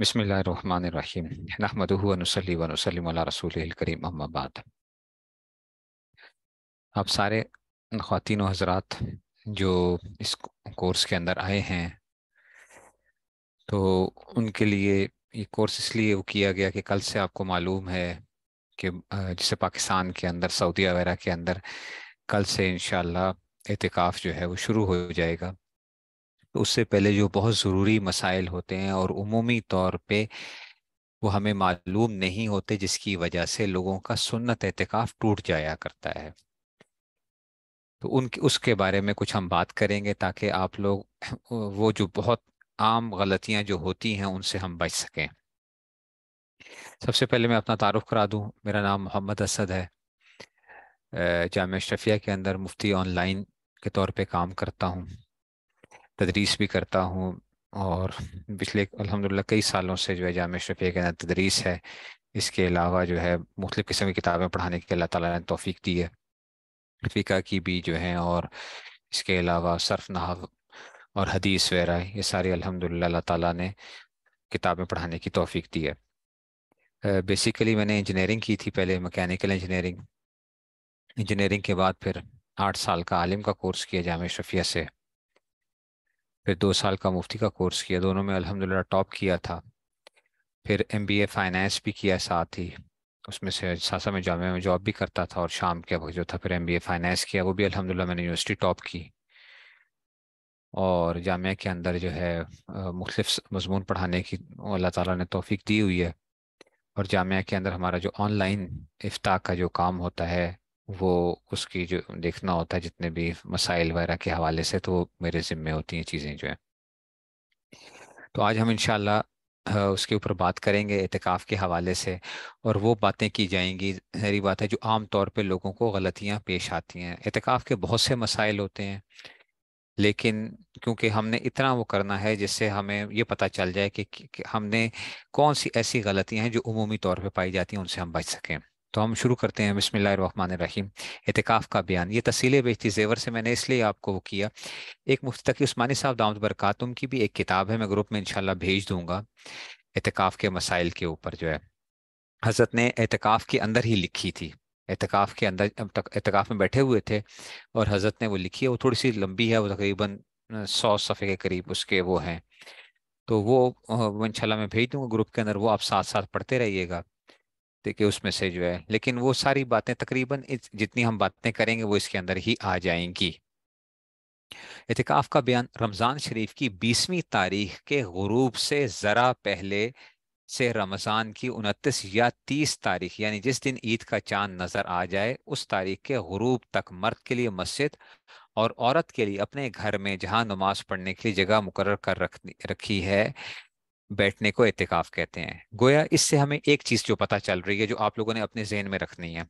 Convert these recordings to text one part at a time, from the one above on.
बसमीम नहमदनसली वसलम रसूल करीम अम्माबाद आप सारे ख़वान हजरात जो इस कोर्स के अंदर आए हैं तो उनके लिए ये कोर्स इसलिए वो किया गया कि कल से आपको मालूम है कि जैसे पाकिस्तान के अंदर सऊदी वगैरह के अंदर कल से इन एहतिकाफ़ जो है वो शुरू हो जाएगा उससे पहले जो बहुत ज़रूरी मसाइल होते हैं और उमूमी तौर पे वो हमें मालूम नहीं होते जिसकी वजह से लोगों का सुन्नत एहतिकाफ टूट जाया करता है तो उन उसके बारे में कुछ हम बात करेंगे ताकि आप लोग वो जो बहुत आम गलतियां जो होती हैं उनसे हम बच सकें सबसे पहले मैं अपना तारुफ करा दूं मेरा नाम मोहम्मद असद है जाम शफिया के अंदर मुफ्ती ऑनलाइन के तौर पे काम करता हूं तदरीस भी करता हूँ और पिछले अलहमदिल्ला कई सालों से जो है जाम शफिया के अंदर तदरीस है इसके अलावा जो है मुख्तु किस्म की किताबें पढ़ाने की अल्लाह ताला ने तोफ़ी दी है फ़िका की भी जो है और इसके अलावा सरफ नहाव और हदीस वगैरह ये सारी अलहमदिल्ला अल्लाह ने किताबें पढ़ाने की तोफ़ी दी है बेसिकली मैंने इंजीनियरिंग की थी पहले मकैनिकल इंजीनियरिंग इंजीनियरिंग के बाद फिर आठ साल का आलिम का कोर्स किया जाम शफिया से फिर दो साल का मुफ्ती का कोर्स किया दोनों में अल्हम्दुलिल्लाह टॉप किया था फिर एम बी ए फाइनेंस भी किया साथ ही उसमें से सासा में जामे में जॉब भी करता था और शाम के वक्त जो था फिर एम बी ए फाइनेंस किया वो भी अलहमदिल्ला मैंने यूनिवर्सिटी टॉप की और जामिया के अंदर जो है मुख्तफ मजमून पढ़ाने की अल्लाह ताला ने तोफ़ी दी हुई है और जामिया के अंदर हमारा जो ऑनलाइन अफ्ताह का जो काम होता है वो उसकी जो देखना होता है जितने भी मसाइल वगैरह के हवाले से तो वो मेरे ज़िम्मे होती हैं चीज़ें जो हैं तो आज हम इन उसके ऊपर बात करेंगे एहतिकाफ़ के हवाले से और वो बातें की जाएंगी सारी बात है जो आम तौर पे लोगों को गलतियां पेश आती हैं एहतिकाफ़ के बहुत से मसाइल होते हैं लेकिन क्योंकि हमने इतना वो करना है जिससे हमें ये पता चल जाए कि, कि हमने कौन सी ऐसी गलतियां हैं जो उमूमी तौर पे पाई जाती हैं उनसे हम बच सकें तो हम शुरू करते हैं रहीम एहतिकाफ़ का बयान ये तसील बेचती जेवर से मैंने इसलिए आपको वो किया एक मुफ्त उस्मानी साहब दामद बरकातुम की भी एक किताब है मैं ग्रुप में इनशाला भेज दूंगा एहतिकाफ़ के मसाइल के ऊपर जो है हज़रत ने एहतिकाफ़ के अंदर ही लिखी थी एहतिकाफ़ के अंदर एहतिकाफ़ में बैठे हुए थे और हज़रत ने वो लिखी है वो थोड़ी सी लंबी है वो तकरीबन सौ सफ़े के करीब उसके वो हैं तो वो इनशाला मैं भेज दूंगा ग्रुप के अंदर वो आप साथ साथ पढ़ते रहिएगा ठीक है उसमें से जो है लेकिन वो सारी बातें तकरीबन जितनी हम बातें करेंगे वो इसके अंदर ही आ जाएंगी एहतिकाफ का बयान रमज़ान शरीफ की बीसवीं तारीख के गरूब से ज़रा पहले से रमज़ान की उनतीस या तीस तारीख यानी जिस दिन ईद का चांद नज़र आ जाए उस तारीख के गरूब तक मर्द के लिए मस्जिद और औरत के लिए अपने घर में जहां नमाज पढ़ने के लिए जगह मुकर कर रख रखी है बैठने को एहतिकाफ कहते हैं गोया इससे हमें एक चीज जो पता चल रही है जो आप लोगों ने अपने जहन में रखनी है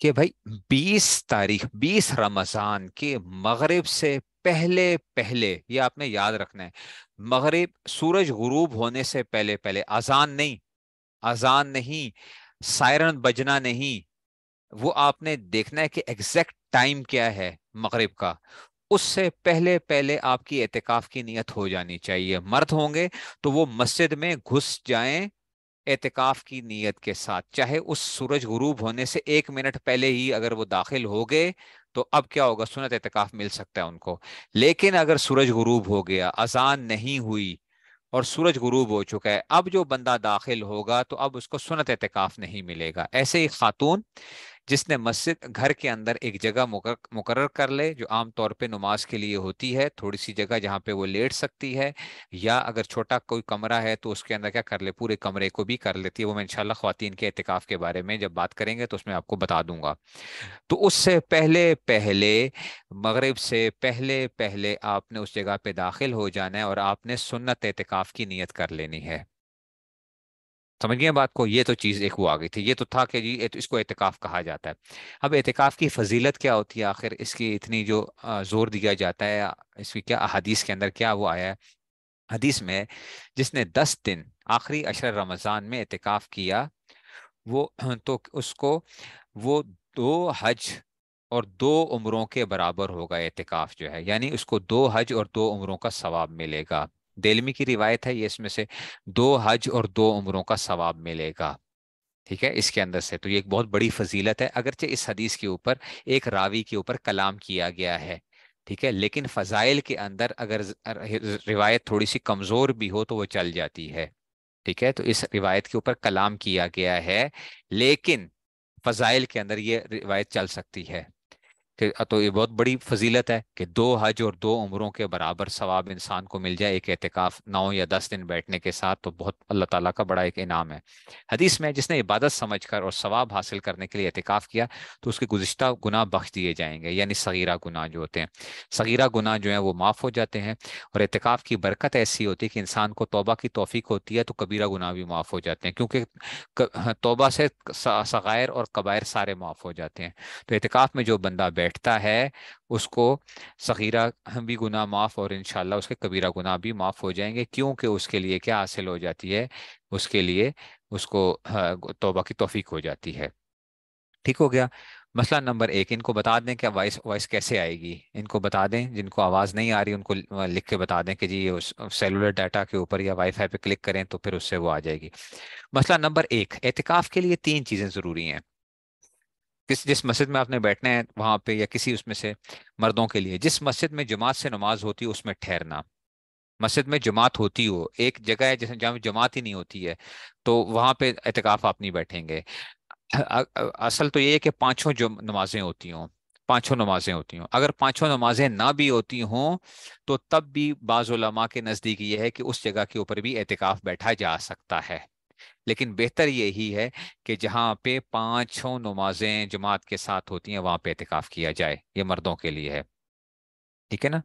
कि भाई 20 तारीख 20 रमजान के मगरिब से पहले पहले ये आपने याद रखना है मगरिब सूरज गुरूब होने से पहले पहले अजान नहीं अजान नहीं सायरन बजना नहीं वो आपने देखना है कि एग्जैक्ट टाइम क्या है मगरिब का उससे पहले पहले आपकी एहतिकाफ की नीयत हो जानी चाहिए मर्द होंगे तो वो मस्जिद में घुस जाएं एहतिकाफ की नीयत के साथ चाहे उस सूरज गुरूब होने से एक मिनट पहले ही अगर वो दाखिल हो गए तो अब क्या होगा सुनत एहतिकाफ मिल सकता है उनको लेकिन अगर सूरज गुरूब हो गया अजान नहीं हुई और सूरज गुरूब हो चुका है अब जो बंदा दाखिल होगा तो अब उसको सुनत एहतिकाफ नहीं मिलेगा ऐसे ही खातून जिसने मस्जिद घर के अंदर एक जगह मुकर कर ले जो आम तौर पर नमाज के लिए होती है थोड़ी सी जगह जहाँ पे वो लेट सकती है या अगर छोटा कोई कमरा है तो उसके अंदर क्या कर ले पूरे कमरे को भी कर लेती है वो मैं इनशाला खुतिन के एहतिकाफ़ के बारे में जब बात करेंगे तो उसमें आपको बता दूंगा तो उससे पहले पहले मगरब से पहले पहले आपने उस जगह पे दाखिल हो जाना है और आपने सुन्नत एहतिकाफ़ की नीयत कर लेनी है समझ गए बात को ये तो चीज़ एक वो आ गई थी ये तो था कि जी तो इसको एहतिकाफ़ कहा जाता है अब एहतिकाफ़ की फजीलत क्या होती है आखिर इसकी इतनी जो ज़ोर दिया जाता है इसकी क्या हदीस के अंदर क्या वो आया है हदीस में जिसने दस दिन आखिरी अशर रमज़ान में एहतिकाफ़ किया वो तो उसको वो दो हज और दो उम्रों के बराबर होगा एहतिकाफ़ जो है यानी उसको दो हज और दो उम्रों का सवाब मिलेगा दिलमी की रिवायत है ये इसमें से दो हज और दो उम्रों का सवाब मिलेगा ठीक है इसके अंदर से तो ये एक बहुत बड़ी फजीलत है अगरचे इस हदीस के ऊपर एक रावी के ऊपर कलाम किया गया है ठीक है लेकिन फजाइल के अंदर अगर रिवायत थोड़ी सी कमज़ोर भी हो तो वो चल जाती है ठीक है तो इस रिवायत के ऊपर कलाम किया गया है लेकिन फजाइल के अंदर ये रिवायत चल सकती है कि तो ये बहुत बड़ी फजीलत है कि दो हज और दो उम्रों के बराबर सवाब इंसान को मिल जाए एक एहतिकाफ नौ या दस दिन बैठने के साथ तो बहुत अल्लाह ताला का बड़ा एक इनाम है हदीस में जिसने इबादत समझ कर और सवाब हासिल करने के लिए एहतिकाफ किया तो उसके गुजशत गुनाह बख्श दिए जाएंगे यानी सगीरा गुनाह जो होते हैं सगीरा गुनाह जो है वो माफ़ हो जाते हैं और एहतिकाफ की बरकत ऐसी होती है कि इंसान को तोबा की तोफ़ी होती है तो कबीरा गुनाह भी माफ़ हो जाते हैं क्योंकि तोबा से सग़ैर और कबायर सारे माफ़ हो जाते हैं तो एहतिकाफ में जो बंदा बैठ बैठता है उसको सगीरा भी गुना माफ़ और इन उसके कबीरा गुना भी माफ़ हो जाएंगे क्योंकि उसके लिए क्या हासिल हो जाती है उसके लिए उसको हाँ, तोबा की तोफीक हो जाती है ठीक हो गया मसला नंबर एक इनको बता दें कि वॉइस वॉइस कैसे आएगी इनको बता दें जिनको आवाज़ नहीं आ रही उनको लिख के बता दें कि जी ये उस सेलुलर डाटा के ऊपर या वाईफाई पे क्लिक करें तो फिर उससे वो आ जाएगी मसला नंबर एक एहतिकाफ़ के लिए तीन चीज़ें ज़रूरी हैं किस जिस मस्जिद में आपने बैठना है वहाँ पे या किसी उसमें से मर्दों के लिए जिस मस्जिद में जमात से नमाज होती है उसमें ठहरना मस्जिद में जमात होती हो एक जगह है जैसे जहाँ जमात ही नहीं होती है तो वहाँ पे एहतिकाफ आप नहीं बैठेंगे असल तो ये है कि पाँचों जो नमाजें होती हों पांचों नमाजें होती हों अगर पांचों नमाजें ना भी होती हों तो तब भी बाज़ के नज़दीक ये है कि उस जगह के ऊपर भी एहतिकाफ बैठा जा सकता है लेकिन बेहतर यही है कि जहाँ पे पांचों नमाजें जमात के साथ होती हैं वहाँ पे एहतिकाफ किया जाए ये मर्दों के लिए है ठीक है ना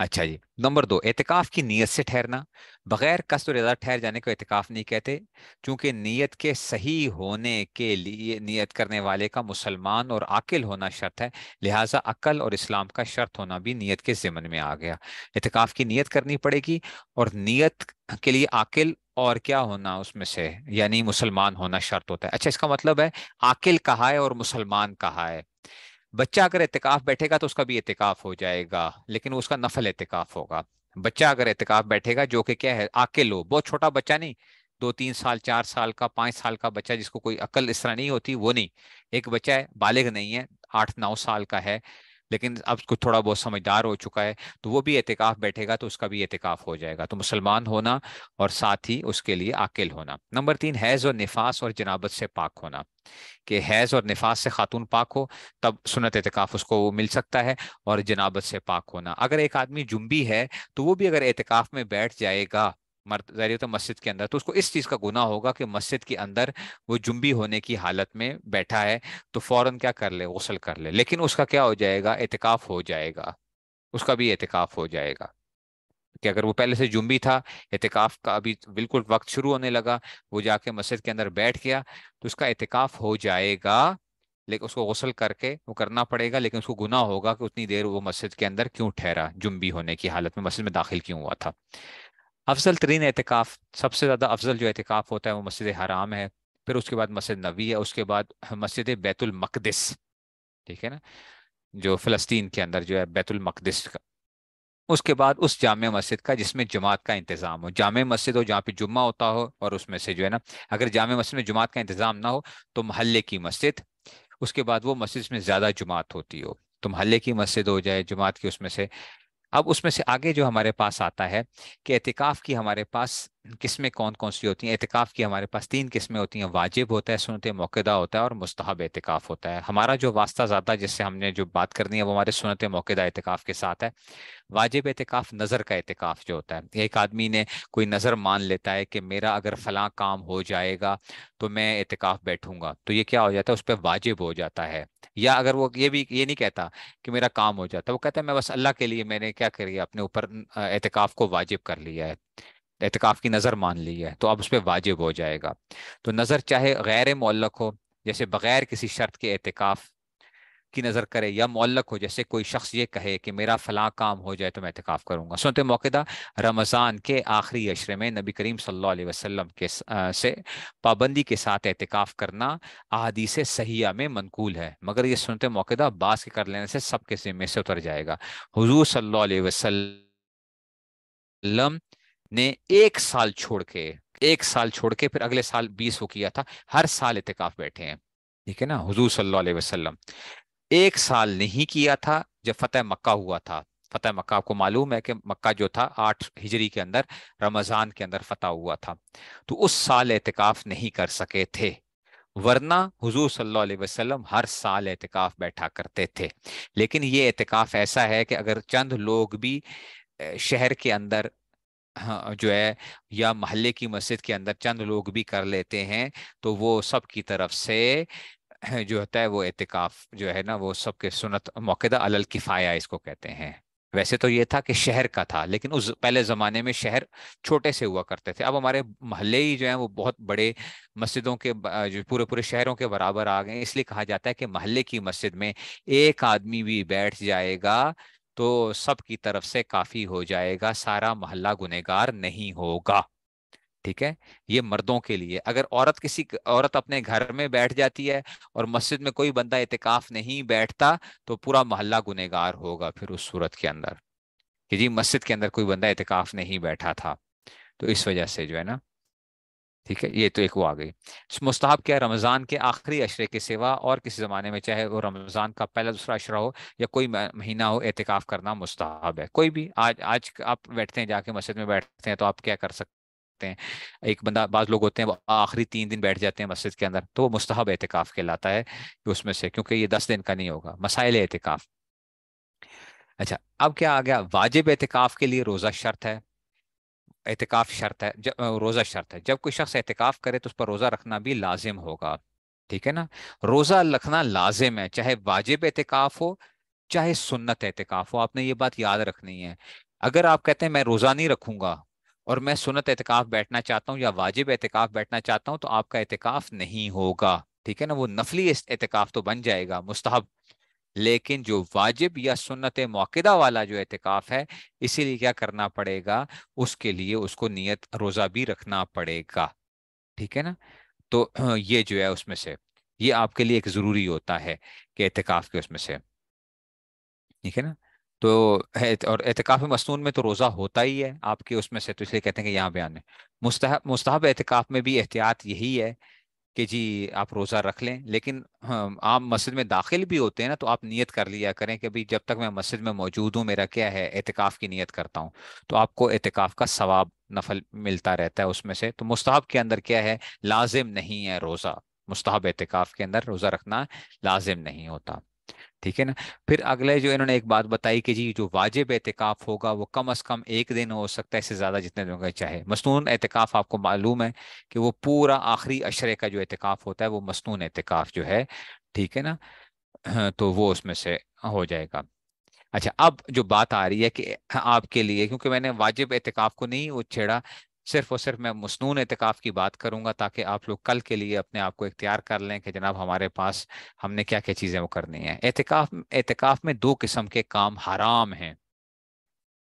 अच्छा जी नंबर दो एहतिकाफ की नीयत से ठहरना बगैर कस्त रजा ठहर जाने को एहतिकाफ नहीं कहते क्योंकि नीयत के सही होने के लिए नीयत करने वाले का मुसलमान और आकिल होना शर्त है लिहाजा अकल और इस्लाम का शर्त होना भी नीयत के ज़िमन में आ गया एहतिकाफ की नीयत करनी पड़ेगी और नीयत के लिए आकिल और क्या होना उसमें से यानी मुसलमान होना शर्त होता है अच्छा इसका मतलब है आकिल कहा है और मुसलमान कहा है बच्चा अगर एहतिकाफ बैठेगा तो उसका भी एहतिकाफ हो जाएगा लेकिन उसका नफल एहतिकाफ होगा बच्चा अगर एहतिकाफ बैठेगा जो कि क्या है आकिल हो बहुत छोटा बच्चा नहीं दो तीन साल चार साल का पाँच साल का बच्चा जिसको कोई अकल इस तरह नहीं होती वो नहीं एक बच्चा है बालिग नहीं है आठ नौ साल का है लेकिन अब कुछ थोड़ा बहुत समझदार हो चुका है तो वो भी एहतिकाफ बैठेगा तो उसका भी एहतिकाफ हो जाएगा तो मुसलमान होना और साथ ही उसके लिए आकिल होना नंबर तीन हैज़ और निफास और जनाबत से पाक होना कि हैज़ और निफास से खातून पाक हो तब सुनत एहतिकाफ उसको वो मिल सकता है और जनाबत से पाक होना अगर एक आदमी जुम्बी है तो वो भी अगर एहतिकाफ में बैठ जाएगा जाहिर होता है तो मस्जिद के अंदर तो उसको इस चीज़ का गुना होगा कि मस्जिद के अंदर वो जुम्बी होने की हालत में बैठा है तो फ़ौरन क्या कर ले गसल कर ले लेकिन उसका क्या हो जाएगा एहतिकाफ़ हो जाएगा उसका भी एहतिकाफ़ हो जाएगा कि अगर वो पहले से जुम्बी था एहतिकाफ़ का अभी बिल्कुल वक्त शुरू होने लगा वो जाके मस्जिद के अंदर बैठ गया तो उसका एहतिकाफ़ हो जाएगा लेकिन उसको गसल करके वो करना पड़ेगा लेकिन उसको गुनाह होगा कि उतनी देर वो मस्जिद के अंदर क्यों ठहरा जुम्बी होने की हालत में मस्जिद में दाखिल क्यों हुआ था अफजल तरीन एहतिकाफ़ सबसे ज़्यादा अफजल जो एहतिकाफ़ होता है वो मस्जिद हराम है फिर उसके बाद मस्जिद नबी है उसके बाद मस्जिद बैतुलमकदस ठीक है ना जो फ़लस्तीन के अंदर जो है बैतुलमकदस का उसके बाद उस जाम मस्जिद का जिसमें जमात का इंतज़ाम हो जाम मस्जिद हो जहाँ पे जुम्मा होता हो और उसमें से जो है ना अगर जाम मस्जिद में जुमात का इंतज़ाम ना हो तो महल्ले की मस्जिद उसके बाद वो मस्जिद में ज़्यादा जुमात होती हो तो महल्ले की मस्जिद हो जाए जुमात की उसमें से अब उसमें से आगे जो हमारे पास आता है कि एहतिकाफ की हमारे पास किस्में कौन कौन सी होती हैं एहतिकाफ़ की हमारे पास तीन किस्में होती हैं वाजिब होता है सुनत मौकेदा होता है और मुस्तहब एहतिकाफ़ होता है हमारा जो वास्ता ज़्यादा जिससे हमने जो बात करनी है वो हमारे सुनत मौकेदा एहतिकाफ़ के साथ है वाजिब एहतिकाफ़ नज़र का एहतिकाफ़ जो होता है एक आदमी ने कोई नज़र मान लेता है कि मेरा अगर फलां काम हो जाएगा तो मैं एहतिकाफ़ बैठूँगा तो ये क्या हो जाता है उस पर वाजिब हो जाता है या अगर वो ये भी ये नहीं कहता कि मेरा काम हो जाता वो कहता है मैं बस अल्लाह के लिए मैंने क्या करिए अपने ऊपर एहतिकाफ़ को वाजिब कर लिया है एहतिकाफ़ की नज़र मान ली है तो अब उस पर वाजिब हो जाएगा तो नज़र चाहे गैर मौलक हो जैसे बग़ैर किसी शर्त के एहतिकाफ़ की नज़र करे या मौलक हो जैसे कोई शख्स ये कहे कि मेरा फलां काम हो जाए तो मैं एहतिकाफ़ करूँगा सुनते मौकेदा रमज़ान के आखिरी अशरे में नबी करीम सल्लल्लाहु अलैहि वसल्लम के से पाबंदी के साथ एहतिकाफ़ करना अहादी से सहिया में मनकूल है मगर ये सुनते मौकेदा बास के कर लेने से सबके ज़िम्मे से उतर जाएगा हजू सल वसलम ने एक साल छोड़ के एक साल छोड़ के फिर अगले साल बीस वो किया था हर साल इतकाफ बैठे हैं ठीक है ना हजूर सल्लाम एक साल नहीं किया था जब फतेह मक्का हुआ था फतेह मक्का आपको मालूम है कि मक्का जो था आठ हिजरी के अंदर रमज़ान के अंदर फतेह हुआ था तो उस साल एहतिकाफ नहीं कर सके थे वरना हुजूर सल्लल्लाहु अलैहि वसल्लम हर साल एहतिकाफ बैठा करते थे लेकिन ये एहतिकाफ ऐसा है कि अगर चंद लोग भी शहर के अंदर हाँ, जो है या महल्ले की मस्जिद के अंदर चंद लोग भी कर लेते हैं तो वो सब की तरफ से जो होता है वो एहतिकाफ जो है ना वो सबके सुनत मौकेदा अलल किफ़ाया इसको कहते हैं वैसे तो ये था कि शहर का था लेकिन उस पहले ज़माने में शहर छोटे से हुआ करते थे अब हमारे महल्ले ही जो हैं वो बहुत बड़े मस्जिदों के जो पूरे पूरे शहरों के बराबर आ गए इसलिए कहा जाता है कि महल्ले की मस्जिद में एक आदमी भी बैठ जाएगा तो सब की तरफ से काफ़ी हो जाएगा सारा मोहल्ला गुनेगार नहीं होगा ठीक है ये मर्दों के लिए अगर औरत किसी औरत अपने घर में बैठ जाती है और मस्जिद में कोई बंदा इतकाफ नहीं बैठता तो पूरा मोहल्ला गुनेगार होगा फिर उस सूरत के अंदर कि जी मस्जिद के अंदर कोई बंदा इतकाफ नहीं बैठा था तो इस वजह से जो है ना ठीक है ये तो एक वो आ गई तो मुस्ताहब क्या रमज़ान के आखिरी अशरे के सिवा और किसी ज़माने में चाहे वो रमज़ान का पहला दूसरा अशरा हो या कोई महीना हो एहतिकाफ़ करना मुस्ताहब है कोई भी आज आज आप बैठते हैं जाके मस्जिद में बैठते हैं तो आप क्या कर सकते हैं एक बंदा बाज लोग होते हैं वो आखिरी तीन दिन बैठ जाते हैं मस्जिद के अंदर तो वो मुस्तहब एहतिकाफ़ कहलाता है कि उसमें से क्योंकि ये दस दिन का नहीं होगा मसाइल एहतिकाफ़ अच्छा अब क्या आ गया वाजिब एहतिकाफ़ के लिए रोज़ा शर्त है एहतिकाफ़ शर्त है जब रोज़ा शर्त है जब कोई शख्स एहतिकाफ़ करे तो उस पर रोज़ा रखना भी लाजिम होगा ठीक है ना रोज़ा रखना लाजिम है चाहे वाजिब एहतिकाफ़ हो चाहे सुन्नत एहतिकाफ़ हो आपने ये बात याद रखनी है अगर आप कहते हैं मैं रोज़ा नहीं रखूँगा और मैं सुनत एहतिकाफ़ बैठना चाहता हूँ या वाजिब एहतिकाफ़ बैठना चाहता हूँ तो आपका एहतिकाफ़ नहीं होगा ठीक है ना वो नफली एहतिकाफ़ तो बन जाएगा मुस्तहब लेकिन जो वाजिब या सुन्नत मौकदा वाला जो एहतिकाफ है इसीलिए क्या करना पड़ेगा उसके लिए उसको नियत रोज़ा भी रखना पड़ेगा ठीक है ना तो ये जो है उसमें से ये आपके लिए एक ज़रूरी होता है कि एहतिकाफ के उसमें से ठीक है ना तो और एहतिकाफ मसनून में तो रोज़ा होता ही है आपके उसमें से तो इसलिए कहते हैं कि यहाँ बयान है मुस्तहब मुस्तहब एहतिकाफ में भी एहतियात यही है कि जी आप रोज़ा रख लें लेकिन हाँ, आप मस्जिद में दाखिल भी होते हैं ना तो आप नियत कर लिया करें कि भाई जब तक मैं मस्जिद में मौजूद हूँ मेरा क्या है एहतिकाफ़ की नियत करता हूँ तो आपको एहतिकाफ़ का सवाब नफल मिलता रहता है उसमें से तो मुस्ताहब के अंदर क्या है लाजिम नहीं है रोज़ा मुस्ताब एहतिकाफ़ के अंदर रोज़ा रखना लाजिम नहीं होता ठीक है ना फिर अगले जो इन्होंने एक बात बताई कि जी जो वाजिब एहतिकाफ होगा वो कम अज़ कम एक दिन हो सकता है इससे ज़्यादा जितने दिनों का चाहे मसनून एहतिकाफ आपको मालूम है कि वो पूरा आखिरी अशरे का जो एहतिकाफ होता है वो मसनून एहतिकाफ जो है ठीक है ना तो वो उसमें से हो जाएगा अच्छा अब जो बात आ रही है कि आपके लिए क्योंकि मैंने वाजिब एहतिकाफ को नहीं वो छेड़ा सिर्फ और सिर्फ मैं मसनून एहतिकाफ़ की बात करूँगा ताकि आप लोग कल के लिए अपने आप को इख्तियार कर लें कि जनाब हमारे पास हमने क्या क्या चीज़ें वो करनी है एहतिकाफ एहतिकाफ में दो किस्म के काम हराम हैं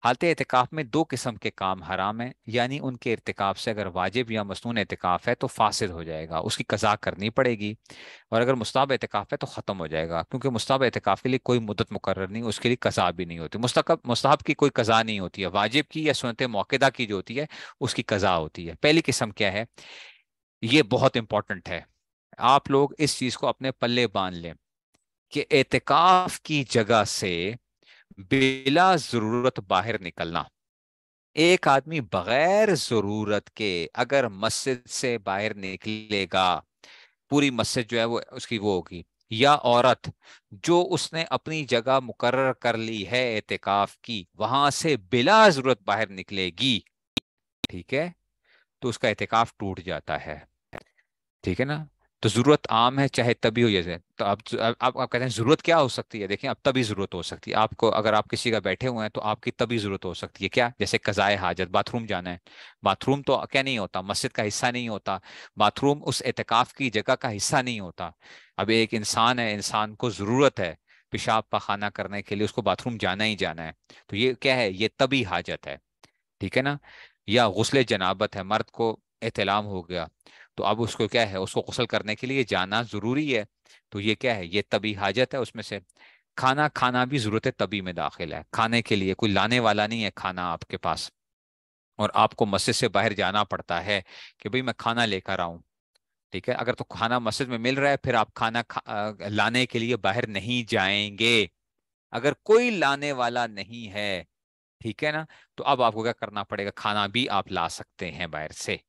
हालत एहतिकाफ़ में दो किस्म के काम हराम हैं यानी उनके इरतकाब से अगर वाजिब या मसनून एहतिकाफ़ है तो फासिद हो जाएगा उसकी कज़ा करनी पड़ेगी और अगर मुस्ताब एहतिकाफ़ है तो ख़त्म हो जाएगा क्योंकि मुस्ताब एहतिकाफ़ के लिए कोई मुदत मुकर नहीं उसके लिए कज़ा भी नहीं होती मुस्तकब मुस्ताब की कोई कज़ा नहीं होती है वाजिब की या सुनत मौकेदा की जो होती है उसकी कज़ा होती है पहली किस्म क्या है ये बहुत इंपॉर्टेंट है आप लोग इस चीज़ को अपने पल्ले बांध लें कि एहतिकाफ़ की जगह से बिला जरूरत बाहर निकलना एक आदमी बगैर जरूरत के अगर मस्जिद से बाहर निकलेगा पूरी मस्जिद जो है वो उसकी वो होगी या औरत जो उसने अपनी जगह मुकर्र कर ली है एहतिकाफ की वहां से बिला जरूरत बाहर निकलेगी ठीक है तो उसका एहतिकाफ टूट जाता है ठीक है ना तो जरूरत आम है चाहे तभी हो जैसे तो आप आप आप कहते हैं जरूरत क्या हो सकती है देखें अब तभी जरूरत हो सकती है आपको अगर आप किसी का बैठे हुए हैं तो आपकी तभी जरूरत हो सकती है क्या जैसे कजाए हाजत बाथरूम जाना है बाथरूम तो क्या नहीं होता मस्जिद का हिस्सा नहीं होता बाथरूम उस एहतिकाफ की जगह का हिस्सा नहीं होता अब एक इंसान है इंसान को जरूरत है पेशाब पखाना करने के लिए उसको बाथरूम जाना ही जाना है तो ये क्या है ये तभी हाजत है ठीक है ना या गसल जनाबत है मर्द को एहतलाम हो गया तो अब उसको क्या है उसको गसल करने के लिए जाना ज़रूरी है तो ये क्या है ये तभी हाजत है उसमें से खाना खाना भी ज़रूरत है तभी में दाखिल है खाने के लिए कोई लाने वाला नहीं है खाना आपके पास और आपको मस्जिद से बाहर जाना पड़ता है कि भाई मैं खाना लेकर आऊं ठीक है अगर तो खाना मस्जिद में मिल रहा है फिर आप खाना खा, लाने के लिए बाहर नहीं जाएंगे अगर कोई लाने वाला नहीं है ठीक है ना तो अब आपको क्या करना पड़ेगा खाना भी आप ला सकते हैं बाहर से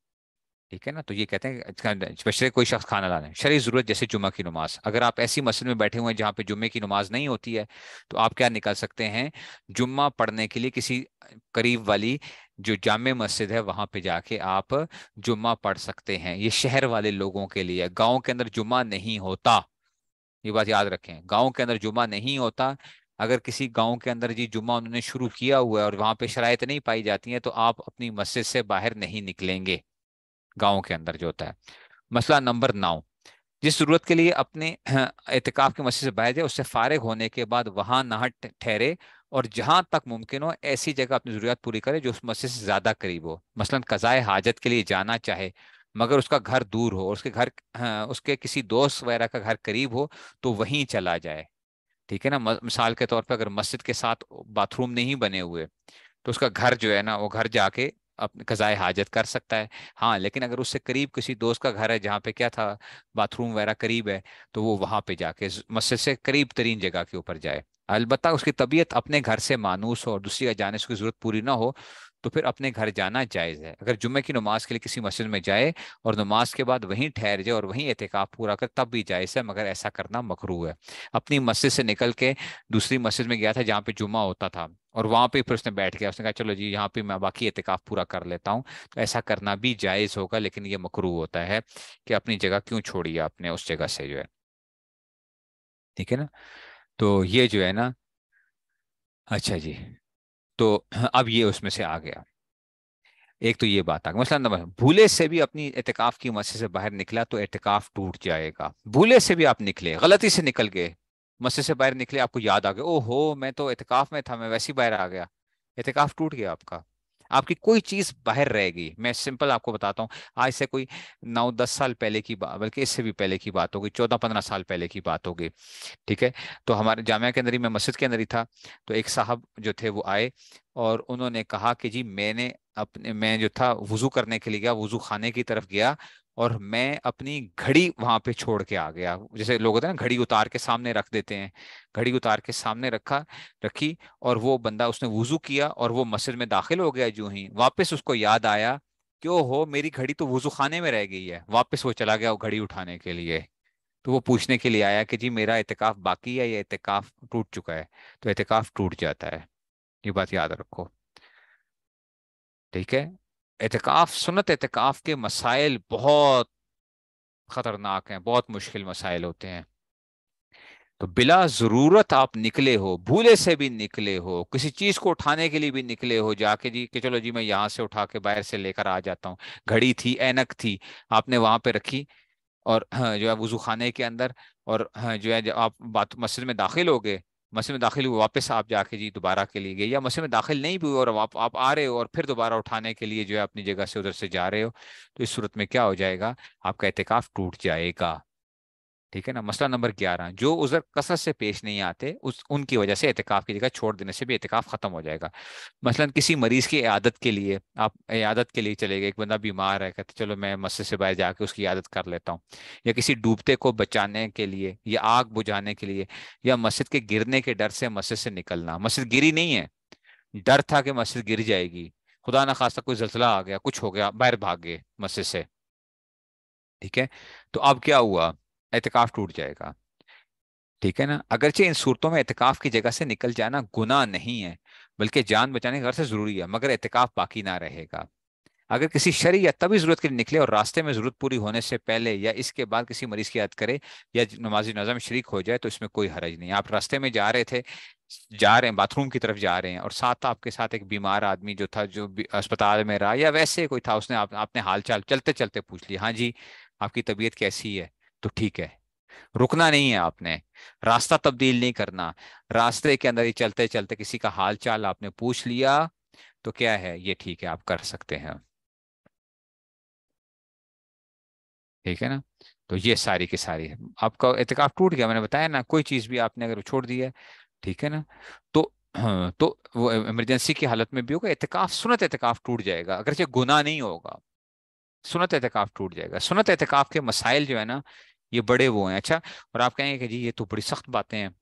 ठीक है ना तो ये कहते हैं बशरे कोई शख्स खाना लाने शरी ज़रूरत जैसे जुमा की नमाज अगर आप ऐसी मस्जिद में बैठे हुए हैं जहाँ पे जुम्मे की नमाज नहीं होती है तो आप क्या निकाल सकते हैं जुम्मा पढ़ने के लिए किसी करीब वाली जो जाम मस्जिद है वहां पे जाके आप जुम्मा पढ़ सकते हैं ये शहर वाले लोगों के लिए गाँव के अंदर जुम्मा नहीं होता ये बात याद रखें गाँव के अंदर जुम्मा नहीं होता अगर किसी गांव के अंदर जी जुम्मा उन्होंने शुरू किया हुआ है और वहाँ पे शराय नहीं पाई जाती है तो आप अपनी मस्जिद से बाहर नहीं निकलेंगे गाँव के अंदर जो होता है मसला नंबर नौ जिस जरूरत के लिए अपने एहतिकाफ के मस्जिद से बाहर जाए उससे फारग होने के बाद वहाँ नहा ठहरे और जहाँ तक मुमकिन हो ऐसी जगह अपनी जरूरत पूरी करे जो उस मस्जिद से ज़्यादा करीब हो मसलन कज़ाए हाजत के लिए जाना चाहे मगर उसका घर दूर हो उसके घर हाँ, उसके किसी दोस्त वगैरह का घर करीब हो तो वहीं चला जाए ठीक है ना मिसाल के तौर पर अगर मस्जिद के साथ बाथरूम नहीं बने हुए तो उसका घर जो है ना वो घर जाके अपने कज़ाए हाजत कर सकता है हाँ लेकिन अगर उससे करीब किसी दोस्त का घर है जहाँ पे क्या था बाथरूम वगैरह करीब है तो वो वहाँ पे जाके मस्जिद से करीब तरीन जगह के ऊपर जाए अलबत्ता उसकी तबीयत अपने घर से मानूस हो और दूसरी जगह जाने की जरूरत पूरी ना हो तो फिर अपने घर जाना जायज़ है अगर जुम्मे की नमाज के लिए किसी मस्जिद में जाए और नमाज के बाद वहीं ठहर जाए और वहीं एहतिकाफ पूरा कर तब भी जायज़ है मगर ऐसा करना मकरू है अपनी मस्जिद से निकल के दूसरी मस्जिद में गया था जहाँ पे जुम्मा होता था और वहाँ पे फिर उसने बैठ गया उसने कहा चलो जी यहाँ पे मैं बाकी एहतिकाफ पूरा कर लेता हूँ तो ऐसा करना भी जायज़ होगा लेकिन ये मकरू होता है कि अपनी जगह क्यों छोड़ी आपने उस जगह से जो है ठीक है ना तो ये जो है ना अच्छा जी तो अब ये उसमें से आ गया एक तो ये बात आ गई मसला नंबर भूले से भी अपनी एहतिकाफ की मस्जिद से बाहर निकला तो एहतिकाफ टूट जाएगा भूले से भी आप निकले गलती से निकल गए मस्जिद से बाहर निकले आपको याद आ गया ओ हो मैं तो एहतिकाफ में था मैं वैसे ही बाहर आ गया एहतिकाफ टूट गया आपका आपकी कोई चीज बाहर रहेगी मैं सिंपल आपको बताता हूँ आज से कोई नौ दस साल पहले की बात बल्कि इससे भी पहले की बात होगी चौदह पंद्रह साल पहले की बात होगी ठीक है तो हमारे जामिया के अंदर ही मैं मस्जिद के अंदर ही था तो एक साहब जो थे वो आए और उन्होंने कहा कि जी मैंने अपने मैं जो था वजू करने के लिए गया वजू खाने की तरफ गया और मैं अपनी घड़ी वहां पे छोड़ के आ गया जैसे लोग होते हैं ना घड़ी उतार के सामने रख देते हैं घड़ी उतार के सामने रखा रखी और वो बंदा उसने वजू किया और वो मस्जिद में दाखिल हो गया जो ही वापस उसको याद आया कि हो मेरी घड़ी तो वजू खाने में रह गई है वापस वो चला गया वो घड़ी उठाने के लिए तो वो पूछने के लिए आया कि जी मेरा एहतिकाफ बाकी है या एहतिकाफ टूट चुका है तो एहतिकाफ टूट जाता है ये बात याद रखो ठीक है एहतिकाफ़ सुनत एहतिकाफ़ के मसाइल बहुत ख़तरनाक हैं बहुत मुश्किल मसाइल होते हैं तो बिला ज़रूरत आप निकले हो भूले से भी निकले हो किसी चीज़ को उठाने के लिए भी निकले हो जाके जी कि चलो जी मैं यहाँ से उठा के बाहर से लेकर आ जाता हूँ घड़ी थी ऐनक थी आपने वहाँ पे रखी और हाँ, जो है वजू खाने के अंदर और हाँ, जो है आप बात मस्जिद में दाखिल हो गए मसीह में दाखिल हुए वापस आप जाके जी दोबारा के लिए गए या मसीह में दाखिल नहीं भी हुए और आप आप आ रहे हो और फिर दोबारा उठाने के लिए जो है अपनी जगह से उधर से जा रहे हो तो इस सूरत में क्या हो जाएगा आपका एहतिकाफ टूट जाएगा ठीक है ना मसला नंबर ग्यारह जो उजर कसर से पेश नहीं आते उस उनकी वजह से एहतिकाफ़ की जगह छोड़ देने से भी एहतिकाफ़ ख़त्म हो जाएगा मसलन किसी मरीज़ की आदत के लिए आप आदत के लिए चले गए एक बंदा बीमार है कहते चलो मैं मस्जिद से बाहर जाके उसकी आदत कर लेता हूँ या किसी डूबते को बचाने के लिए या आग बुझाने के लिए या मस्जिद के गिरने के डर से मस्जिद से निकलना मस्जिद गिरी नहीं है डर था कि मस्जिद गिर जाएगी खुदा ना खासा कोई जलसला आ गया कुछ हो गया बाहर भाग गए मस्जिद से ठीक है तो अब क्या हुआ एहतिकाफ टूट जाएगा ठीक है ना अगरचे इन सूरतों में एहतिकाफ की जगह से निकल जाना गुनाह नहीं है बल्कि जान बचाने की गैर से ज़रूरी है मगर एहतिकाफ बाकी ना रहेगा अगर किसी शरी या तभी ज़रूरत के लिए निकले और रास्ते में ज़रूरत पूरी होने से पहले या इसके बाद किसी मरीज़ की याद करे या नमाजी नज़म शरीक हो जाए तो इसमें कोई हरज नहीं आप रास्ते में जा रहे थे जा रहे हैं बाथरूम की तरफ जा रहे हैं और साथ आपके साथ एक बीमार आदमी जो था जो अस्पताल में रहा या वैसे कोई था उसने आप, आपने हाल चाल चलते चलते पूछ लिया हाँ जी आपकी तबीयत कैसी है तो ठीक है रुकना नहीं है आपने रास्ता तब्दील नहीं करना रास्ते के अंदर ही चलते चलते किसी का हाल चाल आपने पूछ लिया तो क्या है ये ठीक है आप कर सकते हैं ठीक है ना तो ये सारी की सारी है आपका एहतिकाफ टूट गया मैंने बताया ना कोई चीज़ भी आपने अगर छोड़ दी है ठीक है ना तो तो वो इमरजेंसी की हालत में भी होगा एहतिकाफ सुनत एहतिकाफ टूट जाएगा अगर अगरचे गुना नहीं होगा सुनत एहतिकाफ टूट जाएगा सुनत एहतिकाफ के मसाइल जो है ना ये बड़े वो हैं अच्छा और आप कहेंगे कि जी ये तो बड़ी सख्त बातें हैं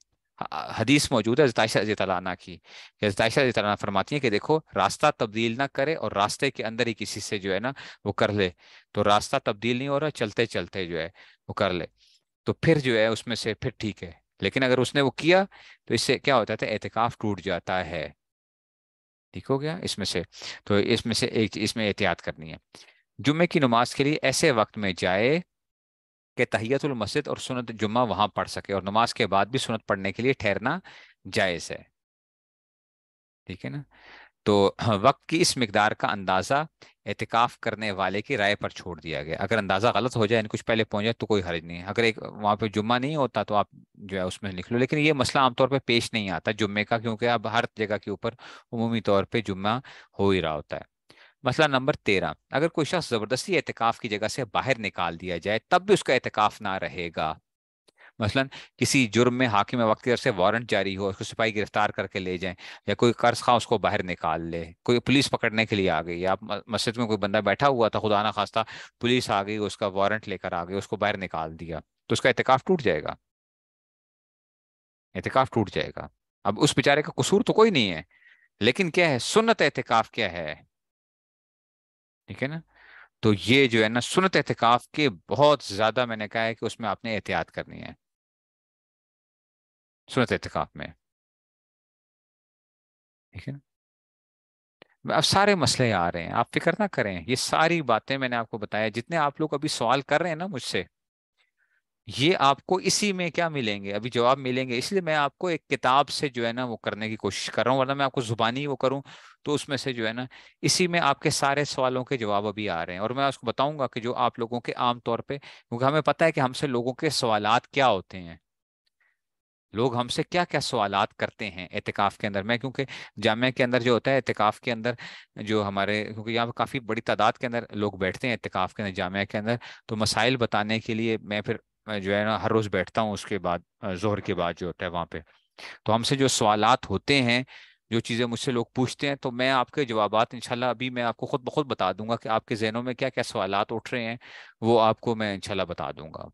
हदीस मौजूद है जताइशा तलाना की जताइशा तलाना फरमाती है कि देखो रास्ता तब्दील ना करे और रास्ते के अंदर ही किसी से जो है ना वो कर ले तो रास्ता तब्दील नहीं हो रहा चलते चलते जो है वो कर ले तो फिर जो है उसमें से फिर ठीक है लेकिन अगर उसने वो किया तो इससे क्या होता था एहतिकाफ टूट जाता है ठीक हो गया इसमें से तो इसमें से एक इसमें एहतियात करनी है जुम्मे की नमाज के लिए ऐसे वक्त में जाए कि तहियतुल मस्जिद और सुनत जुम्मा वहां पढ़ सके और नमाज के बाद भी सुनत पढ़ने के लिए ठहरना जायज़ है ठीक है ना तो वक्त की इस मकदार का अंदाज़ा एहतिकाफ करने वाले की राय पर छोड़ दिया गया अगर अंदाज़ा गलत हो जाए कुछ पहले पहुंच जाए तो कोई हर्ज नहीं अगर एक वहां पे जुम्मा नहीं होता तो आप जो है उसमें लिख लो लेकिन ये मसला आमतौर पे पेश नहीं आता जुम्मे का क्योंकि अब हर जगह के ऊपर उमूमी तौर पर जुम्मा हो ही रहा होता है मसला नंबर तेरह अगर कोई शख्स ज़बरदस्ती एहतिकाफ की जगह से बाहर निकाल दिया जाए तब भी उसका एहतिकाफ ना रहेगा मसलन किसी जुर्म में हाकिम वक्त की से वारंट जारी हो उसको सिपाही गिरफ्तार करके ले जाएं या कोई कर्ज खा उसको बाहर निकाल ले कोई पुलिस पकड़ने के लिए आ गई या मस्जिद में कोई बंदा बैठा हुआ था खुदा ना खास्ता पुलिस आ गई उसका वारंट लेकर आ गई उसको बाहर निकाल दिया तो उसका एहतिकाफ टूट जाएगा एहतिकाफ टूट जाएगा अब उस बेचारे का कसूर तो कोई नहीं है लेकिन क्या है सुन्नत एहतिकाफ क्या है ठीक है ना तो ये जो है ना सुनत एहतिकाफ के बहुत ज्यादा मैंने कहा है कि उसमें आपने एहतियात करनी है सुनत एहतिकाफ में ठीक है ना अब सारे मसले आ रहे हैं आप फिक्र ना करें ये सारी बातें मैंने आपको बताया जितने आप लोग अभी सवाल कर रहे हैं ना मुझसे ये आपको इसी में क्या मिलेंगे अभी जवाब मिलेंगे इसलिए मैं आपको एक किताब से जो है ना वो करने की कोशिश कर रहा हूँ वरना मैं आपको जुबानी वो करूँ तो उसमें से जो है ना इसी में आपके सारे सवालों के जवाब अभी आ रहे हैं और मैं उसको बताऊंगा कि जो आप लोगों के आमतौर पर क्योंकि हमें पता है कि हमसे लोगों के सवालत क्या होते हैं लोग हमसे क्या क्या सवालत करते हैं एहतिकाफ के अंदर मैं क्योंकि जामिया के अंदर जो होता है एहतिकाफ के अंदर जो हमारे क्योंकि यहाँ पर काफ़ी बड़ी तादाद के अंदर लोग बैठते हैं एहतिकाफ के अंदर जामिया के अंदर तो मसाइल बताने के लिए मैं फिर मैं जो है ना हर रोज़ बैठता हूँ उसके बाद जोहर के बाद जो होता है वहाँ पे तो हमसे जो सवाल होते हैं जो चीज़ें मुझसे लोग पूछते हैं तो मैं आपके जवाब इनशाला अभी मैं आपको खुद ब खुद बता दूंगा कि आपके जहनों में क्या क्या सवालत उठ रहे हैं वो आपको मैं इनशाला बता दूंगा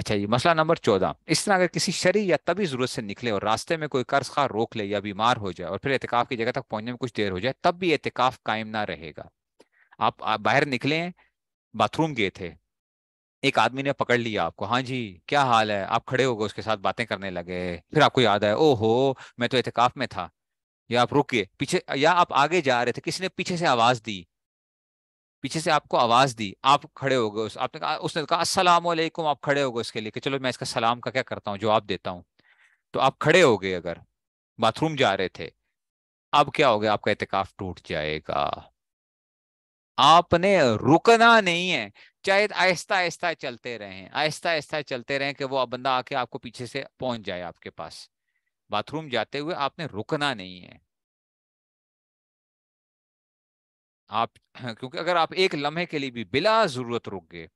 अच्छा ये मसला नंबर चौदह इस तरह अगर किसी शरी या तभी ज़रूरत से निकले और रास्ते में कोई कर्ज खा रोक ले या बीमार हो जाए और फिर एहतिकाफ़ की जगह तक पहुँचने में कुछ देर हो जाए तब भी एहतिकाफ़ कायम ना रहेगा आप, आप बाहर निकले बाथरूम गए थे एक आदमी ने पकड़ लिया आपको हाँ जी क्या हाल है आप खड़े हो गए उसके साथ बातें करने लगे फिर आपको याद आया ओहो मैं तो एहतिकाफ में था या आप रुके पीछे या आप आगे जा रहे थे किसी ने पीछे से आवाज दी पीछे से आपको आवाज दी आप खड़े हो गए उस आपने कहा उसने कहा अस्सलाम आप खड़े हो गए उसके लिए कि चलो मैं इसका सलाम का क्या करता हूँ आप देता हूँ तो आप खड़े हो गए अगर बाथरूम जा रहे थे अब क्या हो गया आपका एहतिकाफ टूट जाएगा आपने रुकना नहीं है चाहे आहिस्ता आहिस्ता चलते रहें आहिस्ता आहिस्ता चलते रहें कि वो बंदा आके आपको पीछे से पहुंच जाए आपके पास बाथरूम जाते हुए आपने रुकना नहीं है आप क्योंकि अगर आप एक लम्हे के लिए भी बिला जरूरत रुक गए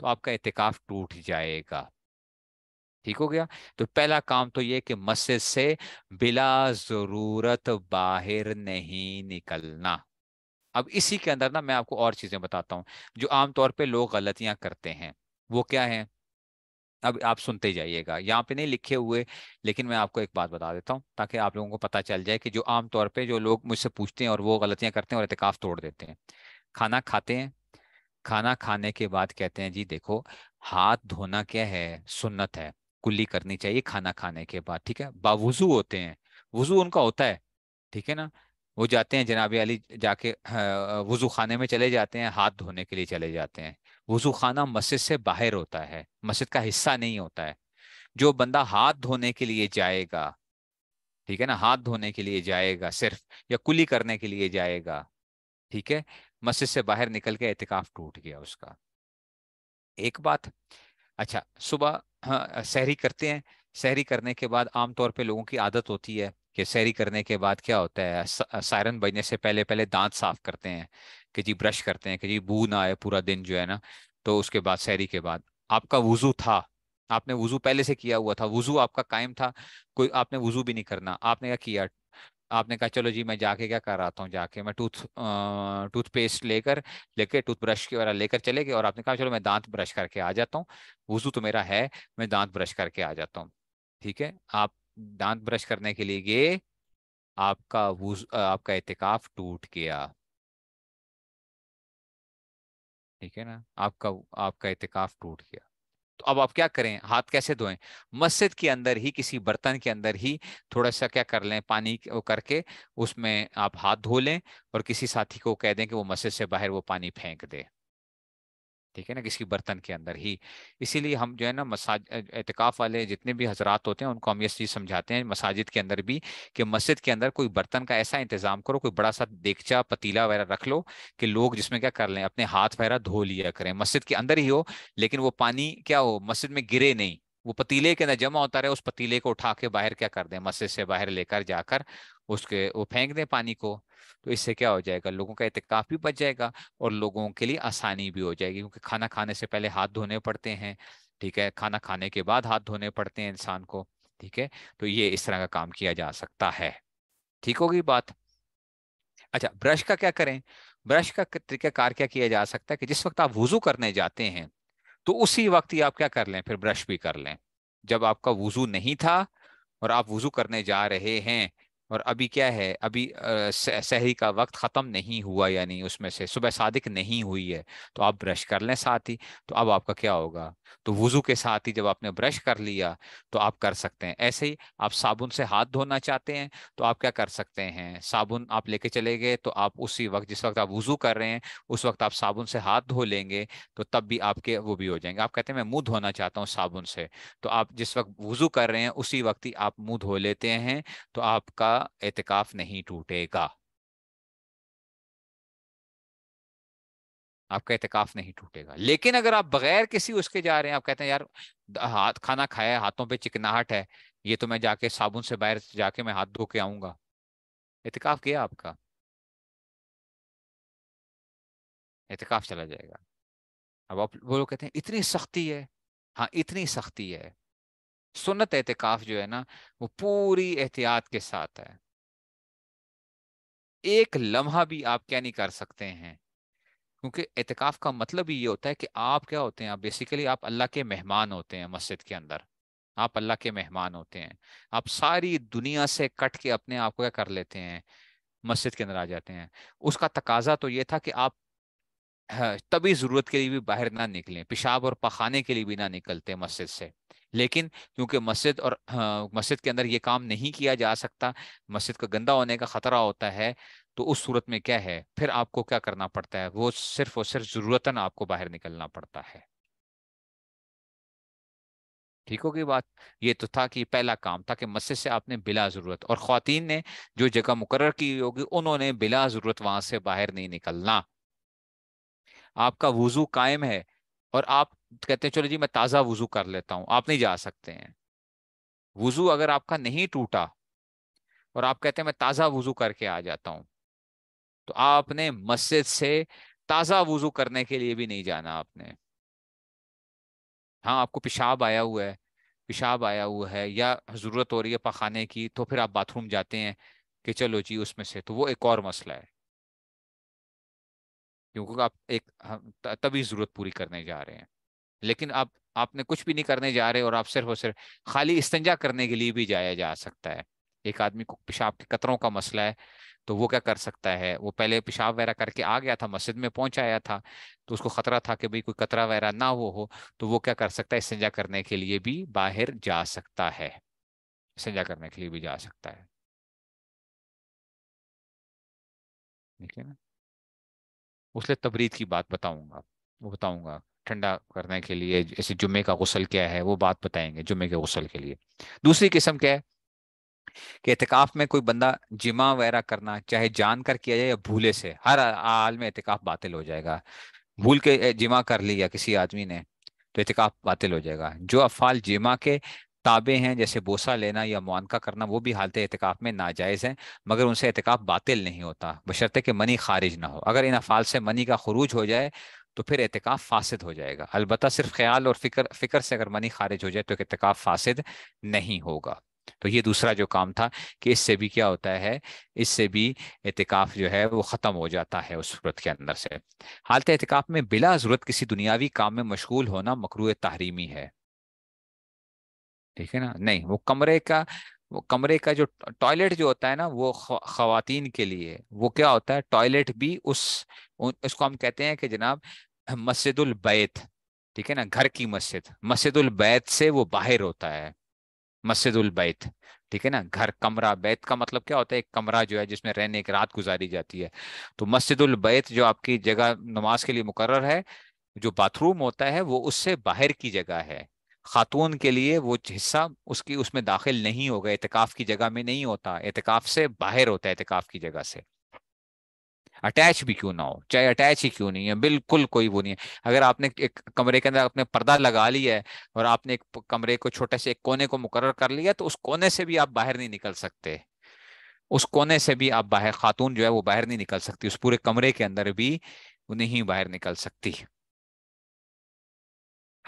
तो आपका एहतिकाफ टूट जाएगा ठीक हो गया तो पहला काम तो ये कि मस्जिद से बिला जरूरत बाहर नहीं निकलना अब इसी के अंदर ना मैं आपको और चीज़ें बताता हूँ जो आमतौर पर लोग गलतियां करते हैं वो क्या है अब आप सुनते जाइएगा यहाँ पे नहीं लिखे हुए लेकिन मैं आपको एक बात बता देता हूँ ताकि आप लोगों को पता चल जाए कि जो आमतौर पे जो लोग मुझसे पूछते हैं और वो गलतियां करते हैं और एहतिकाफ तोड़ देते हैं खाना खाते हैं खाना खाने के बाद कहते हैं जी देखो हाथ धोना क्या है सुन्नत है कुल्ली करनी चाहिए खाना खाने के बाद ठीक है बावजू होते हैं वजू उनका होता है ठीक है ना वो जाते हैं जनाब अली जाके हाँ, वज़ू खाने में चले जाते हैं हाथ धोने के लिए चले जाते हैं वज़ू खाना मस्जिद से बाहर होता है मस्जिद का हिस्सा नहीं होता है जो बंदा हाथ धोने के लिए जाएगा ठीक है ना हाथ धोने के लिए जाएगा सिर्फ या कुली करने के लिए जाएगा ठीक है मस्जिद से बाहर निकल के एहतिकाफ टूट गया उसका एक बात अच्छा सुबह हाँ, सहरी करते हैं सहरी करने के बाद आमतौर पे लोगों की आदत होती है कि सैरी करने के बाद क्या होता है सायरन बजने से पहले पहले दांत साफ करते हैं कि जी ब्रश करते हैं कि जी बू ना आए पूरा दिन जो है ना तो उसके बाद सैरी के बाद आपका वजू था आपने वजू पहले से किया हुआ था वजू आपका कायम था कोई आपने वजू भी नहीं करना आपने क्या किया आपने कहा चलो जी मैं जाके क्या कर रहा था जाके मैं टूथ टूथपेस्ट लेकर लेके टूथब्रश के वगैरह लेकर चले गए और आपने कहा चलो मैं दांत ब्रश करके आ जाता हूँ वजू तो मेरा है मैं दांत ब्रश करके आ जाता हूँ ठीक है आप दांत ब्रश करने के लिए गए आपका आपका एहतिकाफ टूट गया ठीक है ना आपका आपका एहतिकाफ टूट गया तो अब आप क्या करें हाथ कैसे धोएं मस्जिद के अंदर ही किसी बर्तन के अंदर ही थोड़ा सा क्या कर लें पानी करके उसमें आप हाथ धो लें और किसी साथी को कह दें कि वो मस्जिद से बाहर वो पानी फेंक दे ठीक है ना किसी बर्तन के अंदर ही इसीलिए हम जो है ना मसाज एहतिकाफ वाले जितने भी हजरात होते हैं उनको हम ये चीज़ समझाते हैं मसाजिद के अंदर भी कि मस्जिद के अंदर कोई बर्तन का ऐसा इंतजाम करो कोई बड़ा सा देखचा पतीला वगैरह रख लो कि लोग जिसमें क्या कर लें अपने हाथ वगैरह धो लिया करें मस्जिद के अंदर ही हो लेकिन वो पानी क्या हो मस्जिद में गिरे नहीं वो पतीले के अंदर जमा होता रहे उस पतीले को उठा के बाहर क्या कर दें मस्जिद से बाहर लेकर जाकर उसके वो फेंक दें पानी को तो इससे क्या हो जाएगा लोगों का इतकाफ भी बच जाएगा और लोगों के लिए आसानी भी हो जाएगी क्योंकि खाना खाने से पहले हाथ धोने पड़ते हैं ठीक है खाना खाने के बाद हाथ धोने पड़ते हैं इंसान को ठीक है तो ये इस तरह का काम किया जा सकता है ठीक होगी बात अच्छा ब्रश का क्या करें ब्रश का तरीकाकार क्या किया जा सकता है कि जिस वक्त आप वजू करने जाते हैं तो उसी वक्त ही आप क्या कर लें फिर ब्रश भी कर लें जब आपका वजू नहीं था और आप वजू करने जा रहे हैं और अभी क्या है अभी सहरी का वक्त ख़त्म नहीं हुआ यानी उसमें से सुबह सादिक नहीं हुई है तो आप ब्रश कर लें साथ ही तो अब आपका क्या होगा तो वज़ू के साथ ही जब आपने ब्रश कर लिया तो आप कर सकते हैं ऐसे ही आप साबुन से हाथ धोना चाहते हैं तो आप क्या कर सकते हैं साबुन आप लेके चले गए तो आप उसी वक्त जिस वक्त आप वज़ू कर रहे हैं उस वक्त आप साबुन से हाथ धो लेंगे तो तब भी आपके वो भी हो जाएंगे आप कहते हैं मैं मुँह धोना चाहता हूँ साबुन से तो आप जिस वक्त वज़ू कर रहे हैं उसी वक्त ही आप मुँह धो लेते हैं तो आपका एहतिकाफ नहीं टूटेगा आपका एहतिकाफ नहीं टूटेगा लेकिन अगर आप बगैर किसी उसके जा रहे हैं आप कहते हैं यार हाथ खाना खाया हाथों पे चिकनाहट है ये तो मैं जाके साबुन से बाहर जाके मैं हाथ धो के आऊंगा एहतिकाफ किया आपका एहतिकाफ चला जाएगा अब आप वो लोग कहते हैं इतनी सख्ती है हाँ इतनी सख्ती है सुन्नत एहतिकाफ जो है ना वो पूरी एहतियात के साथ है एक लम्हा भी आप क्या नहीं कर सकते हैं क्योंकि एहतिकाफ का मतलब ही ये होता है कि आप क्या होते हैं आप बेसिकली आप अल्लाह के मेहमान होते हैं मस्जिद के अंदर आप अल्लाह के मेहमान होते हैं आप सारी दुनिया से कट के अपने आप को क्या कर लेते हैं मस्जिद के अंदर आ जाते हैं उसका तकाजा तो ये था कि आप हाँ, तभी ज़रूरत के लिए भी बाहर ना निकलें पेशाब और पखाने के लिए भी ना निकलते मस्जिद से लेकिन क्योंकि मस्जिद और हाँ, मस्जिद के अंदर ये काम नहीं किया जा सकता मस्जिद का गंदा होने का ख़तरा होता है तो उस सूरत में क्या है फिर आपको क्या करना पड़ता है वो सिर्फ और सिर्फ ज़रूरतन आपको बाहर निकलना पड़ता है ठीक होगी बात ये तो था कि पहला काम था कि मस्जिद से आपने बिला ज़रूरत और खातन ने जो जगह मुकर की होगी उन्होंने बिला ज़रूरत वहां से बाहर नहीं निकलना आपका वज़ू कायम है और आप कहते हैं चलो जी मैं ताज़ा वज़ू कर लेता हूँ आप नहीं जा सकते हैं वज़ू अगर आपका नहीं टूटा और आप कहते हैं मैं ताज़ा वज़ू करके आ जाता हूँ तो आपने मस्जिद से ताज़ा वज़ू करने के लिए भी नहीं जाना आपने हाँ आपको पेशाब आया हुआ है पेशाब आया हुआ है या ज़रूरत हो रही है पखाने की तो फिर आप बाथरूम जाते हैं कि चलो जी उसमें से तो वो एक और मसला है क्योंकि आप एक हाँ, तभी ज़रूरत पूरी करने जा रहे हैं लेकिन आप आपने कुछ भी नहीं करने जा रहे और आप सिर्फ और सिर्फ खाली इस्तंजा करने के लिए भी जाया जा सकता है एक आदमी को पेशाब के कतरों का मसला है तो वो क्या कर सकता है वो पहले पेशाब वगैरह करके आ गया था मस्जिद में पहुंचाया था तो उसको खतरा था कि भाई कोई कतरा वगैरह ना हो हो तो वो क्या कर सकता है इस्तंजा करने के लिए भी बाहर जा सकता है इस्तंजा करने के लिए भी जा सकता है ठीक है ना उसलिए तबरीद की बात बताऊंगा वो बताऊंगा ठंडा करने के लिए जैसे जुम्मे का गसल क्या है वो बात बताएंगे जुम्मे के गसल के लिए दूसरी किस्म क्या है कि एहतिकाफ में कोई बंदा जिमा वगैरह करना चाहे जान कर किया जाए या भूले से हर हाल में एहतिकाफ बातिल हो जाएगा भूल के जिमा कर लिया किसी आदमी ने तो एहतिकाफ बातिल हो जाएगा जो अफाल जिमा के ताबे हैं जैसे बोसा लेना या मुआनका करना वो भी हालत एहतिकाफ में नाजायज़ हैं मगर उनसे एहतिकाफ बातिल नहीं होता बशर्ते कि मनी खारिज ना हो अगर इन अफाल से मनी का खरूज हो जाए तो फिर एहतिकाफ फासिद हो जाएगा अलबत् सिर्फ ख्याल और फिक्र फिक्र से अगर मनी खारिज हो जाए तो एहतिकाफ फासिद नहीं होगा तो ये दूसरा जो काम था कि इससे भी क्या होता है इससे भी एहतिकाफ जो है वो ख़त्म हो जाता है उस सूरत के अंदर से हालत एहतिकाफ में बिला ज़रूरत किसी दुनियावी काम में मशगूल होना मकरू तहरीमी है ठीक है ना नहीं वो कमरे का वो कमरे का जो टॉयलेट जो होता है ना वो खातन के लिए वो क्या होता है टॉयलेट भी उस उसको हम कहते हैं कि जनाब मस्जिदुल बैत ठीक है ना घर की मस्जिद मस्जिदुल बैत से वो बाहर होता है मस्जिदुल बैत ठीक है ना घर कमरा बैत का मतलब क्या होता है एक कमरा जो है जिसमें रहने की रात गुजारी जाती है तो मस्जिदुल बैत जो आपकी जगह नमाज के लिए मुकर है जो बाथरूम होता है वो उससे बाहर की जगह है खातून के लिए वो हिस्सा उसकी उसमें दाखिल नहीं होगा एहतिकाफ की जगह में नहीं होता एहतिकाफ से बाहर होता है एहतिकाफ की जगह से अटैच भी क्यों ना हो चाहे अटैच ही क्यों नहीं है बिल्कुल कोई वो नहीं है अगर आपने एक कमरे के अंदर आपने पर्दा लगा लिया है और आपने एक कमरे को छोटे से एक कोने को मुकर कर लिया तो उस कोने से भी आप बाहर नहीं निकल सकते उस कोने से भी आप बाहर खातून जो है वो बाहर नहीं निकल सकती उस पूरे कमरे के अंदर भी नहीं बाहर निकल सकती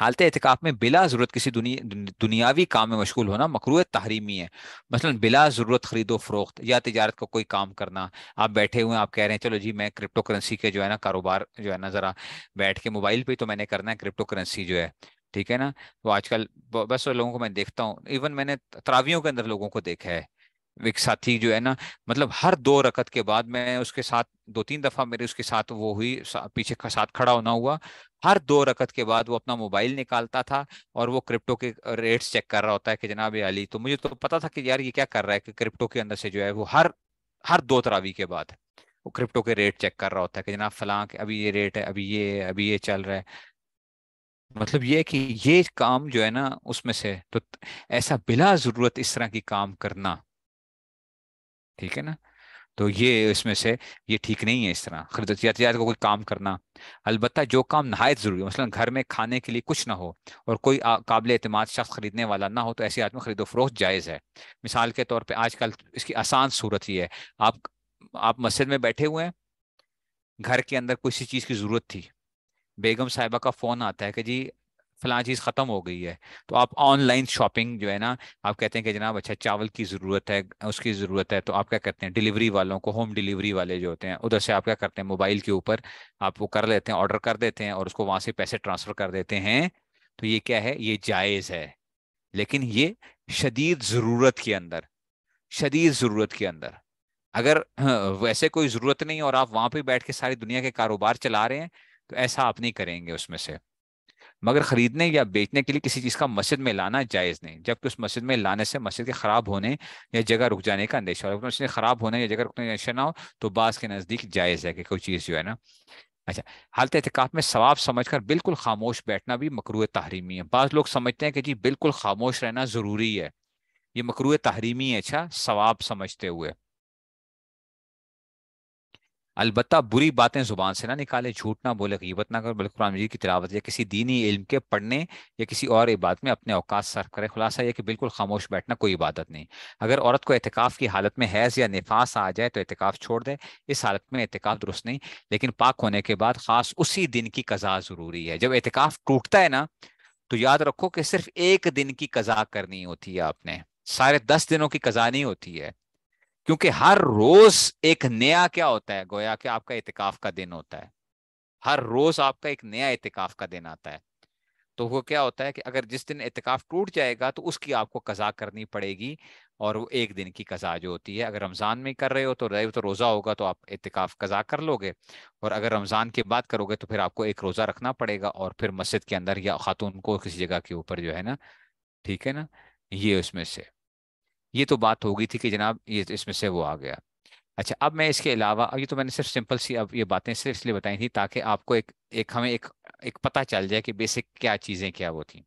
हालत एहतिकाफ में बिला ज़रूरत किसी दुनिया दुनियावी काम में मशगूल होना मकरू तहरीमी है मसलन बिला ज़रूरत ख़रीदो फरोख्त या तजारत का को कोई काम करना आप बैठे हुए आप कह रहे हैं चलो जी मैं क्रिप्टो करेंसी के जो है ना कारोबार जो है ना ज़रा बैठ के मोबाइल पर तो मैंने करना है क्रिप्टो करेंसी जो है ठीक है ना तो आजकल बस लोगों को मैं देखता हूँ इवन मैंने तरावियों के अंदर लोगों को देखा है एक साथी जो है ना मतलब हर दो रकत के बाद मैं उसके साथ दो तीन दफा मेरे उसके साथ वो हुई पीछे का साथ खड़ा होना हुआ हर दो रकत के बाद वो अपना मोबाइल निकालता था और वो क्रिप्टो के रेट्स चेक कर रहा होता है कि जनाब ये अली तो मुझे तो पता था कि यार ये क्या कर रहा है कि क्रिप्टो के अंदर से जो है वो हर हर दो तरावी के बाद वो क्रिप्टो के रेट चेक कर रहा होता है कि जनाब फलां अभी ये रेट है अभी ये अभी ये चल रहा है मतलब ये कि ये काम जो है ना उसमें से तो ऐसा बिला जरूरत इस तरह की काम करना ठीक है ना तो ये इसमें से ये ठीक नहीं है इस तरह खरीदार को कोई काम करना अलबत्त जो काम नहायत ज़रूरी है मसलन घर में खाने के लिए कुछ ना हो और कोई काबिल अतमाद शख्स ख़रीदने वाला ना हो तो ऐसे आदमी खरीदो फरोख्त जायज़ है मिसाल के तौर पर आजकल इसकी आसान सूरत ये है आप आप मस्जिद में बैठे हुए हैं घर के अंदर किसी चीज़ की ज़रूरत थी बेगम साहिबा का फ़ोन आता है कि जी फला चीज़ ख़त्म हो गई है तो आप ऑनलाइन शॉपिंग जो है ना आप कहते हैं कि जनाब अच्छा चावल की ज़रूरत है उसकी ज़रूरत है तो आप क्या करते हैं डिलीवरी वालों को होम डिलीवरी वाले जो होते हैं उधर से आप क्या करते हैं मोबाइल के ऊपर आप वो कर लेते हैं ऑर्डर कर देते हैं और उसको वहाँ से पैसे ट्रांसफ़र कर देते हैं तो ये क्या है ये जायज़ है लेकिन ये शदीद ज़रूरत के अंदर शदीद ज़रूरत के अंदर अगर हाँ, वैसे कोई ज़रूरत नहीं और आप वहाँ पर बैठ के सारी दुनिया के कारोबार चला रहे हैं तो ऐसा आप नहीं करेंगे उसमें से मगर खरीदने या बेचने के लिए किसी चीज़ का मस्जिद में लाना जायज़ नहीं जबकि उस मस्जिद में लाने से मस्जिद के ख़राब होने या जगह रुक जाने का अंदेशा हो मस्जिद ख़राब होने या जगह रुकने का अंदेशा ना हो तो बास के नज़दीक जायज़ है कि कोई चीज़ जो है ना अच्छा हालत एहतिकाफ में सवाब समझकर बिल्कुल खामोश बैठना भी मकरू तहरीमी है बाज़ लोग समझते हैं कि जी बिल्कुल खामोश रहना ज़रूरी है ये मकरू तहरीमी है अच्छा सवाब समझते हुए अलबत् बुरी बातें जुबान से ना निकाले झूठ ना बोले गीबत ना करो बल्कि कुरान मजीद की तिलावत या किसी दीनी इल्म के पढ़ने या किसी और इबादत में अपने अवकात सर्फ करें खुलासा यह कि बिल्कुल खामोश बैठना कोई इबादत नहीं अगर औरत को एहतिकाफ़ की हालत में हैज़ या निफास आ जाए तो एहतिकाफ़ छोड़ दे इस हालत में एहतिकाफ़ दुरुस्त नहीं लेकिन पाक होने के बाद ख़ास उसी दिन की कज़ा ज़रूरी है जब एहतिकाफ़ टूटता है ना तो याद रखो कि सिर्फ एक दिन की कज़ा करनी होती है आपने सारे दस दिनों की कज़ा नहीं होती है क्योंकि हर रोज एक नया क्या होता है गोया कि आपका इतिकाफ का दिन होता है हर रोज आपका एक नया इतिकाफ का दिन आता है तो वो क्या होता है कि अगर जिस दिन इतिकाफ टूट जाएगा तो उसकी आपको कजा करनी पड़ेगी और वो एक दिन की कजा जो होती है अगर रमज़ान में कर रहे हो तो रहे तो रोज़ा होगा तो आप इतिकाफ कजा कर लोगे और अगर रमज़ान की बात करोगे तो फिर आपको एक रोज़ा रखना पड़ेगा और फिर मस्जिद के अंदर या खातून को किसी जगह के ऊपर जो है ना ठीक है ना ये उसमें से ये तो बात हो गई थी कि जनाब ये इसमें से वो आ गया अच्छा अब मैं इसके अलावा ये तो मैंने सिर्फ सिंपल सी अब ये बातें सिर्फ इसलिए बताई थी ताकि आपको एक एक हमें एक एक पता चल जाए कि बेसिक क्या चीज़ें क्या वो थी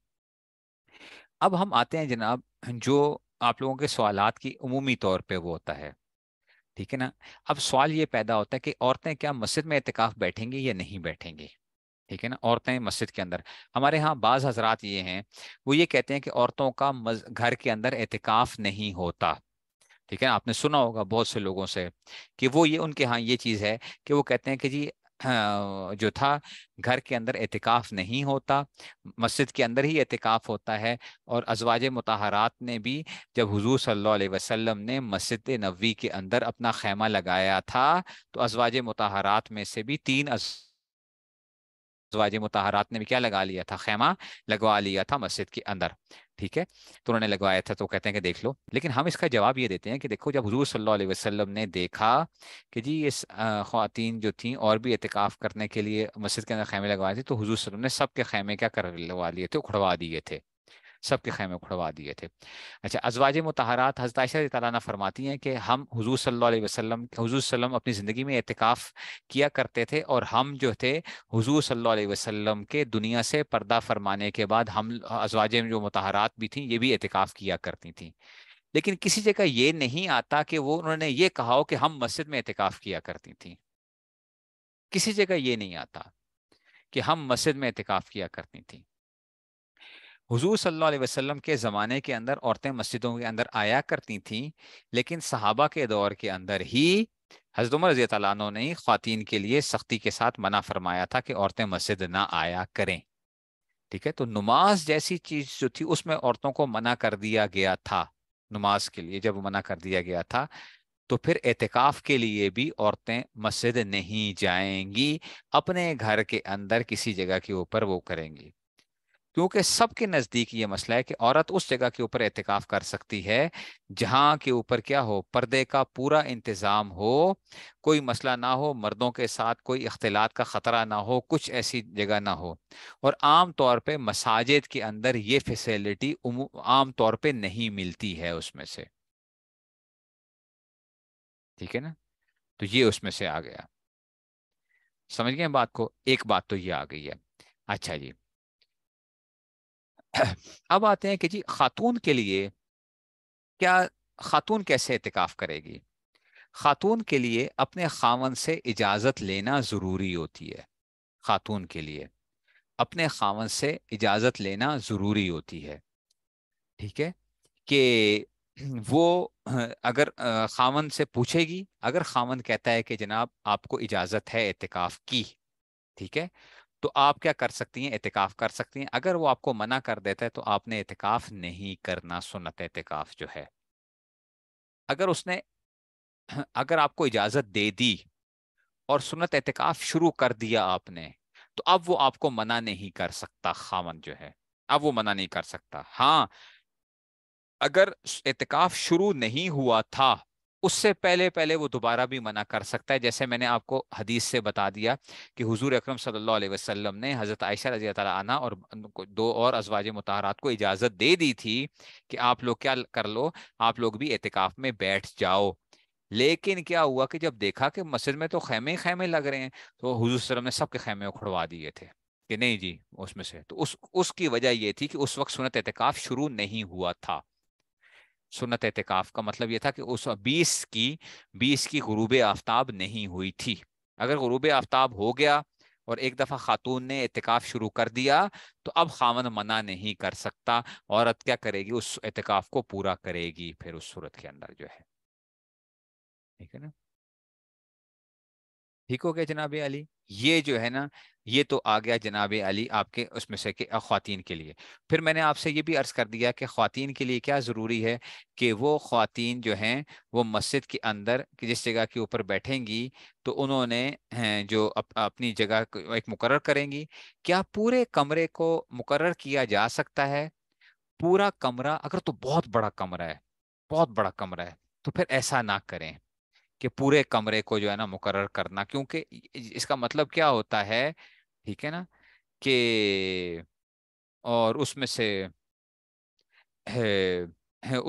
अब हम आते हैं जनाब जो आप लोगों के सवालत की अमूमी तौर पर वो होता है ठीक है ना अब सवाल ये पैदा होता है कि औरतें क्या मस्जिद में इतकाफ़ बैठेंगी या नहीं बैठेंगी ठीक है ना औरतें मस्जिद के अंदर हमारे यहाँ बाज़ हजरात ये हैं वो ये कहते हैं कि औरतों का घर के अंदर एहतिकाफ नहीं होता ठीक है ना आपने सुना होगा बहुत से लोगों से कि वो ये उनके यहाँ ये चीज़ है कि वो कहते हैं कि जी हाँ, जो था घर के अंदर एहतिकाफ नहीं होता मस्जिद के अंदर ही एहतिकाफ होता है और अजवाज मतहरात ने भी जब हुजूर सल्लल्लाहु अलैहि वसल्लम ने मस्जिद नबी के अंदर अपना खैमा लगाया था तो अजवाज मतहरात में से भी तीन अज... अजवाज मतहरात ने भी क्या लगा लिया था खेमा लगवा लिया था मस्जिद के अंदर ठीक है तो उन्होंने लगवाया था तो कहते हैं कि देख लो लेकिन हम इसका जवाब ये देते हैं कि देखो जब हजूर सल वसलम ने देखा कि जी ये खातन जो थी और भी एहतिकाफ़ करने के लिए मस्जिद के अंदर खेमे लगवाए थे तो हजूर सल्लम ने सबके खेमे क्या कर लगवा लिए थे उखड़वा दिए थे सबके खेमे उखड़वा दिए थे अच्छा अजवाज मतहरात हजरत फरमाती हैं कि हम हजूर सल्ला वसलम हजूर अपनी ज़िंदगी में एतकाफ़ किया करते थे और हम जो थे हजूर सल्ला वसलम के दुनिया से पर्दा फरमाने के बाद हम अजवाज जो मतहरात भी थी ये भी एहतिकाफ़ किया करती थी लेकिन किसी जगह ये नहीं आता कि वो उन्होंने ये कहा हो कि हम मस्जिद में एतकाफ किया करती थी किसी जगह ये नहीं आता कि हम मस्जिद में एतकाफ किया करती थी हुजूर सल्लल्लाहु अलैहि वसल्लम के ज़माने के अंदर औरतें मस्जिदों के अंदर आया करती थीं लेकिन सहाबा के दौर के अंदर ही हजरत उमर रजी तु ने ख़वातीन के लिए सख्ती के साथ मना फरमाया था कि औरतें मस्जिद ना आया करें ठीक है तो नमाज जैसी चीज़ जो थी उसमें औरतों को मना कर दिया गया था नमाज के लिए जब मना कर दिया गया था तो फिर एहतिकाफ के लिए भी औरतें मस्जिद नहीं जाएंगी अपने घर के अंदर किसी जगह के ऊपर वो करेंगी क्योंकि सबके नज़दीक ये मसला है कि औरत उस जगह के ऊपर एहतिकाफ कर सकती है जहां के ऊपर क्या हो पर्दे का पूरा इंतज़ाम हो कोई मसला ना हो मर्दों के साथ कोई अख्तिलात का ख़तरा ना हो कुछ ऐसी जगह ना हो और आम तौर पे मसाजिद के अंदर ये फैसिलिटी आम तौर पे नहीं मिलती है उसमें से ठीक है ना तो ये उसमें से आ गया समझ गए बात को एक बात तो ये आ गई है अच्छा जी अब आते हैं कि जी खातून के लिए क्या खातून कैसे एहतिकाफ करेगी खातून के लिए अपने खावन से इजाज़त लेना ज़रूरी होती है खातून के लिए अपने खावन से इजाज़त लेना ज़रूरी होती है ठीक है कि वो अगर खावन से पूछेगी अगर खावन कहता है कि जनाब आपको इजाज़त है एहतिकाफ की ठीक है तो आप क्या कर सकती हैं एहतिकाफ कर सकती हैं अगर वो आपको मना कर देता है तो आपने एहतिकाफ नहीं करना सुनत एहतिकाफ जो है अगर उसने अगर आपको इजाज़त दे दी और सुनत एहतिकाफ शुरू कर दिया आपने तो अब वो आपको मना नहीं कर सकता खामन जो है अब वो मना नहीं कर सकता हाँ अगर एहतिकाफ शुरू नहीं हुआ था उससे पहले पहले वो दोबारा भी मना कर सकता है जैसे मैंने आपको हदीस से बता दिया कि हुजूर अकरम सल्लल्लाहु अलैहि वसल्लम ने हज़रत आयशा रजी आना और दो और अजवाज मतहरात को इजाज़त दे दी थी कि आप लोग क्या कर लो आप लोग भी एहतिकाफ में बैठ जाओ लेकिन क्या हुआ कि जब देखा कि मस्जिद में तो खेमे खेमे लग रहे हैं तो हजूर वसलम ने सबके खेमे उखड़वा दिए थे कि नहीं जी उसमें से तो उस उसकी वजह यह थी कि उस वक्त सुनत एहतिकाफ शुरू नहीं हुआ था सुनत एहतिकाफ का मतलब यह था कि उस बीस की बीस की गुरूब आफ्ताब नहीं हुई थी अगर गुरूब आफ्ताब हो गया और एक दफ़ा खातून ने एहतिकाफ शुरू कर दिया तो अब खामन मना नहीं कर सकता औरत क्या करेगी उस एहतिकाफ को पूरा करेगी फिर उस सूरत के अंदर जो है ठीक है ना ठीक हो गया जनाब अली ये जो है ना ये तो आ गया जनाब अली आपके उसमें से के के लिए फिर मैंने आपसे ये भी अर्ज़ कर दिया कि खातिन के लिए क्या ज़रूरी है कि वो खातिन जो हैं वो मस्जिद के अंदर जिस जगह के ऊपर बैठेंगी तो उन्होंने जो अप, अपनी जगह एक मुकर करेंगी क्या पूरे कमरे को मुकर किया जा सकता है पूरा कमरा अगर तो बहुत बड़ा कमरा है बहुत बड़ा कमरा है तो फिर ऐसा ना करें कि पूरे कमरे को जो है ना मुकर करना क्योंकि इसका मतलब क्या होता है ठीक है ना कि और उसमें से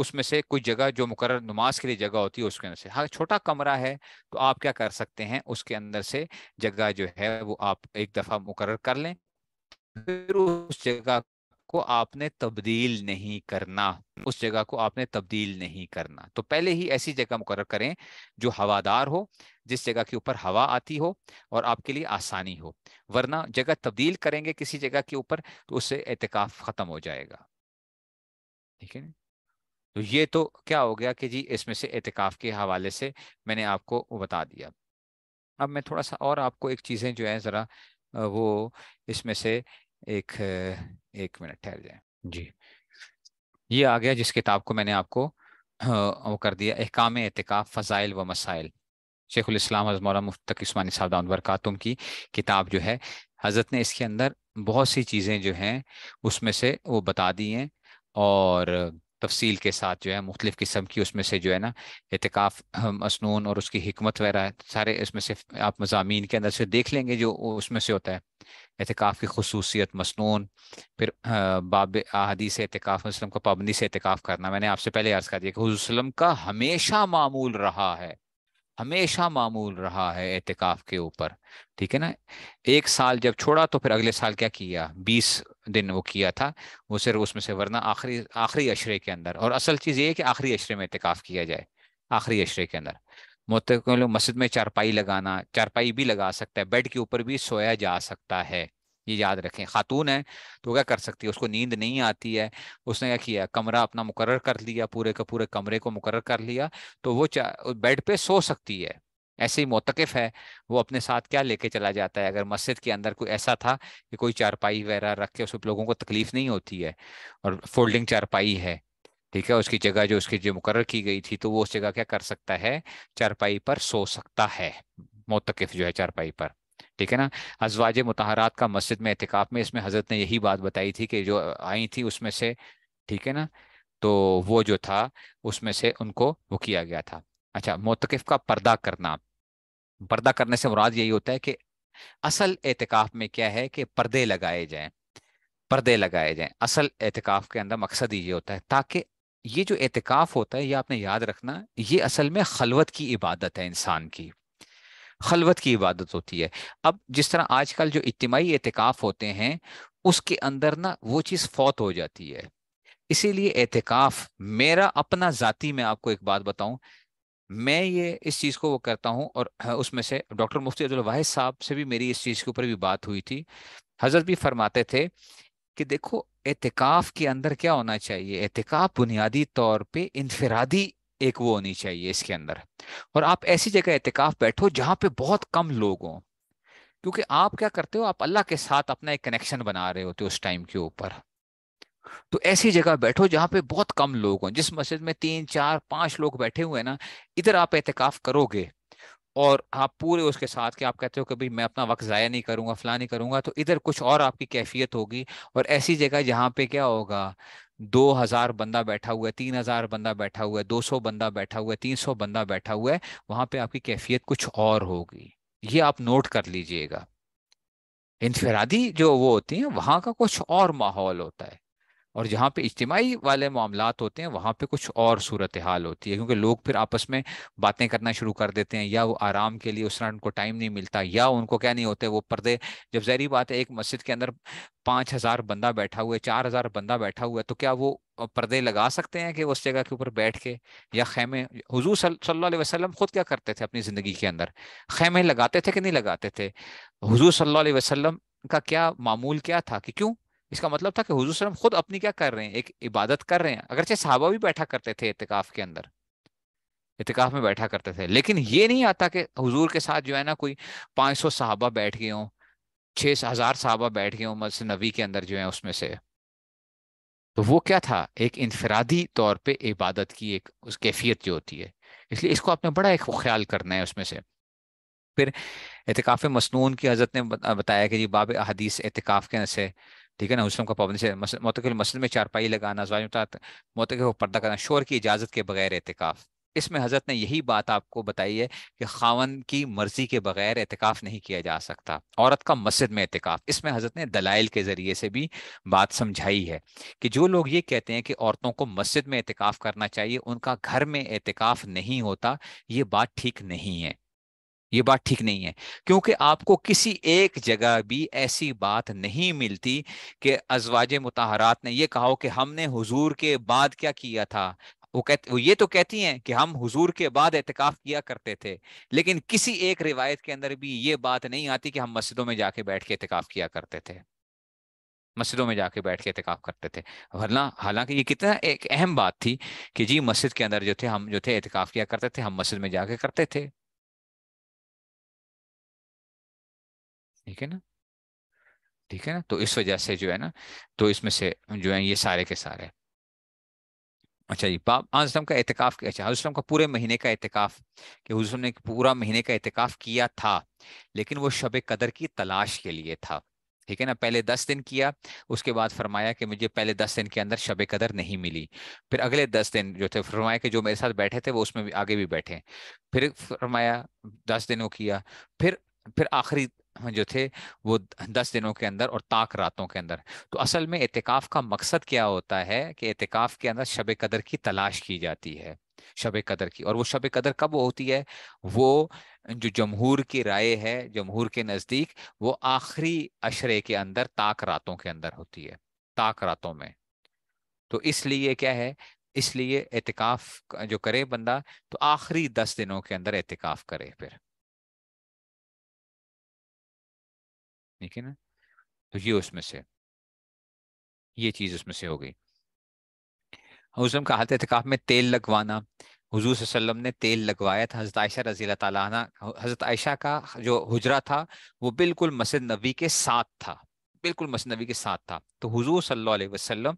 उसमें से कोई जगह जो मुकर नमाज के लिए जगह होती है उसके अंदर से हाँ छोटा कमरा है तो आप क्या कर सकते हैं उसके अंदर से जगह जो है वो आप एक दफ़ा मुकर कर लें फिर उस जगह को आपने तब्दील नहीं करना उस जगह को आपने तब्दील नहीं करना तो पहले ही ऐसी जगह मुकर करें जो हवादार हो जिस जगह के ऊपर हवा आती हो और आपके लिए आसानी हो वरना जगह तब्दील करेंगे किसी जगह के ऊपर तो उससे एहतिकाफ ख़त्म हो जाएगा ठीक है तो ये तो क्या हो गया कि जी इसमें से एहतिकाफ के हवाले से मैंने आपको बता दिया अब मैं थोड़ा सा और आपको एक चीज़ें जो है ज़रा वो इसमें से एक एक मिनट ठहर जाए जी ये आ गया जिस किताब को मैंने आपको हाँ, वो कर दिया अहकाम एहतिकाफ फ़ज़ाइल व मसाइल शेखुलस्लाम हज़मौला मुफ्त तस्मानी साहब दाम की किताब जो है हज़रत ने इसके अंदर बहुत सी चीज़ें जो हैं उसमें से वो बता दी हैं और तफसील के साथ जो है मुख्तलिफ़ किस्म की उसमें से जो है ना एहतिकाफ़ हाँ, मसनून और उसकी हमत वगैरह सारे इसमें से आप मजामी के अंदर से देख लेंगे जो उसमें से होता है एहतिकाफ़ की खसूसियत मसनून फिर बाब से एहतिकाफ़ वसलम का पाबंदी से एहतिकाफ़ करना मैंने आपसे पहले अर्ज़ कर दिया कि वसलम का हमेशा मामूल रहा है हमेशा मामूल रहा है एहतिकाफ़ के ऊपर ठीक है ना एक साल जब छोड़ा तो फिर अगले साल क्या किया बीस दिन वो किया था वो सिर्फ उसमें से वरना आखिरी आखिरी अशरे के अंदर और असल चीज़ ये है कि आखिरी अशरे में एहतिकाफ़ किया जाए आखिरी अशरे के अंदर मोहते मस्जिद में चारपाई लगाना चारपाई भी लगा सकता है बेड के ऊपर भी सोया जा सकता है ये याद रखें खातून है तो क्या कर सकती है उसको नींद नहीं आती है उसने क्या किया कमरा अपना मुकर कर लिया पूरे का पूरे कमरे को मुकर कर लिया तो वो बेड पे सो सकती है ऐसे ही मोतकफ़ है वो अपने साथ क्या लेके चला जाता है अगर मस्जिद के अंदर कोई ऐसा था कि कोई चारपाई वगैरह रख के उस लोगों को तकलीफ नहीं होती है और फोल्डिंग चारपाई है ठीक है उसकी जगह जो उसकी जो मुकर की गई थी तो वो उस जगह क्या कर सकता है चारपाई पर सो सकता है मोतकफ जो है चारपाई पर ठीक है ना अजवाज मतहरात का मस्जिद में एहतिकाफ में इसमें हजरत ने यही बात बताई थी कि जो आई थी उसमें से ठीक है ना तो वो जो था उसमें से उनको वो किया गया था अच्छा मोतकफ का पर्दा करना पर्दा करने से मुराद यही होता है कि असल एहतिकाफ में क्या है कि पर्दे लगाए जाए पर्दे लगाए जाएं असल एहतिकाफ के अंदर मकसद ये होता है ताकि ये जो एहतिकाफ होता है ये आपने याद रखना ये असल में खलवत की इबादत है इंसान की खलवत की इबादत होती है अब जिस तरह आजकल जो इज्तमाही एहतिकाफ होते हैं उसके अंदर ना वो चीज़ फौत हो जाती है इसीलिए एहतिकाफ मेरा अपना जाति मैं आपको एक बात बताऊं मैं ये इस चीज़ को वो करता हूं और हाँ, उसमें से डॉक्टर मुफ्ती अब्दुल वाहिद साहब से भी मेरी इस चीज़ के ऊपर भी बात हुई थी हजरत भी फरमाते थे कि देखो एहतिकाफ के अंदर क्या होना चाहिए एहतिकाफ बुनियादी तौर पे इनफरादी एक वो होनी चाहिए इसके अंदर और आप ऐसी जगह एहतिकाफ बैठो जहाँ पे बहुत कम लोग हों क्योंकि आप क्या करते हो आप अल्लाह के साथ अपना एक कनेक्शन बना रहे होते हो उस टाइम के ऊपर तो ऐसी जगह बैठो जहाँ पे बहुत कम लोग हों जिस मस्जिद में तीन चार पांच लोग बैठे हुए हैं ना इधर आप एहतिकाफ करोगे और आप पूरे उसके साथ कि आप कहते हो कि भाई मैं अपना वक्त ज़ाया नहीं करूँगा फला नहीं करूँगा तो इधर कुछ और आपकी कैफियत होगी और ऐसी जगह जहाँ पे क्या होगा दो हज़ार बंदा बैठा हुआ है तीन हज़ार बंदा बैठा हुआ है दो सौ बंदा बैठा हुआ है तीन सौ बंदा बैठा हुआ है वहाँ पर आपकी कैफियत कुछ और होगी ये आप नोट कर लीजिएगा इनफरादी जो वो होती हैं वहाँ का कुछ और माहौल होता है और जहाँ पे इज्तमाही वाले मामला होते हैं वहाँ पे कुछ और सूरत हाल होती है क्योंकि लोग फिर आपस में बातें करना शुरू कर देते हैं या वो आराम के लिए उस तरह उनको टाइम नहीं मिलता या उनको क्या नहीं होते वो पर्दे जब जहरी बात है एक मस्जिद के अंदर पाँच हज़ार बंदा बैठा हुआ है चार हज़ार बंदा बैठा हुआ है तो क्या वो पर्दे लगा सकते हैं कि उस जगह के ऊपर बैठ के या खेमे हजू सल्ला वसलम खुद क्या करते थे अपनी ज़िंदगी के अंदर खेमे लगाते थे कि नहीं लगाते थे हजू सल्ला वसलम का क्या मामूल क्या था कि क्यों इसका मतलब था कि हुजूर सलम खुद अपनी क्या कर रहे हैं एक इबादत कर रहे हैं अगरचे साहबा भी बैठा करते थे इतकाफ के अंदर इतकाफ में बैठा करते थे लेकिन ये नहीं आता कि हुजूर के साथ जो है ना कोई 500 साहबा बैठ गए हों छः हज़ार साहबा बैठ गए हों मस्जिद नबी के अंदर जो है उसमें से तो वो क्या था एक इनफरादी तौर पे इबादत की एक उस कैफियत जो होती है इसलिए इसको आपने बड़ा एक ख्याल करना है उसमें से फिर एहतिकाफ़ मसनून की हज़रत ने बताया कि जी बाब अदीस एहतिकाफ़ के से ठीक है ना उसम का पाबंदी से मोतकिल मस्जिद में चारपाई लगाना जवाज मोत को पर्दा करना शोर की इजाज़त के बगैर एहतिकाफ़ इसमें हजरत ने यही बात आपको बताई है कि खावन की मर्जी के बगैर एहतिकाफ नहीं किया जा सकता औरत का मस्जिद में एहतिकाफ इसमें हजरत ने दलाइल के ज़रिए से भी बात समझाई है कि जो लोग ये कहते हैं कि औरतों को मस्जिद में एहतिकाफ करना चाहिए उनका घर में एहतिकाफ नहीं होता ये बात ठीक नहीं है ये बात ठीक नहीं है क्योंकि आपको किसी एक जगह भी ऐसी बात नहीं मिलती कि अजवाज मतहरात ने यह कहा कि हमने हुजूर के बाद क्या किया था वो कहते वो ये तो कहती हैं कि हम हुजूर के बाद एहतिकाफ किया करते थे लेकिन किसी एक रिवायत के अंदर भी ये बात नहीं आती कि हम मस्जिदों में जाके बैठ के एहतिकाफ किया करते थे मस्जिदों में जाके बैठ के एहतिकाफ करते थे वरना हालांकि ये कितना एक अहम बात थी कि जी मस्जिद के अंदर जो थे हम जो थे एहतिकाफ किया करते थे हम मस्जिद में जाके करते थे ठीक है ना ठीक है ना तो इस वजह से जो है ना तो इसमें से जो है ये सारे के सारे अच्छा जी बाप हजरम का एहतिकाफ अच्छा हजरम का पूरे महीने का एहतिकाफ कि हजरम ने पूरा महीने का एहतिकाफ किया था लेकिन वो शब कदर की तलाश के लिए था ठीक है ना पहले दस दिन किया उसके बाद फरमाया कि मुझे पहले दस दिन के अंदर शब कदर नहीं मिली फिर अगले दस दिन जो थे फरमाया कि जो मेरे साथ बैठे थे वो उसमें भी आगे भी बैठे फिर फरमाया दस दिन वो किया फिर फिर आखिरी हाँ, जो थे वो दस दिनों के अंदर और ताक रातों के अंदर तो असल में एहतिकाफ का मकसद क्या होता है कि एहतिकाफ के अंदर शब कदर की तलाश की जाती है शब कदर की और वो शब कदर कब होती है वो जो जमहूर की राय है जमहूर के नज़दीक वो आखिरी अशरे के अंदर ताक रातों के अंदर होती है ताक रातों में तो इसलिए क्या है इसलिए एहतिकाफ जो करे बंदा तो आखिरी दस दिनों के अंदर एहतिकाफ करे फिर ठीक है ना तो ये उसमें से ये चीज़ उसमें से हो गई हजूम का हालत एहतिकाफ में तेल लगवाना हजूर सल्लम ने तेल लगवाया था हज़रत आयशा रजी तजरत आयशा का जो हुजरा था वो बिल्कुल मसद नबी के साथ था बिल्कुल मसनवी के साथ था तो हुजूर सल्लल्लाहु अलैहि वसल्लम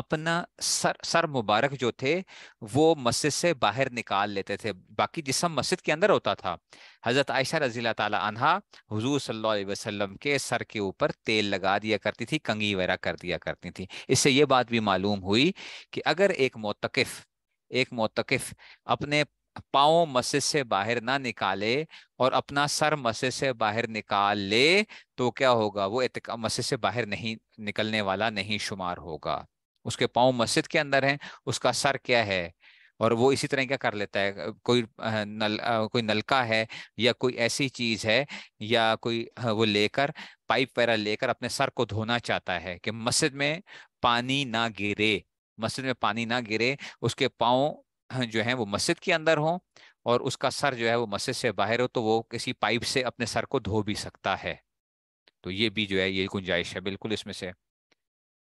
अपना सर सर मुबारक जो थे वो मस्जिद से बाहर निकाल लेते थे बाकी जिसम मस्जिद के अंदर होता था हज़रत आयशा रजी तहा हुजूर सल्लल्लाहु अलैहि वसल्लम के सर के ऊपर तेल लगा दिया करती थी कंगी वगैरह कर दिया करती थी इससे ये बात भी मालूम हुई कि अगर एक मोतकफ़ एक मोतकफ़ अपने पाओ मस्जिद से बाहर ना निकाले और अपना सर मस्जिद से बाहर निकाल ले तो क्या होगा वो मस्जिद से बाहर नहीं निकलने वाला नहीं शुमार होगा उसके पाओ मस्जिद के अंदर हैं उसका सर क्या है और वो इसी तरह क्या कर लेता है कोई नल कोई नलका है या कोई ऐसी चीज़ है या कोई वो लेकर पाइप वगैरह लेकर अपने सर को धोना चाहता है कि मस्जिद में पानी ना गिरे मस्जिद में पानी ना गिरे उसके पाओ हाँ, जो है वो मस्जिद के अंदर हो और उसका सर जो है वो मस्जिद से बाहर हो तो वो किसी पाइप से अपने सर को धो भी सकता है तो ये भी जो है ये गुंजाइश है बिल्कुल इसमें से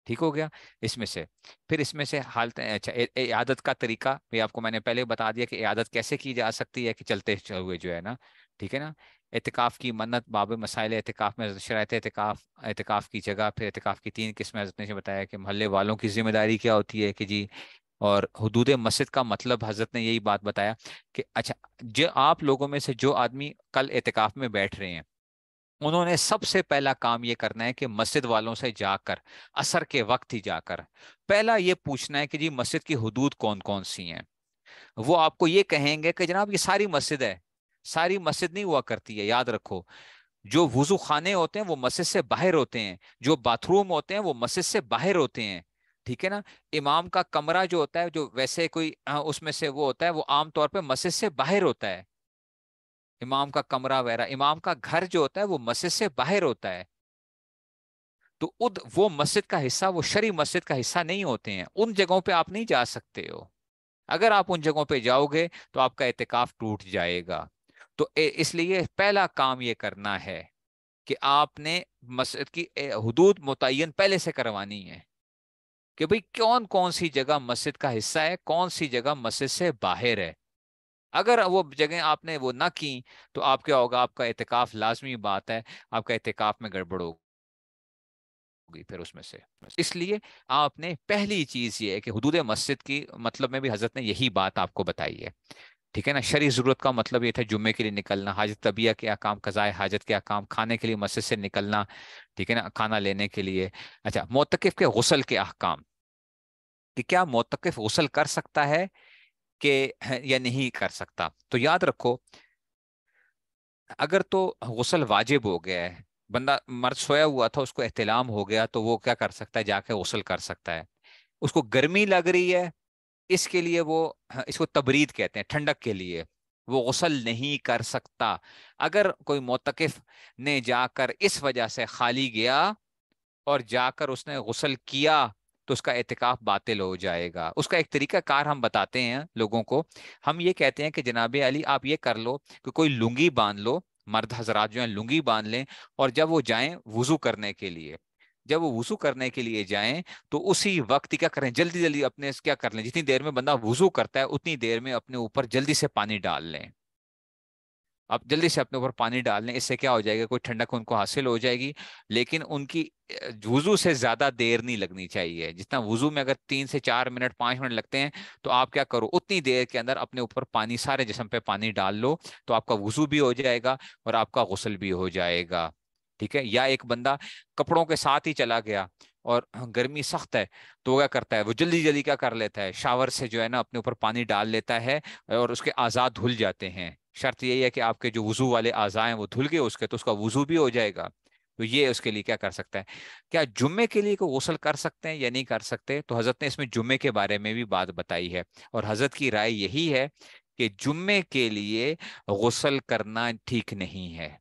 ठीक हो गया इसमें से फिर इसमें से हालत अच्छा आदत का तरीका भी आपको मैंने पहले बता दिया कि इयादत कैसे की जा सकती है कि चलते हुए जो है ना ठीक है ना एहतिकाफ़ की मन्नत बाब मसाइल एहतिकाफ़ में शरात एहतिकाफ़ एहतिकाफ़ की जगह फिर एहतिकाफ़ की तीन किस्में हजरत ने बताया कि महल्ले वालों की जिम्मेदारी क्या होती है कि जी और हदूद मस्जिद का मतलब हजरत ने यही बात बताया कि अच्छा जो आप लोगों में से जो आदमी कल एहतिकाफ में बैठ रहे हैं उन्होंने सबसे पहला काम ये करना है कि मस्जिद वालों से जाकर असर के वक्त ही जाकर पहला ये पूछना है कि जी मस्जिद की हदूद कौन कौन सी हैं वो आपको ये कहेंगे कि जनाब ये सारी मस्जिद है सारी मस्जिद नहीं हुआ करती है याद रखो जो वजू खाने होते हैं वो मस्जिद से बाहर होते हैं जो बाथरूम होते हैं वो मस्जिद से बाहर होते हैं ठीक है ना इमाम का कमरा जो होता है जो वैसे कोई हाँ, उसमें से वो होता है वो आमतौर पर मस्जिद से बाहर होता है इमाम का कमरा वगैरह इमाम का घर जो होता है वो मस्जिद से बाहर होता है तो उद वो मस्जिद का हिस्सा वो शरी मस्जिद का हिस्सा नहीं होते हैं उन जगहों पे आप नहीं जा सकते हो अगर आप उन जगहों पे जाओगे तो आपका एहतिकाफ टूट जाएगा तो इसलिए पहला काम ये करना है कि आपने मस्जिद की हदूद मुतन पहले से करवानी है कि भाई कौन कौन सी जगह मस्जिद का हिस्सा है कौन सी जगह मस्जिद से बाहर है अगर वो जगह आपने वो ना की तो आप क्या होगा आपका एहतिकाफ लाजमी बात है आपका एहतिकाफ में गड़बड़ होगा होगी फिर उसमें से इसलिए आपने पहली चीज़ ये है कि हदूद मस्जिद की मतलब में भी हज़रत ने यही बात आपको बताई है ठीक है ना शरी ज़रूरत का मतलब ये था जुम्मे के लिए निकलना हाजत तबिया के अकाम कज़ाए हाजत के अकाम खाने के लिए मस्जिद से निकलना ठीक है ना खाना लेने के लिए अच्छा मोतकफ़ के गसल के अहकाम कि क्या मोतकफ गसल कर सकता है कि या नहीं कर सकता तो याद रखो अगर तो गसल वाजिब हो गया है बंदा मर्द सोया हुआ था उसको एहतलाम हो गया तो वो क्या कर सकता है जाके गसल कर सकता है उसको गर्मी लग रही है इसके लिए वो हाँ, इसको तबरीद कहते हैं ठंडक के लिए वो गसल नहीं कर सकता अगर कोई मोतकफ ने जाकर इस वजह से खाली गया और जाकर उसने गसल किया तो उसका एहतिकाफ बातिल हो जाएगा उसका एक तरीका कार हम बताते हैं लोगों को हम ये कहते हैं कि जनाब अली आप ये कर लो कि कोई लुंगी बांध लो मर्द हजरात जो है लुंगी बांध लें और जब वो जाएं वजू करने के लिए जब वो वजू करने के लिए जाएं तो उसी वक्त क्या करें जल्दी जल्दी अपने क्या कर लें जितनी देर में बंदा वजू करता है उतनी देर में अपने ऊपर जल्दी से पानी डाल लें आप जल्दी से अपने ऊपर पानी डाल लें इससे क्या हो जाएगा कोई ठंडक उनको हासिल हो जाएगी लेकिन उनकी वजू से ज़्यादा देर नहीं लगनी चाहिए जितना वजू में अगर तीन से चार मिनट पांच मिनट लगते हैं तो आप क्या करो उतनी देर के अंदर अपने ऊपर पानी सारे जिसम पे पानी डाल लो तो आपका वजू भी हो जाएगा और आपका गसल भी हो जाएगा ठीक है या एक बंदा कपड़ों के साथ ही चला गया और गर्मी सख्त है तो क्या करता है वो जल्दी जल्दी क्या कर लेता है शावर से जो है ना अपने ऊपर पानी डाल लेता है और उसके आज़ाद धुल जाते हैं शर्त यही है कि आपके जो वज़ू वाले आज़ा हैं वो धुल गए उसके तो उसका वज़ू भी हो जाएगा तो ये उसके लिए क्या कर सकता है क्या जुम्मे के लिए को गसल कर सकते हैं या नहीं कर सकते तो हज़रत ने इसमें जुम्मे के बारे में भी बात बताई है और हज़रत की राय यही है कि जुम्मे के लिए गसल करना ठीक नहीं है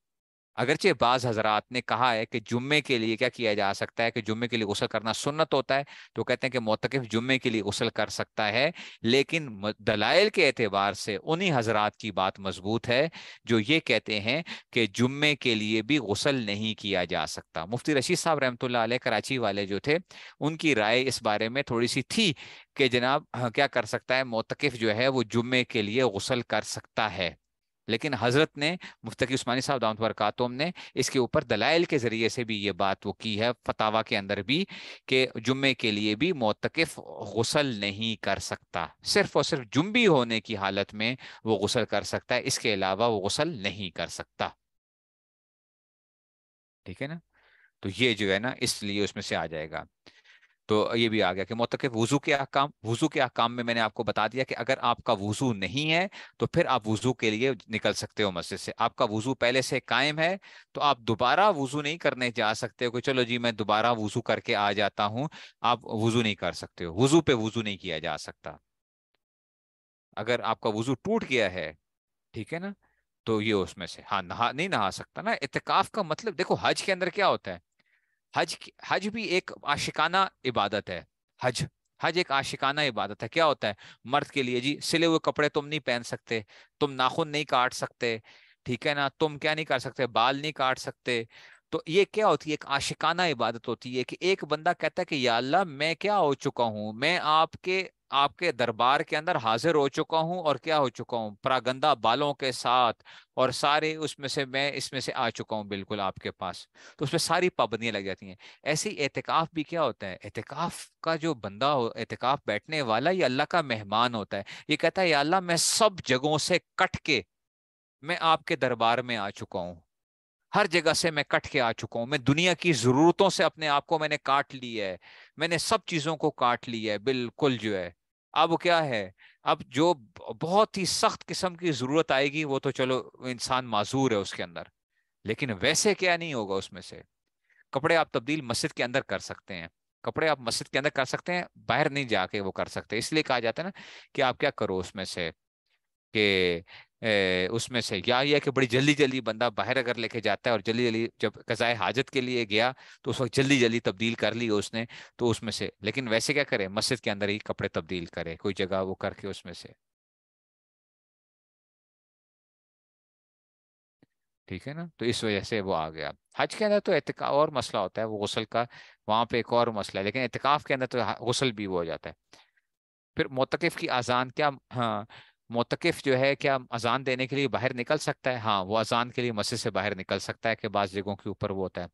अगरचे बाज हजरात ने कहा है कि जुम्मे के लिए क्या किया जा सकता है कि जुम्मे के लिए गसल करना सुन्नत होता है तो कहते हैं कि मोतकफ जुम्मे के लिए गसल कर सकता है लेकिन दलाइल के एतबार से उन्हीं हजरात की बात मजबूत है जो ये कहते हैं कि जुम्मे के लिए भी गसल नहीं किया जा सकता मुफ्ती रशीद साहब रहमत कराची वाले जो थे उनकी राय इस बारे में थोड़ी सी थी कि जनाब हाँ, क्या कर सकता है मोतकफ जो है वो जुम्मे के लिए गसल कर सकता है लेकिन हजरत ने मुफ्ती उस्मानी साहब दाम वरकातम ने इसके ऊपर दलाइल के ज़रिए से भी ये बात वो की है फतावा के अंदर भी कि जुम्मे के लिए भी मोतकफ गसल नहीं कर सकता सिर्फ और सिर्फ जुम्बी होने की हालत में वो गसल कर सकता है इसके अलावा वो गसल नहीं कर सकता ठीक है ना तो ये जो है ना इसलिए उसमें से आ जाएगा तो ये भी आ गया कि मोतक वजू के अहकाम वजू के अहकाम में मैंने आपको बता दिया कि अगर आपका वजू नहीं है तो फिर आप वजू के लिए निकल सकते हो मस्जिद से आपका वजू पहले से कायम है तो आप दोबारा वजू नहीं करने जा सकते हो कि चलो जी मैं दोबारा वजू करके आ जाता हूँ आप वजू नहीं कर सकते हो वजू पे वजू नहीं किया जा सकता अगर आपका वजू टूट गया है ठीक है ना तो ये उसमें से हाँ नहा नहीं नहा सकता ना इतकाफ का मतलब देखो हज के अंदर क्या होता है हज हज भी एक आशिकाना इबादत है हज हज एक आशिकाना इबादत है क्या होता है मर्द के लिए जी सिले हुए कपड़े तुम नहीं पहन सकते तुम नाखून नहीं काट सकते ठीक है ना तुम क्या नहीं कर सकते बाल नहीं काट सकते तो ये क्या होती है एक आशिकाना इबादत होती है कि एक बंदा कहता है कि या अल्लाह मैं क्या हो चुका हूँ मैं आपके आपके दरबार के अंदर हाजिर हो चुका हूँ और क्या हो चुका हूँ प्रागंदा बालों के साथ और सारे उसमें से मैं इसमें से आ चुका हूँ बिल्कुल आपके पास तो उसमें सारी पाबंदियाँ लग जाती हैं ऐसे एहतिकाफ भी क्या होता है एहतिकाफ का जो बंदा हो एहतिकाफ बैठने वाला ये अल्लाह का मेहमान होता है ये कहता है अल्लाह मैं सब जगहों से कट के मैं आपके दरबार में आ चुका हूँ हर जगह से मैं कट के आ चुका हूँ मैं दुनिया की ज़रूरतों से अपने आप को मैंने काट लिया है मैंने सब चीज़ों को काट लिया है बिल्कुल जो है अब क्या है अब जो बहुत ही सख्त किस्म की जरूरत आएगी वो तो चलो इंसान माजूर है उसके अंदर लेकिन वैसे क्या नहीं होगा उसमें से कपड़े आप तब्दील मस्जिद के अंदर कर सकते हैं कपड़े आप मस्जिद के अंदर कर सकते हैं बाहर नहीं जाके वो कर सकते इसलिए कहा जाता है ना कि आप क्या करो उसमें से कि उसमें से या यह कि बड़ी जल्दी जल्दी बंदा बाहर अगर लेके जाता है और जल्दी जल्दी जब कज़ाए हाजत के लिए गया तो उस वक्त जल्दी जल्दी तब्दील कर ली उसने तो उसमें से लेकिन वैसे क्या करे मस्जिद के अंदर ही कपड़े तब्दील करे कोई जगह वो करके उसमें से ठीक है ना तो इस वजह से वो आ गया हज के अंदर तो एहतिका और मसला होता है वो गसल का वहाँ पे एक और मसला है लेकिन एहतिकाफ़ के अंदर तो गसल भी वो हो जाता है फिर मोतकफ़ की आज़ान क्या हाँ मोतकफ जो है क्या अजान देने के लिए बाहर निकल सकता है हाँ वो अजान के लिए मस्जिद से बाहर निकल सकता है कि बाज़ जगहों के ऊपर वो होता है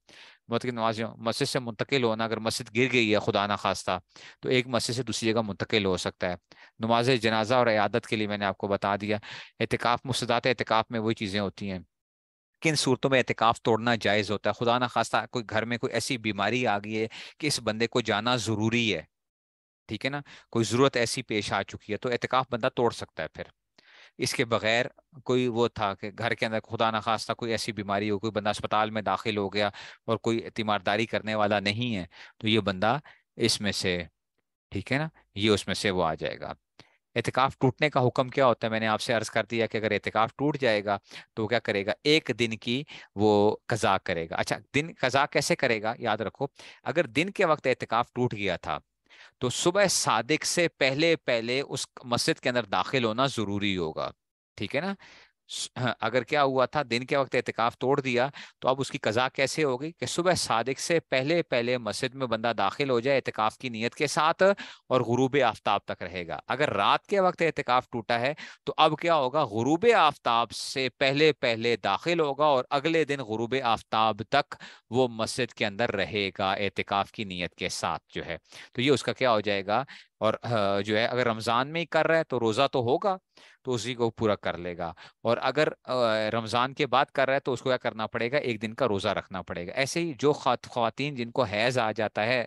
मतलब नमाजियों मस्जिद से मुंतकिल होना अगर मस्जिद गिर गई है खुदा ना खास्ता तो एक मस्जिद से दूसरी जगह मुंतकिल हो सकता है नमाज जनाजा और अयादत के लिए मैंने आपको बता दिया एहतिकाफ़ मुसदात एहतिकाफ़ में वही चीज़ें होती हैं किन सूरतों में एहतिकाफ़ तोड़ना जायज़ होता है खुदा ना खास्ता कोई घर में कोई ऐसी बीमारी आ गई है कि इस बंदे को जाना ज़रूरी है ठीक है ना कोई ज़रूरत ऐसी पेश आ चुकी है तो एहतिकाफ बंदा तोड़ सकता है फिर इसके बगैर कोई वो था कि घर के अंदर खुदा ना खास्ता कोई ऐसी बीमारी हो कोई बंदा अस्पताल में दाखिल हो गया और कोई तीमारदारी करने वाला नहीं है तो ये बंदा इसमें से ठीक है ना ये उसमें से वो आ जाएगा एहतिकाफ टूटने का हुक्म क्या होता है मैंने आपसे अर्ज कर दिया कि अगर एहतिकाफ टूट जाएगा तो क्या करेगा एक दिन की वो कजा करेगा अच्छा दिन कजा कैसे करेगा याद रखो अगर दिन के वक्त एहतिकाफ टूट गया था तो सुबह सादिक से पहले पहले उस मस्जिद के अंदर दाखिल होना ज़रूरी होगा ठीक है ना हाँ, अगर क्या हुआ था दिन के वक्त एहतिकाफ तोड़ दिया तो अब उसकी कज़ा कैसे होगी कि सुबह सादिक से पहले पहले मस्जिद में बंदा दाखिल हो जाए एहतिकाफ की नीयत के साथ और गुरूब आफ्ताब तक रहेगा अगर रात के वक्त एहतिकाफ टूटा है तो अब क्या होगा गुरूब आफ्ताब से पहले पहले दाखिल होगा और अगले दिन गुरूब आफ्ताब तक वो मस्जिद के अंदर रहेगा एहतिकाफ की नीयत के साथ जो है तो ये उसका क्या हो जाएगा और हाँ, जो है अगर रमज़ान में ही कर रहा है तो रोज़ा तो होगा तो उसी को पूरा कर लेगा और अगर रमज़ान के बाद कर रहा है तो उसको क्या करना पड़ेगा एक दिन का रोज़ा रखना पड़ेगा ऐसे ही जो खातन जिनको हैज़ आ जाता है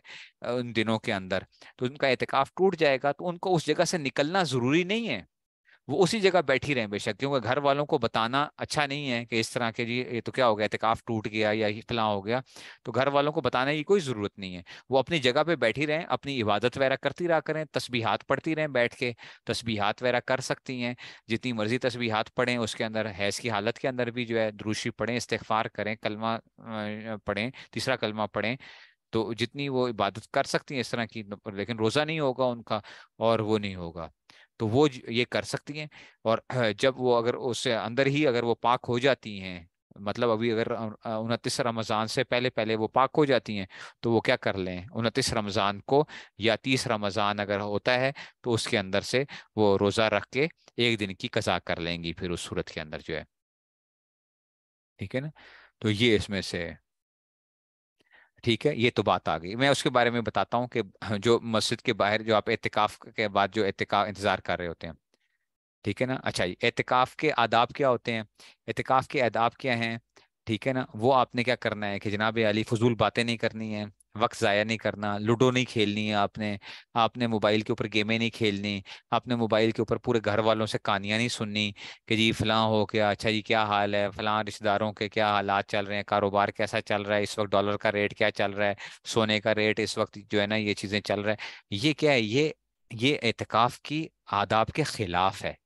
उन दिनों के अंदर तो उनका एहतिकाफ़ टूट जाएगा तो उनको उस जगह से निकलना ज़रूरी नहीं है वो उसी जगह बैठी रहें बेशक क्योंकि घर वालों को बताना अच्छा नहीं है कि इस तरह के जी ये तो क्या हो गया एहतिकाफ टूट गया या फला हो गया तो घर वालों को बताने की कोई ज़रूरत नहीं है वो अपनी जगह पे बैठी रहें अपनी इबादत वगैरह करती रहा करें तस्बीहात पढ़ती रहें बैठ के तस्बीहात वगैरह कर सकती हैं जितनी मर्ज़ी तस्बीहात पढ़ें उसके अंदर हैज़ की हालत के अंदर भी जो है द्रूशी पढ़ें इस्तफार करें कलमा पढ़ें तीसरा कलमा पढ़ें तो जितनी वो इबादत कर सकती हैं इस तरह की लेकिन रोज़ा नहीं होगा उनका और वो नहीं होगा तो वो ये कर सकती हैं और जब वो अगर उससे अंदर ही अगर वो पाक हो जाती हैं मतलब अभी अगर उनतीस रमज़ान से पहले पहले वो पाक हो जाती हैं तो वो क्या कर लें उनतीस रमज़ान को या तीस रमज़ान अगर होता है तो उसके अंदर से वो रोज़ा रख के एक दिन की कज़ा कर लेंगी फिर उस सूरत के अंदर जो है ठीक है ना तो ये इसमें से ठीक है ये तो बात आ गई मैं उसके बारे में बताता हूँ कि हाँ, जो मस्जिद के बाहर जो आप एहतिकाफ के बाद जो एहतिका इंतज़ार कर रहे होते हैं ठीक है ना अच्छा एहतिकाफ के आदाब क्या होते हैं एहतिकाफ के आदाब क्या हैं ठीक है ना वो आपने क्या करना है कि जनाब अली फजूल बातें नहीं करनी है वक्त ज़ाया नहीं करना लूडो नहीं खेलनी है आपने आपने मोबाइल के ऊपर गेमें नहीं खेलनी आपने मोबाइल के ऊपर पूरे घर वालों से कहानियाँ नहीं सुननी कि जी फ़लाँ हो क्या अच्छा जी क्या हाल है फ़लाँ रिश्तेदारों के क्या हालात चल रहे हैं कारोबार कैसा चल रहा है इस वक्त डॉलर का रेट क्या चल रहा है सोने का रेट इस वक्त जो है ना ये चीज़ें चल रहा है ये क्या है ये ये एहतिकाफ़ की आदाब के ख़िलाफ़ है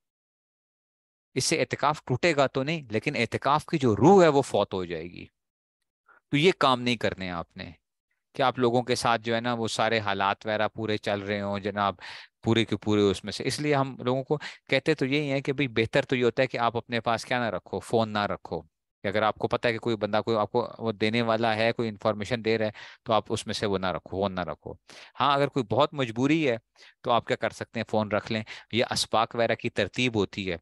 इससे एहतिकाफ टूटेगा तो नहीं लेकिन एहतिकाफ की जो रूह है वो फौत हो जाएगी तो ये काम नहीं करने आपने कि आप लोगों के साथ जो है ना वो सारे हालात वगैरह पूरे चल रहे हों जनाब पूरे के पूरे उसमें से इसलिए हम लोगों को कहते तो यही है कि भाई बेहतर तो ये होता है कि आप अपने पास क्या ना रखो फ़ोन ना रखो कि अगर आपको पता है कि कोई बंदा कोई आपको वो देने वाला है कोई इन्फॉर्मेशन दे रहा है तो आप उसमें से वो ना रखो फोन ना रखो हाँ अगर कोई बहुत मजबूरी है तो आप क्या कर सकते हैं फ़ोन रख लें यह इसबाक वगैरह की तरतीब होती है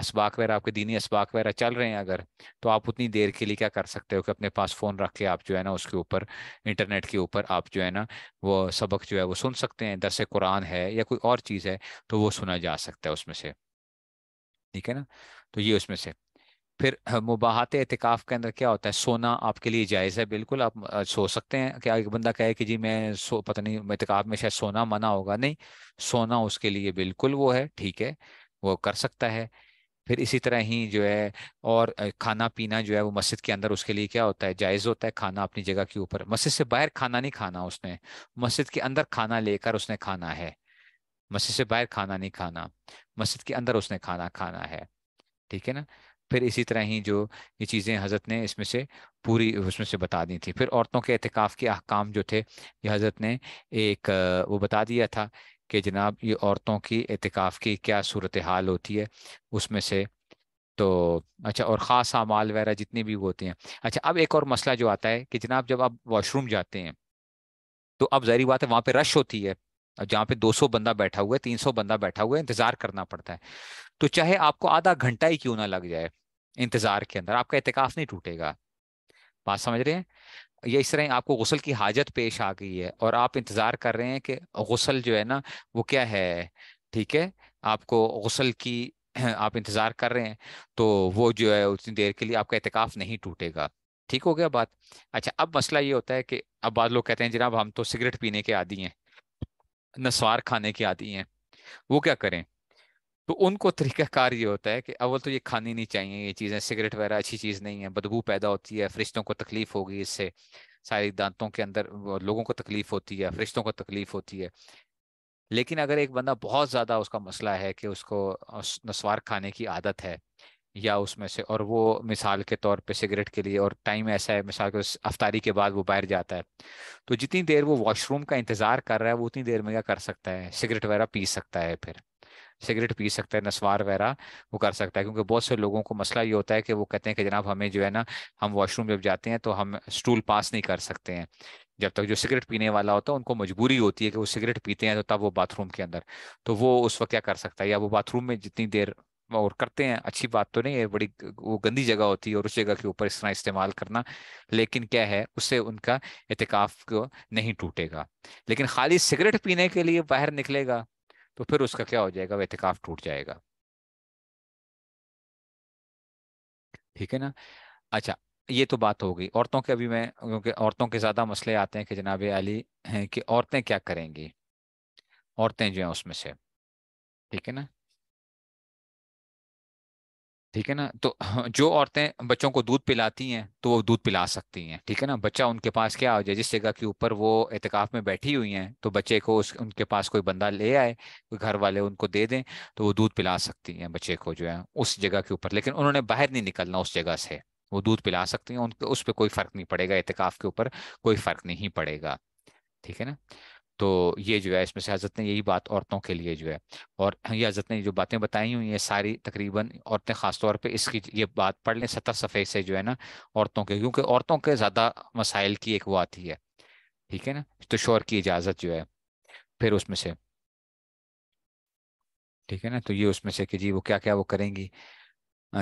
इसबाक वगैरह आपके दीनी इसबाक वगैरह चल रहे हैं अगर तो आप उतनी देर के लिए क्या कर सकते हो कि अपने पास फ़ोन रख के आप जो है ना उसके ऊपर इंटरनेट के ऊपर आप जो है ना वो सबक जो है वो सुन सकते हैं दस कुरान है या कोई और चीज़ है तो वो सुना जा सकता है उसमें से ठीक है ना तो ये उसमें से फिर मुबाहत एहतिकाफ़ के अंदर क्या होता है सोना आपके लिए जायज़ है बिल्कुल आप सो सकते हैं क्या एक बंदा कहे कि जी मैं सो पता नहीं एहतिकाफ़ में शायद सोना मना होगा नहीं सोना उसके लिए बिल्कुल वो है ठीक है वो कर सकता है फिर इसी तरह ही जो है और खाना पीना जो है वो मस्जिद के अंदर उसके लिए क्या होता है जायज़ होता है खाना अपनी जगह के ऊपर मस्जिद से बाहर खाना नहीं खाना उसने मस्जिद के अंदर खाना लेकर उसने खाना है मस्जिद से बाहर खाना नहीं खाना मस्जिद के अंदर उसने खाना खाना है ठीक है ना फिर इसी तरह ही जो ये चीज़ें हज़रत ने इसमें से पूरी उसमें से बता दी थी फिर औरतों के एहतिकाफ़ के अहकाम जो थे ये हज़रत ने एक वो बता दिया था कि जनाब ये औरतों की एहतिकाफ़ की क्या सूरत हाल होती है उसमें से तो अच्छा और ख़ास अमाल वगैरह जितनी भी होते हैं अच्छा अब एक और मसला जो आता है कि जनाब जब आप वॉशरूम जाते हैं तो अब जहरी बात है वहाँ पे रश होती है अब जहाँ पे 200 बंदा बैठा हुआ है 300 बंदा बैठा हुआ है इंतज़ार करना पड़ता है तो चाहे आपको आधा घंटा ही क्यों ना लग जाए इंतजार के अंदर आपका एहतिकाफ नहीं टूटेगा बात समझ रहे हैं ये इस तरह आपको गसल की हाजत पेश आ गई है और आप इंतज़ार कर रहे हैं कि गसल जो है ना वो क्या है ठीक है आपको गसल की आप इंतज़ार कर रहे हैं तो वो जो है उतनी देर के लिए आपका एहतिकाफ नहीं टूटेगा ठीक हो गया बात अच्छा अब मसला ये होता है कि अब बाद लोग कहते हैं जनाब हम तो सिगरेट पीने के आदि हैं नस्वार खाने के आदि हैं वो क्या करें तो उनको तरीकाकार ये होता है कि अव्वल तो ये खानी नहीं चाहिए ये चीज़ें सिगरेट वगैरह अच्छी चीज़ नहीं है बदबू पैदा होती है फरिश्तों को तकलीफ़ होगी इससे सारी दांतों के अंदर लोगों को तकलीफ़ होती है फरिश्तों को तकलीफ़ होती है लेकिन अगर एक बंदा बहुत ज़्यादा उसका मसला है कि उसको नस्वार खाने की आदत है या उसमें से और वो मिसाल के तौर पे सिगरेट के लिए और टाइम ऐसा है मिसाल के अफ्तारी के बाद वो बाहर जाता है तो जितनी देर वो वॉशरूम का इंतज़ार कर रहा है वो उतनी देर में क्या कर सकता है सिगरेट वगैरह पी सकता है फिर सिगरेट पी सकता है नस्वार वगैरह वो कर सकता है क्योंकि बहुत से लोगों को मसला ये होता है कि वो कहते हैं कि जनाब हमें जो है ना हम वॉशरूम जब जाते हैं तो हम स्टूल पास नहीं कर सकते हैं जब तक जो सिगरेट पीने वाला होता है उनको मजबूरी होती है कि वो सिगरेट पीते हैं तो तब वो बाथरूम के अंदर तो वो उस वक्त क्या कर सकता है या वो बाथरूम में जितनी देर और करते हैं अच्छी बात तो नहीं है बड़ी वो गंदी जगह होती है और उस जगह के ऊपर इस तरह इस्तेमाल करना लेकिन क्या है उससे उनका एहतिकाफ नहीं टूटेगा लेकिन खाली सिगरेट पीने के लिए बाहर निकलेगा तो फिर उसका क्या हो जाएगा वेतिकाफ टूट जाएगा ठीक है ना अच्छा ये तो बात हो गई औरतों के अभी मैं क्योंकि औरतों के ज़्यादा मसले आते हैं कि जनाब अली हैं कि औरतें क्या करेंगी औरतें जो हैं उसमें से ठीक है ना ठीक है ना तो जो औरतें बच्चों को दूध पिलाती हैं तो वो दूध पिला सकती हैं ठीक है ना बच्चा उनके पास क्या हो जाए जिस जगह के ऊपर वो एहतिकाफ में बैठी हुई हैं तो बच्चे को उस उनके पास कोई बंदा ले आए कोई घर वाले उनको दे दें तो वो दूध पिला सकती हैं बच्चे को जो है उस जगह के ऊपर लेकिन उन्होंने बाहर नहीं निकलना उस जगह से वो दूध पिला सकती हैं उनके उस पर कोई फ़र्क नहीं पड़ेगा एहतिकाफ के ऊपर कोई फ़र्क नहीं पड़ेगा ठीक है ना तो ये जो है इसमें से हजरत ने यही बात औरतों के लिए जो है और ये हजरत ने जो बातें बताई हुई हैं सारी तकरीबन औरतें ख़ास तौर पे इसकी ये बात पढ़ लें सतर सफ़े से जो है ना औरतों के क्योंकि औरतों के ज़्यादा मसाइल की एक वो आती है ठीक है ना तो शोर की इजाज़त जो है फिर उसमें से ठीक है ना तो ये उसमें से कि जी वो क्या क्या वो करेंगी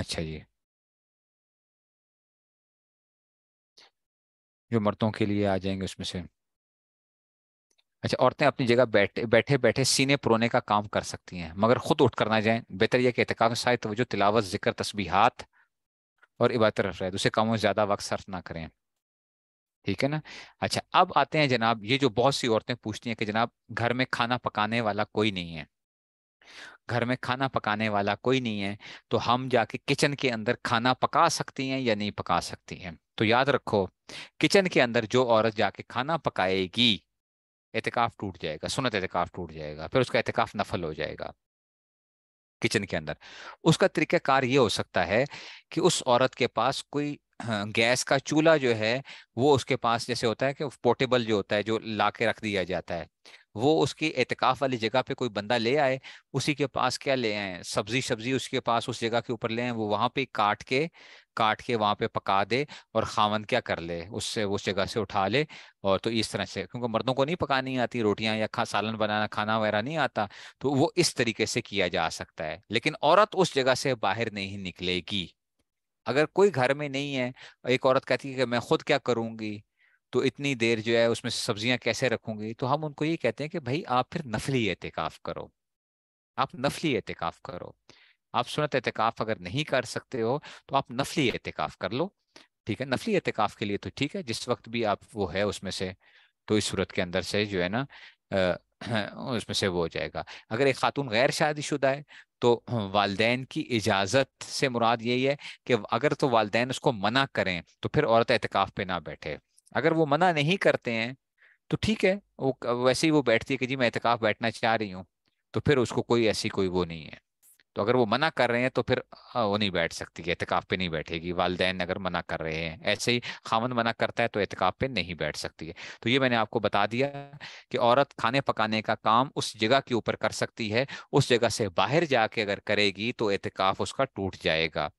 अच्छा जी जो मर्दों के लिए आ जाएंगे उसमें से अच्छा औरतें अपनी जगह बैठे बैठे बैठे सीने पुरोने का काम कर सकती हैं मगर खुद उठ कर ना बेहतर यह कि एहतिकाफ में तवज्जो तिलावत जिक्र तस्बीहात और इबादत रहे दूसरे कामों में ज़्यादा वक्त सर्फ ना करें ठीक है ना अच्छा अब आते हैं जनाब ये जो बहुत सी औरतें पूछती हैं कि जनाब घर में खाना पकाने वाला कोई नहीं है घर में खाना पकाने वाला कोई नहीं है तो हम जाके किचन के अंदर खाना पका सकती हैं या नहीं पका सकती हैं तो याद रखो किचन के अंदर जो औरत जाके खाना पकाएगी एहतिकाफ टूट जाएगा सुनत एहतिकाफ टूट जाएगा फिर उसका एहतिकाफ नफल हो जाएगा किचन के अंदर उसका तरीक़ाकार ये हो सकता है कि उस औरत के पास कोई गैस का चूल्हा जो है वो उसके पास जैसे होता है कि पोर्टेबल जो होता है जो ला रख दिया जाता है वो उसकी एहतिकाफ वाली जगह पे कोई बंदा ले आए उसी के पास क्या ले आए सब्जी सब्जी उसके पास उस जगह के ऊपर ले आए वो वहाँ पे काट के काट के वहाँ पे पका दे और खावन क्या कर ले उससे उस जगह से उठा ले और तो इस तरह से क्योंकि मर्दों को नहीं पकानी आती रोटियाँ या खा सालन बनाना खाना वगैरह नहीं आता तो वो इस तरीके से किया जा सकता है लेकिन औरत उस जगह से बाहर नहीं निकलेगी अगर कोई घर में नहीं है एक औरत कहती है कि मैं खुद क्या करूंगी तो इतनी देर जो है उसमें सब्जियां कैसे रखूंगी तो हम उनको ये कहते हैं कि भाई आप फिर नफली एहतिकाफ करो आप नफली एहतिकाफ करो आप सुनत एहतिकाफ अगर नहीं कर सकते हो तो आप नफली एहतिकाफ कर लो ठीक है नफली एहतिकाफ के लिए तो ठीक है जिस वक्त भी आप वो है उसमें से तो इस सूरत के अंदर से जो है ना उसमें से वो हो जाएगा अगर एक खातून गैर शुदा है तो वालदेन की इजाज़त से मुराद यही है कि अगर तो वालदेन उसको मना करें तो फिर औरत एहतिकाफ़ पे ना बैठे अगर वो मना नहीं करते हैं तो ठीक है वो वैसे ही वो बैठती है कि जी मैं एहतिकाफ बैठना चाह रही हूँ तो फिर उसको कोई ऐसी कोई वो नहीं है तो अगर वो मना कर रहे हैं तो फिर वो नहीं बैठ सकती है एहतिकाफ पे नहीं बैठेगी वालदेन अगर मना कर रहे हैं ऐसे ही खामन मना करता है तो एहतिकाफ पे नहीं बैठ सकती है तो ये मैंने आपको बता दिया कि औरत खाने पकाने का काम उस जगह के ऊपर कर सकती है उस जगह से बाहर जाके अगर करेगी तो एहतिकाफ उसका टूट जाएगा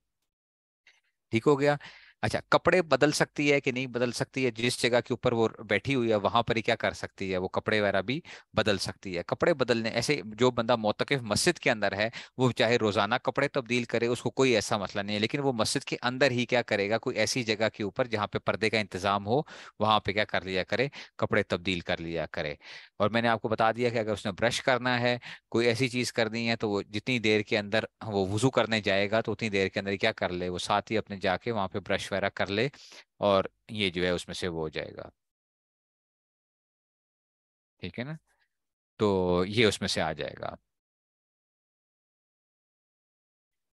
ठीक हो गया अच्छा कपड़े बदल सकती है कि नहीं बदल सकती है जिस जगह के ऊपर वो बैठी हुई है वहां पर ही क्या कर सकती है वो कपड़े वगैरह भी बदल सकती है कपड़े बदलने ऐसे जो बंदा मोतकफ मस्जिद के अंदर है वो चाहे रोजाना कपड़े तब्दील करे उसको कोई ऐसा मसला नहीं है लेकिन वो मस्जिद के अंदर ही क्या करेगा कोई ऐसी जगह के ऊपर जहाँ पे पर्दे का इंतजाम हो वहां पे क्या कर लिया करे कपड़े तब्दील कर लिया करे और मैंने आपको बता दिया कि अगर उसने ब्रश करना है कोई ऐसी चीज करनी है तो वो जितनी देर के अंदर वो वजू करने जाएगा तो उतनी देर के अंदर क्या कर ले वो साथ ही अपने जाके वहां पे ब्रश मशवरा कर ले और ये जो है उसमें से वो हो जाएगा ठीक है ना तो ये उसमें से आ जाएगा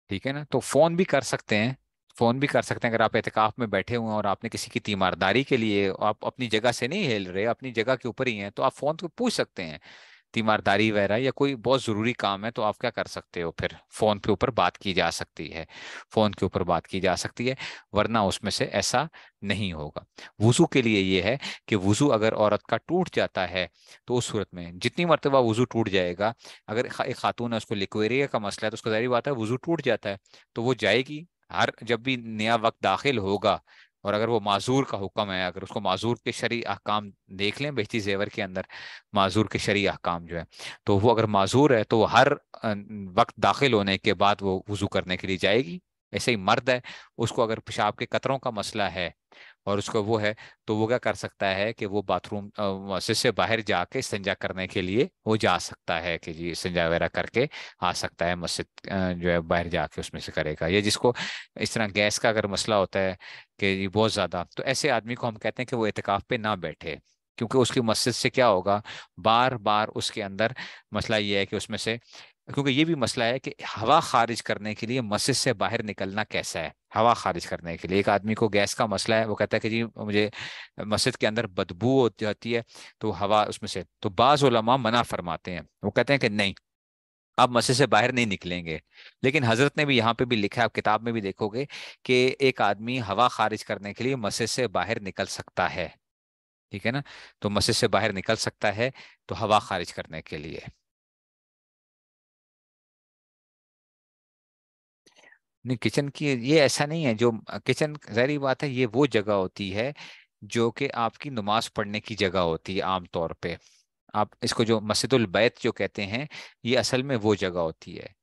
ठीक है ना तो फ़ोन भी कर सकते हैं फ़ोन भी कर सकते हैं अगर आप एहतिकाफ में बैठे हुए हैं और आपने किसी की तीमारदारी के लिए आप अपनी जगह से नहीं हेल रहे अपनी जगह के ऊपर ही हैं तो आप फ़ोन को पूछ सकते हैं तीमारदारी वगैरह या कोई बहुत ज़रूरी काम है तो आप क्या कर सकते हो फिर फ़ोन के ऊपर बात की जा सकती है फ़ोन के ऊपर बात की जा सकती है वरना उसमें से ऐसा नहीं होगा वज़ू के लिए यह है कि वज़ू अगर औरत का टूट जाता है तो उस सूरत में जितनी मरतबा वज़ू टूट जाएगा अगर एक खातून है उसको लिक्वेरिया का मसला है तो उसका ज़ाहिर बात है वज़ू टूट जाता है तो वो जाएगी हर जब भी नया वक्त दाखिल होगा और अगर वो माजूर का हुक्म है अगर उसको माजूर के शरी अहकाम देख लें बेहती जेवर के अंदर माजूर के शरी अहकाम जो है तो वो अगर माजूर है तो हर वक्त दाखिल होने के बाद वो वज़ू करने के लिए जाएगी ऐसे ही मर्द है उसको अगर पेशाब के कतरों का मसला है और उसको वो है तो वो क्या कर सकता है कि वो बाथरूम से बाहर जाके संजा करने के लिए वो जा सकता है कि जी संजा वगैरह करके आ सकता है मस्जिद जो है बाहर जाके उसमें से करेगा या जिसको इस तरह गैस का अगर मसला होता है कि बहुत ज़्यादा तो ऐसे आदमी को हम कहते हैं कि वो एहतिकाफ पे ना बैठे क्योंकि उसकी मस्जिद से क्या होगा बार बार उसके अंदर मसला ये है कि उसमें से क्योंकि ये भी मसला है कि हवा खारिज करने के लिए मस्जिद से बाहर निकलना कैसा है हवा खारिज करने के लिए एक आदमी को गैस का मसला है वो कहता है कि जी मुझे मस्जिद के अंदर बदबू होती जाती है तो हवा उसमें से तो बाज़ मना फरमाते हैं वो कहते हैं कि नहीं आप मस्जिद से बाहर नहीं निकलेंगे लेकिन हजरत ने भी यहाँ पे भी लिखा है आप किताब में भी देखोगे कि एक आदमी हवा खारिज करने के लिए मस्जिद से बाहर निकल सकता है ठीक है ना तो मस्जिद से बाहर निकल सकता है तो हवा खारिज करने के लिए नहीं किचन की ये ऐसा नहीं है जो किचन जहरी बात है ये वो जगह होती है जो कि आपकी नमाज पढ़ने की जगह होती है आमतौर पे आप इसको जो मस्जिदुल बैत जो कहते हैं ये असल में वो जगह होती है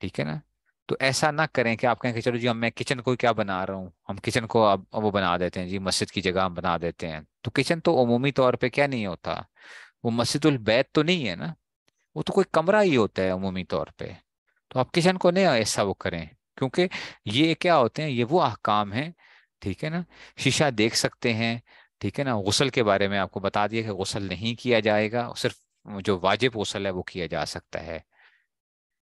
ठीक है ना तो ऐसा ना करें कि आप कहें कि चलो जी हम मैं किचन को क्या बना रहा हूँ हम किचन को अब वो बना देते हैं जी मस्जिद की जगह हम बना देते हैं तो किचन तो अमूमी तौर पर क्या नहीं होता वो मस्जिदुल बैत तो नहीं है ना वो तो कोई कमरा ही होता है अमूमी तौर पर तो आप किचन को नहीं ऐसा वो करें क्योंकि ये क्या होते हैं ये वो अहकाम हैं ठीक है ना शीशा देख सकते हैं ठीक है ना गसल के बारे में आपको बता दिया कि गसल नहीं किया जाएगा सिर्फ जो वाजिब गसल है वो किया जा सकता है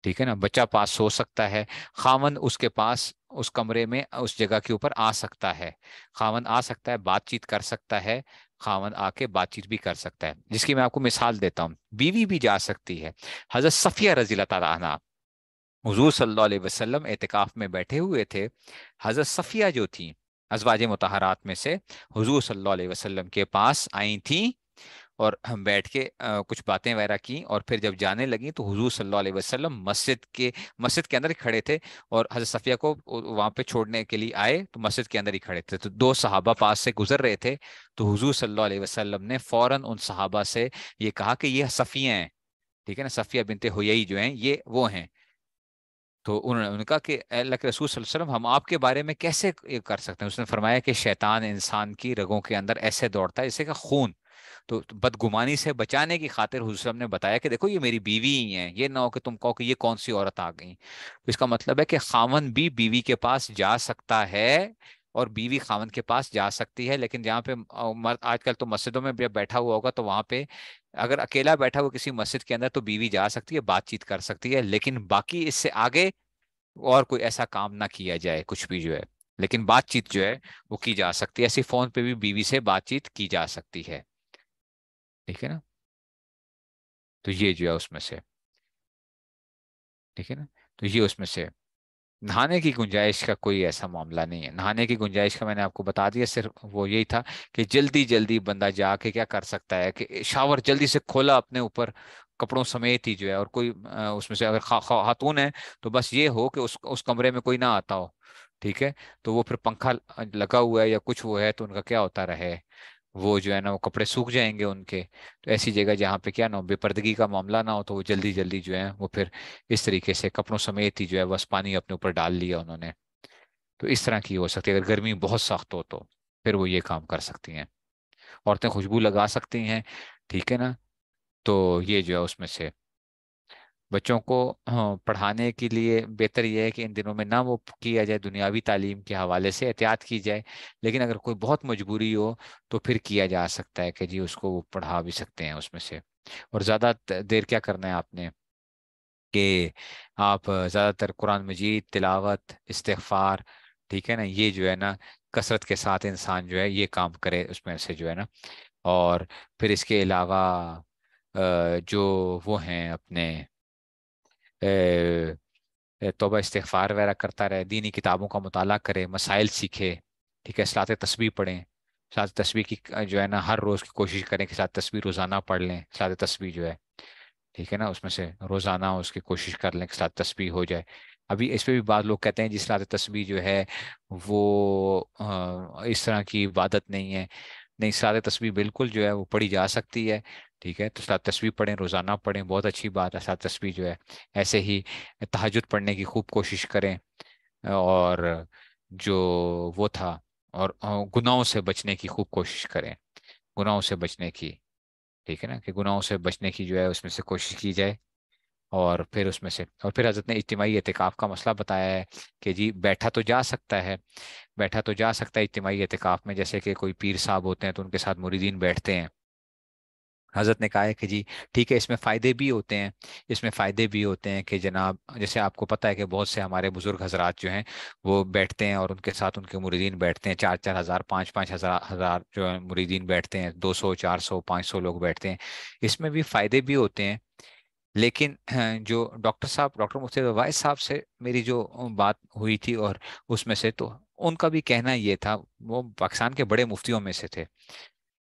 ठीक है ना बच्चा पास सो सकता है खावन उसके पास उस कमरे में उस जगह के ऊपर आ सकता है खावन आ सकता है बातचीत कर सकता है खावन आके बातचीत भी कर सकता है जिसकी मैं आपको मिसाल देता हूँ बीवी भी जा सकती है हजरत सफिया रजीला तारा हजूर सल्ला वसलम एहतिकाफ में बैठे हुए थे हज़रत सफ़िया जो थी अजवाज मतहरात में से हजूर सल्ला वसलम के पास आई थी और हम बैठ के आ, कुछ बातें वगैरह की और फिर जब जाने लगी तो हुजूर सल्लल्लाहु अलैहि वसल्लम मस्जिद के मस्जिद के अंदर ही खड़े थे और हजरत सफ़िया को वहाँ पे छोड़ने के लिए आए तो मस्जिद के अंदर ही खड़े थे तो दो सहाबा पास से गुजर रहे थे तो हुजूर सल्लल्लाहु अलैहि वसल्लम ने फ़ौरन उन सहाबा से ये कहा कि ये सफ़िया हैं ठीक है ना सफ़िया बिनते हुई जो हैं ये वो हैं तो उन्होंने उन्होंने कहा कि अल्लाह के रसूल वसल्लम हम आपके बारे में कैसे ये कर सकते हैं उसने फरमाया कि शैतान इंसान की रगों के अंदर ऐसे दौड़ता है जैसे कि खून तो, तो बदगुमानी से बचाने की खातिर हुसम ने बताया कि देखो ये मेरी बीवी ही है ये ना हो कि तुम कहो कि ये कौन सी औरत आ गई तो इसका मतलब है कि खामन भी बीवी के पास जा सकता है और बीवी खावन के पास जा सकती है लेकिन जहाँ पे मर्द आजकल तो मस्जिदों में भी बैठा हुआ होगा तो वहाँ पे अगर अकेला बैठा हुआ किसी मस्जिद के अंदर तो बीवी जा सकती है बातचीत कर सकती है लेकिन बाकी इससे आगे और कोई ऐसा काम ना किया जाए कुछ भी जो है लेकिन बातचीत जो है वो की जा सकती है ऐसे फोन पे भी बीवी से बातचीत की जा सकती है ठीक है ना तो ये जो है उसमें से ठीक है ना तो ये उसमें से नहाने की गुंजाइश का कोई ऐसा मामला नहीं है नहाने की गुंजाइश का मैंने आपको बता दिया सिर्फ वो यही था कि जल्दी जल्दी बंदा जाके क्या कर सकता है कि शावर जल्दी से खोला अपने ऊपर कपड़ों समेत ही जो है और कोई उसमें से अगर खातून है तो बस ये हो कि उस उस कमरे में कोई ना आता हो ठीक है तो वो फिर पंखा लगा हुआ है या कुछ वो है तो उनका क्या होता रहे वो जो है ना वो कपड़े सूख जाएंगे उनके तो ऐसी जगह जहाँ पे क्या ना हो बेपर्दगी का मामला ना हो तो वो जल्दी जल्दी जो है वो फिर इस तरीके से कपड़ों समेत ही जो है बस पानी अपने ऊपर डाल लिया उन्होंने तो इस तरह की हो सकती है अगर गर्मी बहुत सख्त हो तो फिर वो ये काम कर सकती हैं औरतें खुशबू लगा सकती हैं ठीक है ना तो ये जो है उसमें से बच्चों को हाँ, पढ़ाने के लिए बेहतर यह है कि इन दिनों में ना वो किया जाए दुनियावी तालीम के हवाले से एहतियात की जाए लेकिन अगर कोई बहुत मजबूरी हो तो फिर किया जा सकता है कि जी उसको वो पढ़ा भी सकते हैं उसमें से और ज़्यादा देर क्या करना है आपने कि आप ज़्यादातर कुरान मजीद तिलावत इस्तफ़ार ठीक है ना ये जो है ना कसरत के साथ इंसान जो है ये काम करे उसमें से जो है ना और फिर इसके अलावा जो वो हैं अपने तोबा इस्तफ़ार वगैरह करता रहे दीनी किताबों का मताल करे मसाइल सीखे ठीक है सलात तस्वीर पढ़ें सलात तस्वीर की जो है ना हर रोज़ की कोशिश करें कि सलात तस्वीर रोज़ाना पढ़ लें सलात तस्वीर जो है ठीक है ना उसमें से रोज़ाना उसकी कोशिश कर लें कि सलात तस्वीर हो जाए अभी इस पर भी बाद लोग कहते हैं जिस सलात तस्वीर जो है वो इस तरह की इबादत नहीं है नहीं सलात तस्वीर बिल्कुल जो है वो पढ़ी जा सकती है ठीक है तो सात तस्वीर पढ़ें रोज़ाना पढ़ें बहुत अच्छी बात है सात तस्वीर जो है ऐसे ही तहजद पढ़ने की खूब कोशिश करें और जो वो था और गुनाहों से बचने की खूब कोशिश करें गुनाहों से बचने की ठीक है ना कि गुनाहों से बचने की जो है उसमें से कोशिश की जाए और फिर उसमें से और फिर हजरत ने इजमाही एहतिकाफ़ का मसला बताया है कि जी बैठा तो जा सकता है बैठा तो जा सकता है इजमाही एहतिकाफ़ में जैसे कि कोई पीर साहब होते हैं तो उनके साथ मुरीदीन बैठते हैं हज़रत ने कहा है कि जी ठीक है इसमें फ़ायदे भी होते हैं इसमें फ़ायदे भी होते हैं कि जनाब जैसे आपको पता है कि बहुत से हमारे बुज़ुर्ग हज़रा जो हैं वो बैठते हैं और उनके साथ उनके मुरीदीन बैठते हैं चार चार हज़ार पाँच पाँच हज़ार हज़ार जो है मुरीदीन बैठते हैं दो सौ चार सौ पाँच सौ लोग बैठते हैं इसमें भी फ़ायदे भी होते हैं लेकिन जो डॉक्टर साहब डॉक्टर मुफ्ती वाइस साहब से मेरी जो बात हुई थी और उसमें से तो उनका भी कहना ये था वो पाकिस्तान के बड़े मुफ्तियों में से थे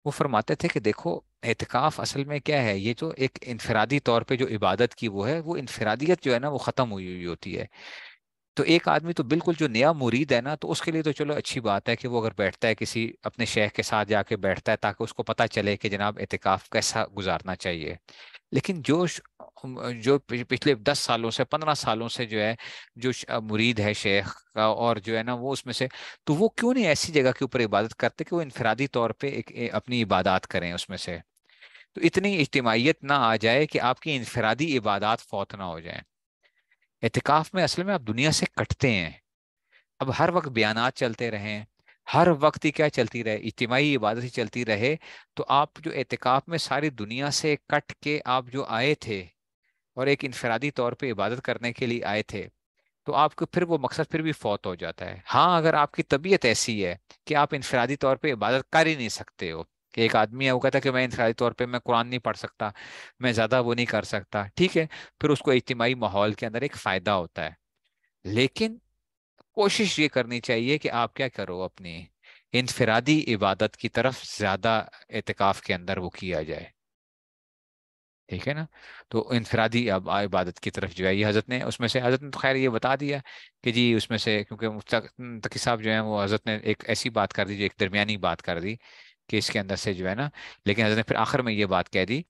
वो फरमाते थे कि देखो एहतिकाफ असल में क्या है ये जो एक इनफरादी तौर पे जो इबादत की वो है वो इनफरादियत जो है ना वो ख़त्म हुई हुई होती है तो एक आदमी तो बिल्कुल जो नया मुरीद है ना तो उसके लिए तो चलो अच्छी बात है कि वो अगर बैठता है किसी अपने शेख के साथ जाके बैठता है ताकि उसको पता चले कि जनाब एहतिकाफ कैसा गुजारना चाहिए लेकिन जो जो पिछले दस सालों से पंद्रह सालों से जो है जो मुरीद है शेख का और जो है ना वो उसमें से तो वो क्यों नहीं ऐसी जगह के ऊपर इबादत करते कि वो इनफरादी तौर पर एक अपनी इबादत करें उसमें से तो इतनी इज्तमाहीत ना आ जाए कि आपकी इनफरादी इबादत फौत ना हो जाए एहतिकाफ में असल में आप दुनिया से कटते हैं अब हर वक्त बयान चलते रहें हर वक्त ही क्या चलती रहे इज्तमाही इबादत ही चलती रहे तो आप जो एहतिकाफ में सारी दुनिया से कट के आप जो आए थे और एक इनफरादी तौर पे इबादत करने के लिए आए थे तो आपको फिर वो मकसद फिर भी फौत हो जाता है हाँ अगर आपकी तबीयत ऐसी है कि आप इनफरादी तौर पे इबादत कर ही नहीं सकते हो कि एक आदमी है वो कहता है कि मैं इनफरादी तौर पे मैं कुरान नहीं पढ़ सकता मैं ज़्यादा वो नहीं कर सकता ठीक है फिर उसको इज्तमाही माहौल के अंदर एक फ़ायदा होता है लेकिन कोशिश ये करनी चाहिए कि आप क्या करो अपनी इनफरादी इबादत की तरफ ज़्यादा एहतिकाफ़ के अंदर वो किया जाए ठीक है ना तो इनफरादी अब इबादत की तरफ जो है ये हज़रत ने उसमें से हज़रत ने तो खैर ये बता दिया कि जी उसमें से क्योंकि तकी साहब जो है वो हज़रत ने एक ऐसी बात कर दी जो एक दरमियानी बात कर दी कि इसके अंदर से जो है ना लेकिन हज़रत ने फिर आखिर में ये बात कह दी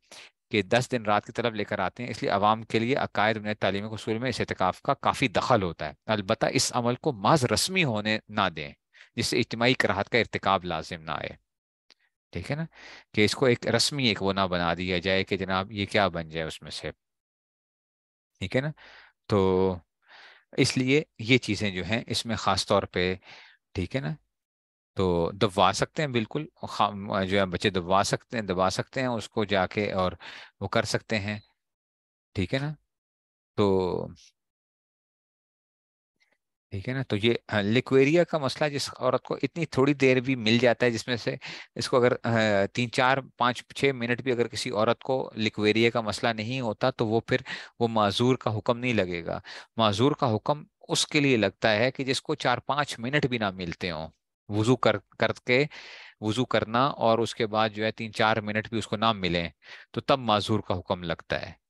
कि दस दिन रात की तरफ लेकर आते हैं इसलिए आवाम के लिए अकायद में तालीम असूल में इस एहतिकाफ़ का काफ़ी दखल होता है अलबत् इस अमल को माज रस्मी होने ना दें जिससे इजमाही कराहत का इरतकब लाजिम ना आए ठीक है ना कि इसको एक रस्मी एक वो ना बना दिया जाए कि जनाब ये क्या बन जाए उसमें से ठीक है ना तो इसलिए ये चीज़ें जो हैं इसमें ख़ास तौर पे ठीक है ना तो दबवा सकते हैं बिल्कुल जो है बच्चे दबवा सकते हैं दबा सकते हैं उसको जाके और वो कर सकते हैं ठीक है ना तो ठीक है ना तो ये लिक्वेरिया का मसला जिस औरत को इतनी थोड़ी देर भी मिल जाता है जिसमें से इसको अगर तीन चार पाँच छः मिनट भी अगर किसी औरत को लिक्वेरिया का मसला नहीं होता तो वो फिर वो माजूर का हुक्म नहीं लगेगा माजूर का हुक्म उसके लिए लगता है कि जिसको चार पाँच मिनट भी ना मिलते हों वज़ू कर करके वज़ू करना और उसके बाद जो है तीन चार मिनट भी उसको ना मिलें तो तब माजूर का हुक्म लगता है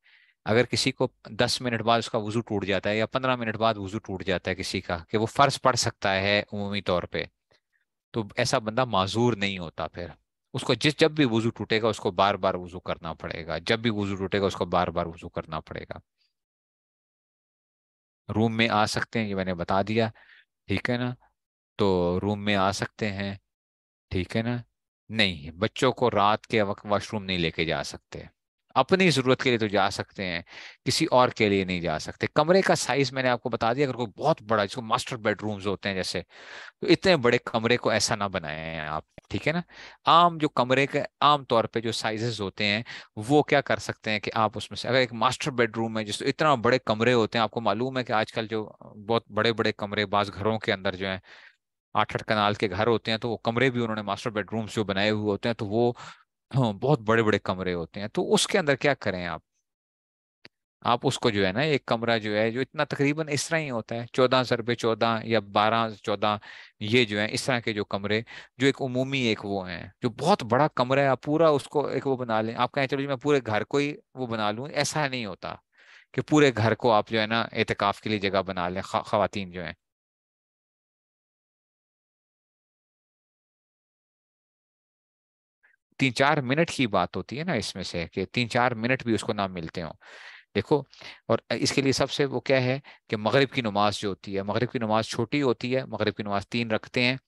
अगर किसी को दस मिनट बाद उसका वजू टूट जाता है या पंद्रह मिनट बाद वजू टूट जाता है किसी का कि वो फ़र्ज पड़ सकता है उमूमी तौर पर तो ऐसा बंदा माजूर नहीं होता फिर उसको जिस जब भी वजू टूटेगा उसको बार बार वजू करना पड़ेगा जब भी वजू टूटेगा उसको बार बार वजू करना पड़ेगा रूम में आ सकते हैं ये मैंने बता दिया ठीक है ना तो रूम में आ सकते हैं ठीक है ना नहीं बच्चों को रात के वक्त वॉशरूम नहीं लेके जा सकते अपनी ज़रूरत के लिए तो जा सकते हैं किसी और के लिए नहीं जा सकते कमरे का साइज मैंने आपको बता दिया अगर कोई बहुत बड़ा जिसको मास्टर बेडरूम्स होते हैं जैसे तो इतने बड़े कमरे को ऐसा ना बनाए आप ठीक है ना आम जो कमरे के आम तौर पे जो साइजेस होते हैं वो क्या कर सकते हैं कि आप उसमें से अगर एक मास्टर बेडरूम है जिसको इतना बड़े कमरे होते हैं आपको मालूम है कि आजकल जो बहुत बड़े बड़े कमरे बाज घरों के अंदर जो है आठ आठ कनाल के घर होते हैं तो वो कमरे भी उन्होंने मास्टर बेडरूम्स जो बनाए हुए होते हैं तो वो हाँ बहुत बड़े बड़े कमरे होते हैं तो उसके अंदर क्या करें आप आप उसको जो है ना एक कमरा जो है जो इतना तकरीबन इस तरह ही होता है चौदह सर रुपये चौदह या बारह चौदह ये जो है इस तरह के जो कमरे जो एक उमूमी एक वो हैं जो बहुत बड़ा कमरा है आप पूरा उसको एक वो बना लें आप कहें चलो जी मैं पूरे घर को ही वो बना लूँ ऐसा नहीं होता कि पूरे घर को आप जो है ना एहतिकाफ के लिए जगह बना लें खातन जो है तीन चार मिनट की बात होती है ना इसमें से कि तीन चार मिनट भी उसको ना मिलते हो देखो और इसके लिए सबसे वो क्या है कि मगरिब की नमाज जो होती है मगरिब की नमाज छोटी होती है मगरिब की नमाज तीन रखते हैं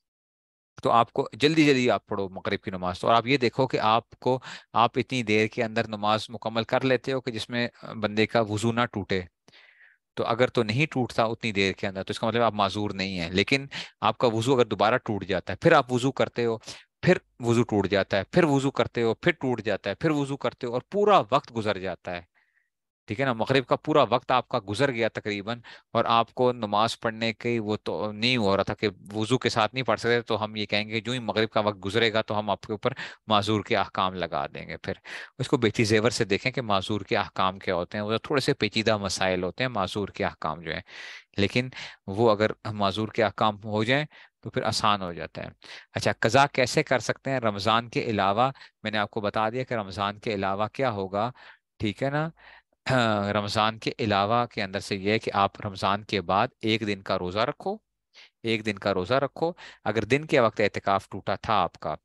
तो आपको जल्दी जल्दी आप पढ़ो मगरिब की नमाज तो और आप ये देखो कि आपको आप इतनी देर के अंदर नमाज मुकम्मल कर लेते हो कि जिसमें बंदे का वजू ना टूटे तो अगर तो नहीं टूटता उतनी देर के अंदर तो इसका मतलब आप माजूर नहीं है लेकिन आपका वजू अगर दोबारा टूट जाता है फिर आप वजू करते हो फिर वजू टूट जाता है फिर वजू करते हो फिर टूट जाता है फिर वजू करते हो और पूरा वक्त गुजर जाता है ठीक है ना मगरब का पूरा वक्त आपका गुजर गया तकरीबन और आपको नमाज पढ़ने की वो तो नहीं हो रहा था कि वजू के साथ नहीं पढ़ सकते तो हम ये कहेंगे जो ही मगरब का वक्त गुजरेगा तो हम आपके ऊपर माजूर के अहकाम लगा देंगे फिर उसको बेती जेवर से देखें कि माजूर के अहकाम क्या होते हैं वो तो थोड़े से पेचीदा मसाइल होते हैं माजूर के अहकाम जो है लेकिन वो अगर माजूर के अहकाम हो जाए तो फिर आसान हो जाता है अच्छा कज़ा कैसे कर सकते हैं रमज़ान के अलावा मैंने आपको बता दिया कि रमज़ान के अलावा क्या होगा ठीक है ना रमज़ान के अलावा के अंदर से यह है कि आप रमज़ान के बाद एक दिन का रोज़ा रखो एक दिन का रोज़ा रखो अगर दिन के वक्त एहतिकाफ टूटा था आपका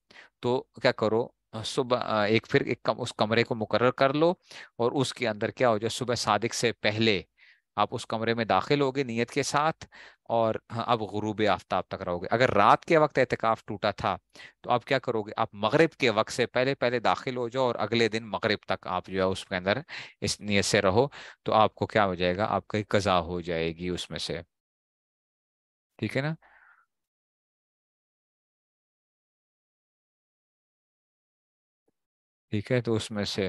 तो क्या करो सुबह एक फिर एक कम, उस कमरे को मुकर कर लो और उसके अंदर क्या हो जाए सुबह सादिक से पहले आप उस कमरे में दाखिल होगे नीयत के साथ और हाँ अब गुरूब आफ्ताब तक रहोगे अगर रात के वक्त एहतिकाफ टूटा था तो आप क्या करोगे आप मगरब के वक्त से पहले पहले दाखिल हो जाओ और अगले दिन मगरब तक आप जो है उसके अंदर इस नीयत से रहो तो आपको क्या हो जाएगा आपकी कज़ा हो जाएगी उसमें से ठीक है ना ठीक है तो उसमें से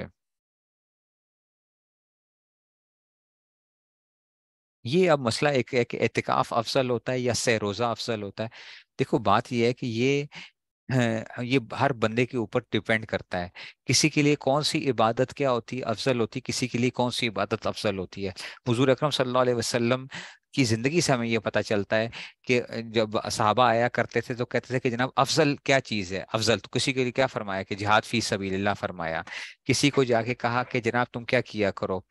ये अब मसला एक एक एहतिकाफ अफजल होता है या सह रोज़ा अफजल होता है देखो बात यह है कि ये हाँ, ये हर बंदे के ऊपर डिपेंड करता है किसी के लिए कौन सी इबादत क्या होती है अफजल होती है किसी के लिए कौन सी इबादत अफजल होती है हजूर अक्रम सल्लल्लाहु अलैहि वसल्लम की ज़िंदगी से हमें यह पता चलता है कि जब सहाबा आया करते थे तो कहते थे कि जनाब अफजल क्या चीज़ है अफजल तो किसी के लिए क्या फरमाया कि जिहाद फ़ी सबील्ला फरमाया किसी को जाके कहा कि जनाब तुम क्या किया करो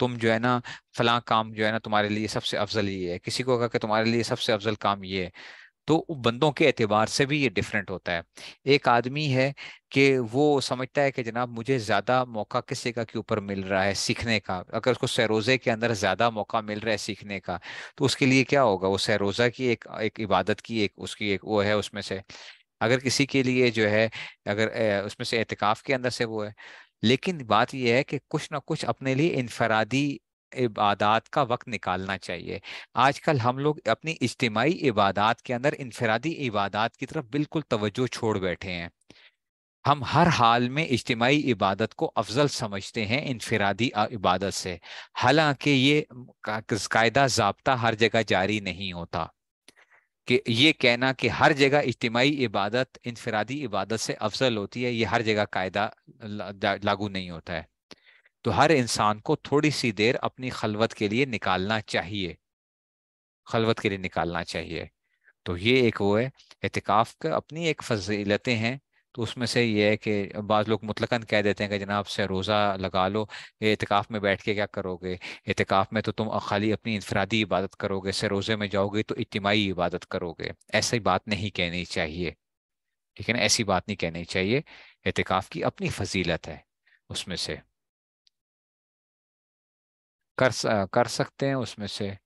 तुम जो है ना फला काम जो है ना तुम्हारे लिए सबसे अफजल ये है किसी को कहा कि तुम्हारे लिए सबसे अफजल काम ये है तो बंदों के एतबार से भी ये डिफरेंट होता है एक आदमी है कि वो समझता है कि जनाब मुझे ज़्यादा मौका किस का के ऊपर मिल रहा है सीखने का अगर उसको सहरोजे के अंदर ज़्यादा मौका मिल रहा है सीखने का तो उसके लिए क्या होगा वो सरोज़ा की एक एक इबादत की एक उसकी एक वो है उसमें से अगर किसी के लिए जो है अगर उसमें से एहतिकाफ के अंदर से वो है लेकिन बात यह है कि कुछ ना कुछ अपने लिए इनफरादी इबादत का वक्त निकालना चाहिए आजकल हम लोग अपनी इज्तमाही इबादत के अंदर इनफरादी इबादत की तरफ बिल्कुल तवज्जो छोड़ बैठे हैं हम हर हाल में इज्तमाही इबादत को अफजल समझते हैं इनफरादी इबादत से हालांकि ये कायदा जबता हर जगह जारी नहीं होता कि ये कहना कि हर जगह इज्तमाही इबादत इनफरादी इबादत से अफजल होती है ये हर जगह कायदा लागू नहीं होता है तो हर इंसान को थोड़ी सी देर अपनी खलवत के लिए निकालना चाहिए खलवत के लिए निकालना चाहिए तो ये एक वो है एहतिकाफ का अपनी एक फजीलतें हैं तो उसमें से ये है कि बाज़ लोग मुतलकन कह देते हैं कि जनाब से रोज़ा लगा लो एहतिकाफ़ में बैठ के क्या करोगे एहतिकाफ़ में तो तुम खाली अपनी इनफरादी इबादत करोगे से रोज़े में जाओगे तो इतमाही इबादत करोगे ऐसी बात नहीं कहनी चाहिए ठीक है ना ऐसी बात नहीं कहनी चाहिए एहतिकाफ़ की अपनी फजीलत है उसमें से कर कर सकते हैं उसमें से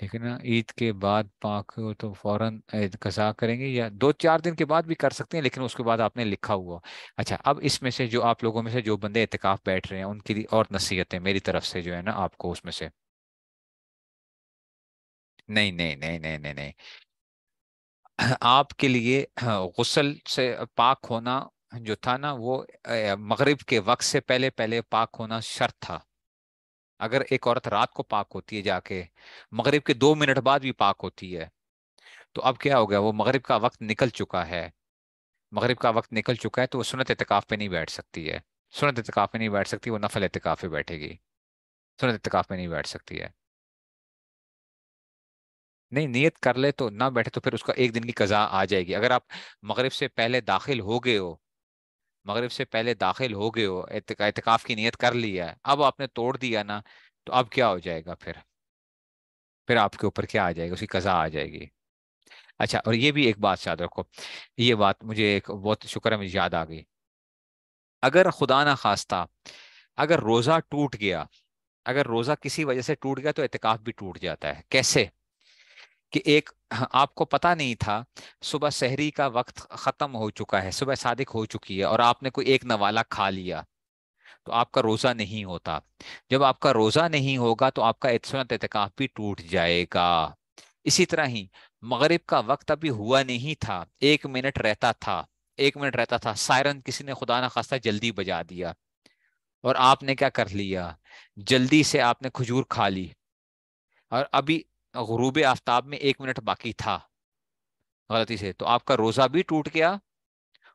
ठीक है ना ईद के बाद पाक हो तो फौरन कज़ा करेंगे या दो चार दिन के बाद भी कर सकते हैं लेकिन उसके बाद आपने लिखा हुआ अच्छा अब इसमें से जो आप लोगों में से जो बंदे एहतिकाफ बैठ रहे हैं उनके लिए और नसीहतें मेरी तरफ से जो है ना आपको उसमें से नहीं नहीं नहीं नहीं नहीं नहीं आपके लिए गसल से पाक होना जो था ना वो मगरिब के वक्त से पहले पहले पाक होना शर्त था अगर एक औरत रात को पाक होती है जाके मगरिब के दो मिनट बाद भी पाक होती है तो अब क्या हो गया वो मगरिब का वक्त निकल चुका है मगरिब का वक्त निकल चुका है तो वो सुनत इतकाफ़ पे नहीं बैठ सकती है सुनत इतकाफ़ पे नहीं बैठ सकती वो नफल इतकाफ़ पे बैठेगी सुनत इतकाफ़ पे नहीं बैठ सकती है नहीं नियत कर ले तो ना बैठे तो फिर उसका एक दिन की कज़ा आ जाएगी अगर आप मगरिब से पहले दाखिल हो गए हो मगरब से पहले दाखिल हो गए हो एहतिकाफ की नीयत कर लिया है अब आपने तोड़ दिया ना तो अब क्या हो जाएगा फिर फिर आपके ऊपर क्या आ जाएगा उसकी कज़ा आ जाएगी अच्छा और ये भी एक बात याद रखो ये बात मुझे एक बहुत शुक्र है मुझे याद आ गई अगर खुदा ना खास्ता अगर रोज़ा टूट गया अगर रोज़ा किसी वजह से टूट गया तो एहतिकाफ भी टूट जाता है कैसे कि एक हाँ, आपको पता नहीं था सुबह शहरी का वक्त ख़त्म हो चुका है सुबह सादिक हो चुकी है और आपने कोई एक नवाला खा लिया तो आपका रोज़ा नहीं होता जब आपका रोज़ा नहीं होगा तो आपका इतसनत एहतिकाफ भी टूट जाएगा इसी तरह ही मगरिब का वक्त अभी हुआ नहीं था एक मिनट रहता था एक मिनट रहता था सायरन किसी ने खुदा ना खास्ता जल्दी बजा दिया और आपने क्या कर लिया जल्दी से आपने खजूर खा ली और अभी गुरूब आफ्ताब में एक मिनट बाकी था गलती से तो आपका रोज़ा भी टूट गया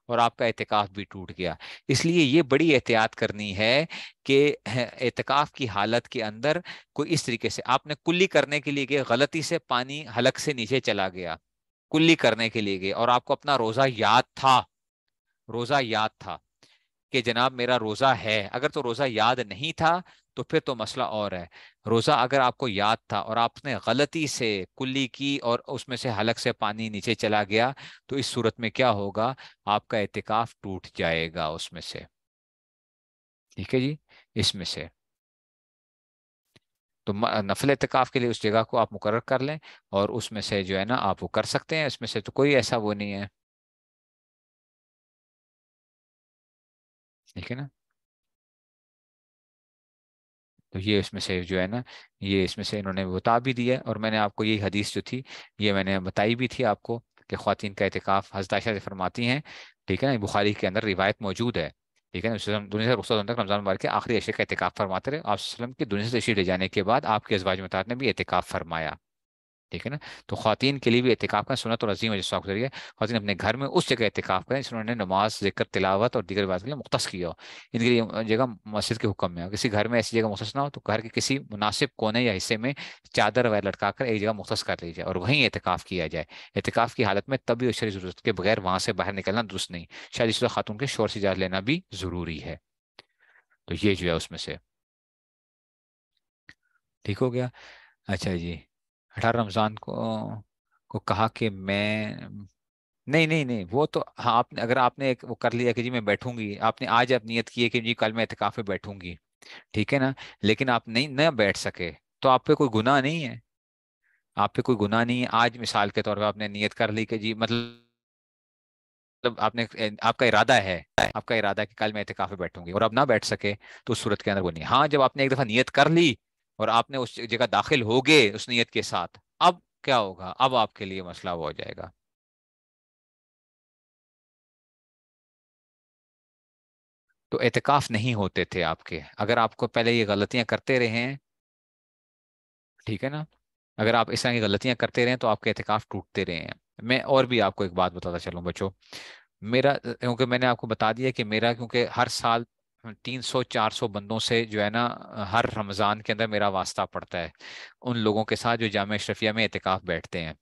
और आपका एहतिकाफ भी टूट गया इसलिए ये बड़ी एहतियात करनी है कि एहतिकाफ की हालत के अंदर कोई इस तरीके से आपने कुल्ली करने के लिए गए गलती से पानी हलक से नीचे चला गया कुल्ली करने के लिए गए और आपको अपना रोज़ा याद था रोज़ा याद था कि जनाब मेरा रोज़ा है अगर तो रोज़ा याद नहीं था तो फिर तो मसला और है रोज़ा अगर आपको याद था और आपने गलती से कुल्ली की और उसमें से हलक से पानी नीचे चला गया तो इस सूरत में क्या होगा आपका एहतिकाफ टूट जाएगा उसमें से ठीक है जी इसमें से तो नफल एहतिकाफ के लिए उस जगह को आप मुकर कर लें और उसमें से जो है ना आप वो कर सकते हैं इसमें से तो कोई ऐसा वो नहीं है ठीक है ना तो ये इसमें से जो है ना ये इसमें से इन्होंने बता भी दिया और मैंने आपको यही हदीस जो थी ये मैंने बताई भी थी आपको कि ख़वान का एहतिकाफ़ हजदाशा से फरमाती हैं ठीक है ना बुखारी के अंदर रिवायत मौजूद है ठीक है ना दुनिया से रुख्सत होने तक रमज़ान मार के आखिरी अशे का एहतिकाफ़ फरमाते रहे आप के दुनिया से तशीर ले जाने के बाद आपके अजवाज मतार ने भी एहतिकाफ़ फरमाया ठीक है ना तो खातन के लिए भी एहतिकाफ का सुनत और अजीम जिसका जरिए खातन अपने घर में उस जगह एहतिकाफ करें जिसमें उन्होंने नमाज जिक्र तिलावत और दीगर बात के लिए मुख्त किया हो इनके लिए जगह मस्जिद के हुक्म में हो किसी घर में ऐसी जगह मुख्त ना हो तो घर के किसी मुनासिब कोने या हिस्से में चादर वगैरह लटका कर एक जगह मुख्त कर ली जाए और वहीं एहतिकाफ किया जाए एहतिकाफ की हालत में तभी शरी जरूरत के बगैर वहाँ से बाहर निकलना दुरुस्त नहीं शायद इस खातून के शोर से इजाज़ लेना भी ज़रूरी है तो ये जो है उसमें से ठीक हो गया अच्छा जी अठारह रमज़ान को को कहा कि मैं नहीं नहीं नहीं वो तो हाँ आपने अगर आपने एक वो कर लिया कि जी मैं बैठूंगी आपने आज आप नियत की है कि जी कल मैं एहतिकाफ में बैठूंगी ठीक है ना लेकिन आप नहीं न बैठ सके तो आप पे कोई गुनाह नहीं है आप पे कोई गुनाह नहीं है आज मिसाल के तौर पर आपने नियत कर ली कि जी मतलब आपने आपका इरादा है आपका इरादा है कि कल मैं एहतिकाफ में बैठूंगी और आप ना बैठ सके तो उस सूरत के अंदर वो नहीं हाँ जब आपने एक दफ़ा नियत कर ली और आपने उस जगह दाखिल हो गए उस नीयत के साथ अब क्या होगा अब आपके लिए मसला हो जाएगा तो एहतिकाफ नहीं होते थे आपके अगर आपको पहले ये गलतियां करते रहे ठीक है ना अगर आप इस तरह की गलतियां करते रहे तो आपके एहतिकाफ टूटते रहे हैं मैं और भी आपको एक बात बताता चलूँ बच्चों मेरा क्योंकि मैंने आपको बता दिया कि मेरा क्योंकि हर साल 300 सौ बंदों से जो है ना हर रमज़ान के अंदर मेरा वास्ता पड़ता है उन लोगों के साथ जो जाम अशरफिया में एहतिकाफ़ बैठते हैं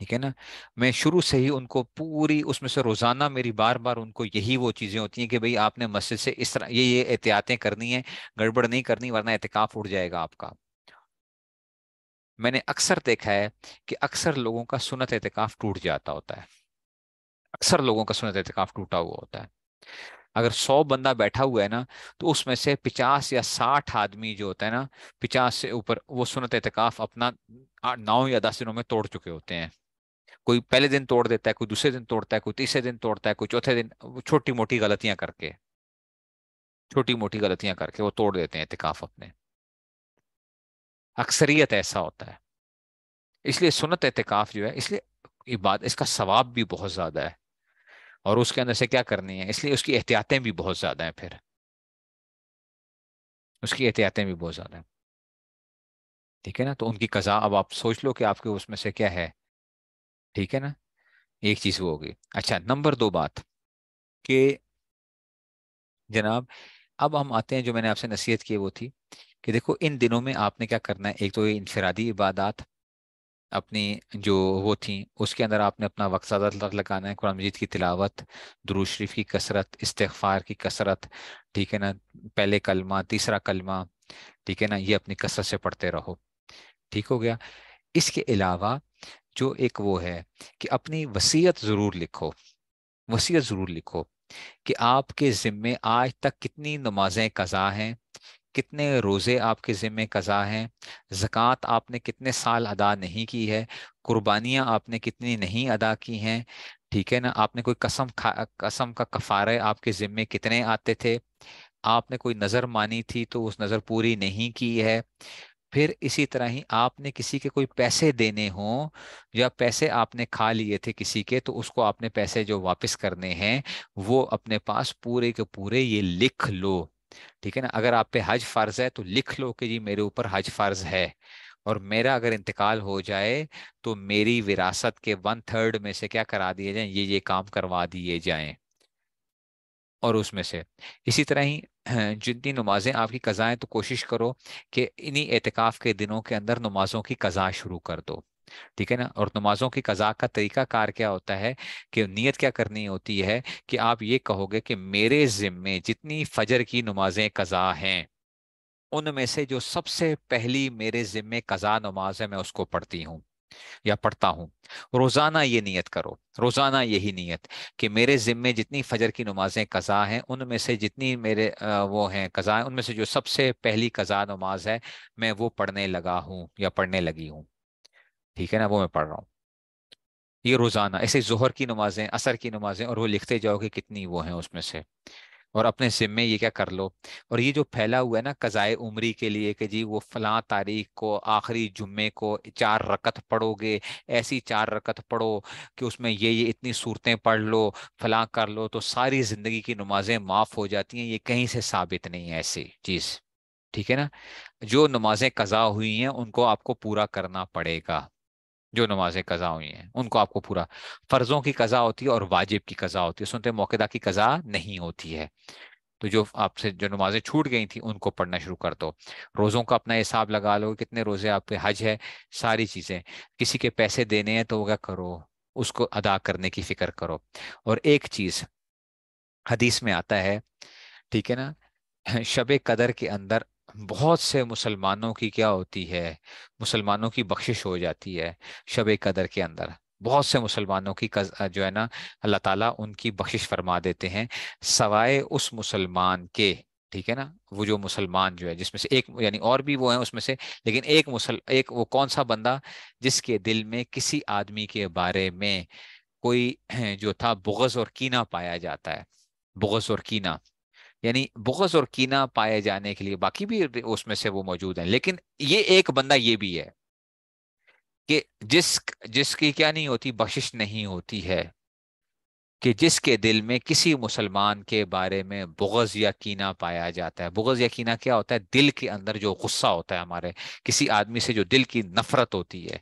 ठीक है ना मैं शुरू से ही उनको पूरी उसमें से रोज़ाना मेरी बार बार उनको यही वो चीज़ें होती हैं कि भाई आपने मस्जिद से इस तरह ये ये एहतियातें करनी है गड़बड़ नहीं करनी वरना एहतिकाफ़ उठ जाएगा आपका मैंने अक्सर देखा है कि अक्सर लोगों का सुनत एहतिकाफ़ टूट जाता होता है अक्सर लोगों का सुनत एहतिकाफ़ टूटा हुआ होता है अगर सौ बंदा बैठा हुआ है ना तो उसमें से पचास या साठ आदमी जो होता है ना पचास से ऊपर वो सुनत एहतिकाफ अपना नौ या दस दिनों में तोड़ चुके होते हैं कोई पहले दिन तोड़ देता है कोई दूसरे दिन तोड़ता है कोई तीसरे दिन तोड़ता है कोई चौथे दिन छोटी मोटी गलतियां करके छोटी मोटी गलतियां करके वो तोड़ देते हैं एहतिकाफ अपने अक्सरियत ऐसा होता है इसलिए सुनत एहतिकाफ जो है इसलिए इबाद इसका सवाब भी बहुत ज़्यादा है और उसके अंदर से क्या करनी है इसलिए उसकी एहतियातें भी बहुत ज़्यादा हैं फिर उसकी एहतियातें भी बहुत ज़्यादा हैं ठीक है ना तो उनकी कज़ा अब आप सोच लो कि आपके उसमें से क्या है ठीक है ना एक चीज़ वो होगी अच्छा नंबर दो बात कि जनाब अब हम आते हैं जो मैंने आपसे नसीहत की वो थी कि देखो इन दिनों में आपने क्या करना है एक तो ये इनफरादी इबादात अपनी जो वो थी उसके अंदर आपने अपना वक्त ज़्यादा लगाना है कुरान मजीद की तिलावत दरू शरीफ की कसरत इस्तफ़ार की कसरत ठीक है ना पहले कलमा तीसरा कलमा ठीक है ना ये अपनी कसरत से पढ़ते रहो ठीक हो गया इसके अलावा जो एक वो है कि अपनी वसीयत ज़रूर लिखो वसीयत ज़रूर लिखो कि आपके ज़िम्मे आज तक कितनी नमाजें कज़ा हैं कितने रोज़े आपके ज़िम्मे कज़ा हैं ज़क़़त आपने कितने साल अदा नहीं की है कुर्बानियाँ आपने कितनी नहीं अदा की हैं ठीक है ना आपने कोई कसम खा कसम का कफ़ारे आपके ज़िम्मे कितने आते थे आपने कोई नज़र मानी थी तो उस नज़र पूरी नहीं की है फिर इसी तरह ही आपने किसी के कोई पैसे देने हों या पैसे आपने खा लिए थे किसी के तो उसको आपने पैसे जो वापस करने हैं वो अपने पास पूरे के पूरे ये लिख लो ठीक है ना अगर आप पे हज फ़र्ज है तो लिख लो कि जी मेरे ऊपर हज फ़र्ज है और मेरा अगर इंतकाल हो जाए तो मेरी विरासत के वन थर्ड में से क्या करा दिए जाए ये ये काम करवा दिए जाए और उसमें से इसी तरह ही जितनी नमाजें आपकी कज़ाएं तो कोशिश करो कि इन्हीं एहतिकाफ़ के दिनों के अंदर नमाज़ों की कज़ा शुरू कर दो ठीक है ना और नमाजों की कज़ा का तरीका कार क्या होता है कि नीयत क्या करनी होती है कि आप ये कहोगे कि मेरे ज़िम्मे जितनी फजर की नमाजें कज़ा हैं उनमें से जो सबसे पहली मेरे ज़िम्मे कज़ा नमाज है मैं उसको पढ़ती हूँ या पढ़ता हूँ रोज़ाना ये नियत करो रोज़ाना यही नियत कि मेरे ज़िम्मे जितनी फजर की नमाजें कज़ा हैं उनमें से जितनी मेरे वो हैं कज़ा है उनमें से जो सबसे पहली कज़ा नमाज है मैं वो पढ़ने लगा हूँ या पढ़ने लगी हूँ ठीक है ना वो मैं पढ़ रहा हूँ ये रोज़ाना ऐसे जोहर की नमाजें असर की नमाजें और वो लिखते जाओ कि कितनी वो हैं उसमें से और अपने जिम्मे ये क्या कर लो और ये जो फैला हुआ है ना कज़ाए उमरी के लिए कि जी वो फला तारीख को आखिरी जुम्मे को चार रकत पढ़ोगे ऐसी चार रकत पढ़ो कि उसमें ये ये इतनी सूरतें पढ़ लो फलां कर लो तो सारी ज़िंदगी की नमाजें माफ़ हो जाती हैं ये कहीं से साबित नहीं है ऐसी चीज़ ठीक है ना जो नमाजें कज़ा हुई हैं उनको आपको पूरा करना पड़ेगा जो नमाजें कज़ा हुई हैं उनको आपको पूरा फ़र्ज़ों की कज़ा होती है और वाजिब की कज़ा होती है सुनते मौकेदा की कज़ा नहीं होती है तो जो आपसे जो नमाजें छूट गई थी उनको पढ़ना शुरू कर दो रोज़ों का अपना हिसाब लगा लो कितने रोज़े आपके हज है सारी चीज़ें किसी के पैसे देने हैं तो वह करो उसको अदा करने की फ़िक्र करो और एक चीज़ हदीस में आता है ठीक है ना शब कदर के अंदर बहुत से मुसलमानों की क्या होती है मुसलमानों की बख्शिश हो जाती है शब कदर के अंदर बहुत से मुसलमानों की कज, जो है ना अल्लाह ताला उनकी बख्शिश फरमा देते हैं सवाए उस मुसलमान के ठीक है ना वो जो मुसलमान जो है जिसमें से एक यानी और भी वो हैं उसमें से लेकिन एक मुसल एक वो कौन सा बंदा जिसके दिल में किसी आदमी के बारे में कोई जो था बुगज़ और कीना पाया जाता है बुगज़ और कीना यानी बुगज और कीना पाए जाने के लिए बाकी भी उसमें से वो मौजूद हैं लेकिन ये एक बंदा ये भी है कि जिस जिसकी क्या नहीं होती बख्शिश नहीं होती है कि जिसके दिल में किसी मुसलमान के बारे में बुगज़ या कीना पाया जाता है बुगज़ या कीना क्या होता है दिल के अंदर जो गुस्सा होता है हमारे किसी आदमी से जो दिल की नफरत होती है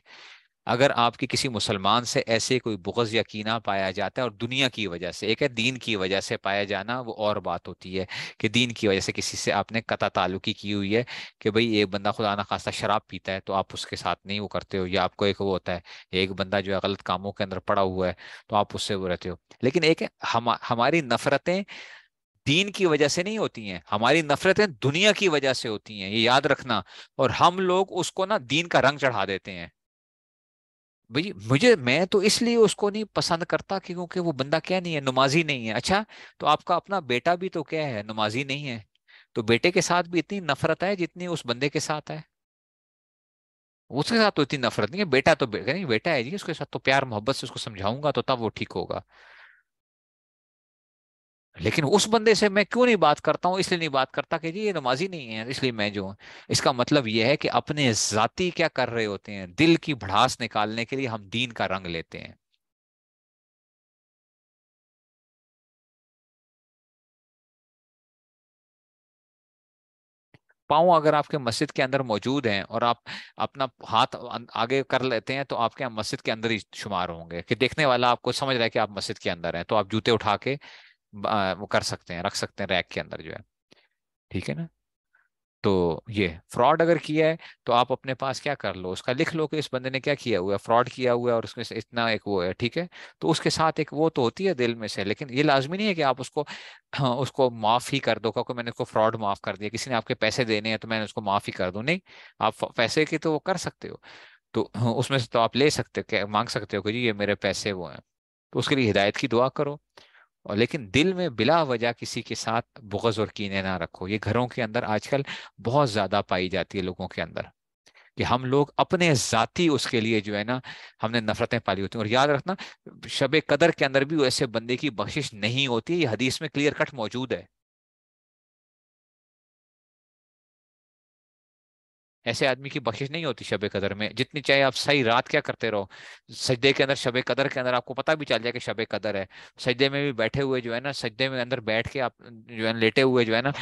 अगर आपकी किसी मुसलमान से ऐसे कोई बुगज या कीना पाया जाता है और दुनिया की वजह से एक है दीन की वजह से पाया जाना वो और बात होती है कि दीन की वजह से किसी से आपने कता ताल्लुकी की हुई है कि भाई एक बंदा खुदा ना खासा शराब पीता है तो आप उसके साथ नहीं वो करते हो या आपको एक वो होता है एक बंदा जो है गलत कामों के अंदर पड़ा हुआ है तो आप उससे वो रहते हो लेकिन एक है हम हमारी नफरतें दीन की वजह से नहीं होती हैं हमारी नफरतें दुनिया की वजह से होती हैं ये याद रखना और हम लोग उसको ना दीन का रंग चढ़ा देते हैं भाई मुझे मैं तो इसलिए उसको नहीं पसंद करता क्योंकि वो बंदा क्या नहीं है नमाजी नहीं है अच्छा तो आपका अपना बेटा भी तो क्या है नमाजी नहीं है तो बेटे के साथ भी इतनी नफरत है जितनी उस बंदे के साथ है उसके साथ तो इतनी नफरत नहीं है बेटा तो नहीं बेटा है जी उसके साथ तो प्यार मोहब्बत से उसको समझाऊंगा तो तब वो ठीक होगा लेकिन उस बंदे से मैं क्यों नहीं बात करता हूँ इसलिए नहीं बात करता कि जी ये नमाजी नहीं है इसलिए मैं जो इसका मतलब यह है कि अपने जाति क्या कर रहे होते हैं दिल की भड़ास निकालने के लिए हम दीन का रंग लेते हैं पाँव अगर आपके मस्जिद के अंदर मौजूद हैं और आप अपना हाथ अं, आगे कर लेते हैं तो आपके यहाँ मस्जिद के अंदर ही शुमार होंगे कि देखने वाला आपको समझ रहा है कि आप मस्जिद के अंदर हैं तो आप जूते उठा के वो कर सकते हैं रख सकते हैं रैक के अंदर जो है ठीक है ना तो ये फ्रॉड अगर किया है तो आप अपने पास क्या कर लो उसका लिख लो कि इस बंदे ने क्या किया हुआ है फ्रॉड किया हुआ है और उसमें इतना एक वो है ठीक है तो उसके साथ एक वो तो होती है दिल में से लेकिन ये लाजमी नहीं है कि आप उसको हाँ, उसको माफ़ ही कर दो क्योंकि मैंने उसको फ्रॉड माफ़ कर दिया किसी ने आपके पैसे देने हैं तो मैंने उसको माफ़ ही कर दू नहीं आप पैसे की तो वो कर सकते हो तो हाँ, उसमें से तो आप ले सकते हो मांग सकते हो कि जी ये मेरे पैसे वो हैं तो उसके लिए हिदायत की दुआ करो और लेकिन दिल में बिला वजह किसी के साथ बुगज और कीने ना रखो ये घरों के अंदर आजकल बहुत ज़्यादा पाई जाती है लोगों के अंदर कि हम लोग अपने जाति उसके लिए जो है ना हमने नफरतें पाली होती हैं और याद रखना शब कदर के अंदर भी ऐसे बंदे की बख्शिश नहीं होती ये हदीस में क्लियर कट मौजूद है ऐसे आदमी की बख्शिश नहीं होती शब कदर में जितनी चाहे आप सही रात क्या करते रहो सजदे के अंदर शब कदर के अंदर आपको पता भी चल जाए कि शब कदर है सजदे में भी बैठे हुए जो है ना सजदे में अंदर बैठ के आप जो है लेटे हुए जो है ना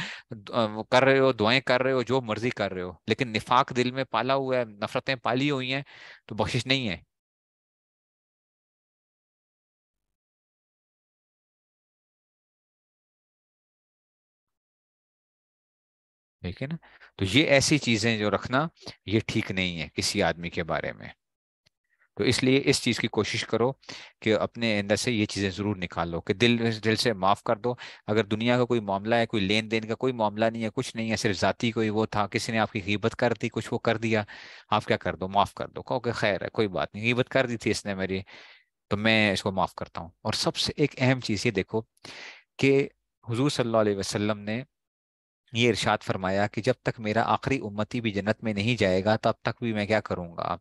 कर रहे हो दुआएं कर रहे हो जो मर्जी कर रहे हो लेकिन निफाक दिल में पाला हुआ है नफरतें पाली हुई हैं तो बख्शिश नहीं है ठीक है ना तो ये ऐसी चीजें जो रखना ये ठीक नहीं है किसी आदमी के बारे में तो इसलिए इस चीज़ की कोशिश करो कि अपने अंदर से ये चीज़ें ज़रूर निकालो कि दिल दिल से माफ़ कर दो अगर दुनिया का कोई मामला है कोई लेन देन का कोई मामला नहीं है कुछ नहीं है सिर्फ जाति कोई वो था किसी ने आपकी गिबत कर दी कुछ वो कर दिया आप क्या कर दो माफ़ कर दो कहो कि खैर है कोई बात नहीं गिबत कर दी थी इसने मेरी तो मैं इसको माफ़ करता हूँ और सबसे एक अहम चीज़ ये देखो कि हजूर सल्ला वसलम ने ये इरशाद फरमाया कि जब तक मेरा आखिरी उम्मती भी जन्नत में नहीं जाएगा तब तक भी मैं क्या करूँगा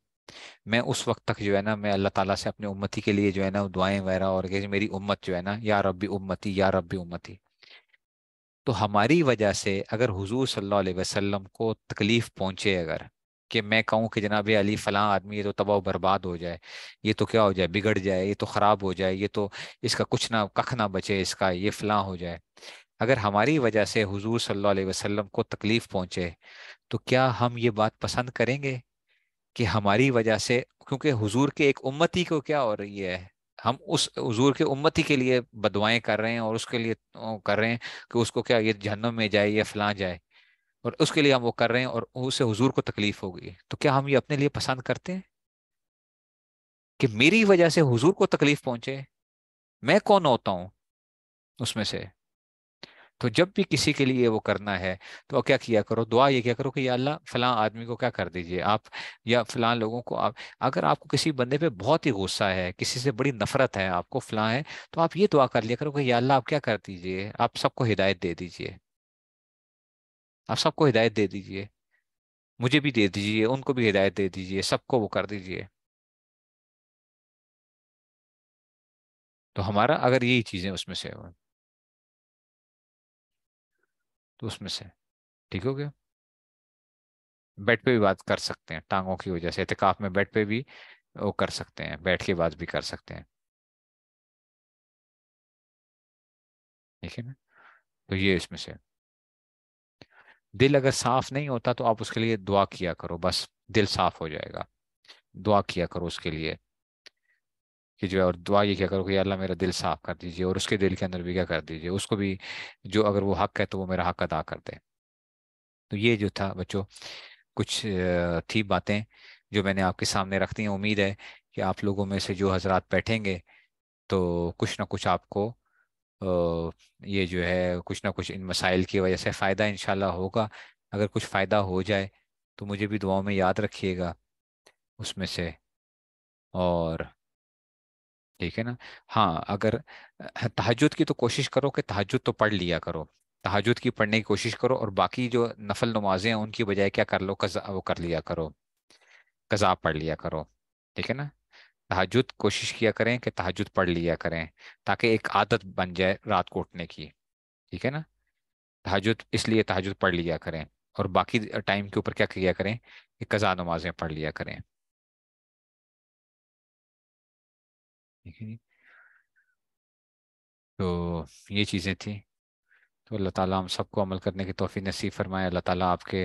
मैं उस वक्त तक जो है ना मैं अल्लाह ताला से अपने उम्मती के लिए जो है ना दुआएं वगैरह और मेरी उम्मत जो है ना या रबी उम्मती या रबी उम्मती तो हमारी वजह से अगर हुजूर सल्लल्लाहु अलैहि वसल्लम को तकलीफ़ पहुँचे अगर कि मैं कहूँ कि जनाब अली फला आदमी ये तो तबाह बर्बाद हो जाए ये तो क्या हो जाए बिगड़ जाए ये तो ख़राब हो जाए ये तो इसका कुछ ना कख ना बचे इसका ये फला हो जाए अगर हमारी वजह से हुजूर सल्लल्लाहु अलैहि वसल्लम को तकलीफ़ पहुँचे तो क्या हम ये बात पसंद करेंगे कि हमारी वजह से क्योंकि हुजूर के एक उम्मती को क्या हो रही है हम उस हजूर के उम्मती के लिए बदवाएं कर रहे हैं और उसके लिए कर रहे हैं कि उसको क्या ये जहनम में जाए या फलां जाए और उसके लिए हम वो कर रहे हैं और उससे हुजूर को तकलीफ होगी तो क्या हम ये अपने लिए पसंद करते हैं कि मेरी वजह से हुजूर को तकलीफ पहुंचे मैं कौन होता हूं उसमें से तो जब भी किसी के लिए वो करना है तो क्या किया करो दुआ ये क्या करो कि अल्लाह फलां आदमी को क्या कर दीजिए आप या फलां लोगों को आप अगर आपको किसी बंदे पे बहुत ही गुस्सा है किसी से बड़ी नफरत है आपको फलां है तो आप ये दुआ कर लिया करो कि अल्लाह आप क्या कर दीजिए आप सबको हिदायत दे दीजिए आप सबको हिदायत दे दीजिए मुझे भी दे दीजिए उनको भी हिदायत दे दीजिए सबको वो कर दीजिए तो हमारा अगर यही चीज़ें उसमें से तो उसमें से ठीक हो गया बेड पे भी बात कर सकते हैं टांगों की वजह से एहतिकाफ में बेड पे भी वो कर सकते हैं बैठ के बात भी कर सकते हैं ठीक है ना तो ये इसमें से दिल अगर साफ नहीं होता तो आप उसके लिए दुआ किया करो बस दिल साफ हो जाएगा दुआ किया करो उसके लिए कि जो है और दुआ ये क्या करो कि अल्लाह मेरा दिल साफ कर दीजिए और उसके दिल के अंदर भी क्या कर दीजिए उसको भी जो अगर वो हक है तो वो मेरा हक अदा कर दे तो ये जो था बच्चों कुछ थी बातें जो मैंने आपके सामने रख दी हैं उम्मीद है कि आप लोगों में से जो हजरात बैठेंगे तो कुछ ना कुछ आपको ये जो है कुछ ना कुछ इन मसाइल की वजह से फ़ायदा इन होगा अगर कुछ फ़ायदा हो जाए तो मुझे भी दुआओं में याद रखिएगा उसमें से और ठीक है ना हाँ अगर तहजद की तो कोशिश करो कि तहजद तो पढ़ लिया करो तहजद की पढ़ने की कोशिश करो और बाकी जो नफल नमाजें हैं उनकी बजाय क्या कर लो कज़ा वो कर लिया करो कज़ा पढ़ लिया करो ठीक है ना तहजद कोशिश किया करें कि तहजद पढ़ लिया करें ताकि एक आदत बन जाए रात को उठने की ठीक है ना तहजद इसलिए तहजद पढ़ लिया करें और बाकी टाइम के ऊपर क्या किया करें कि कज़ा नमाजें पढ़ लिया करें ठीक है तो ये चीज़ें थी तो अल्लाह ताला हम सबको अमल करने की तोहफी नसीब फरमाए अल्लाह ताला आपके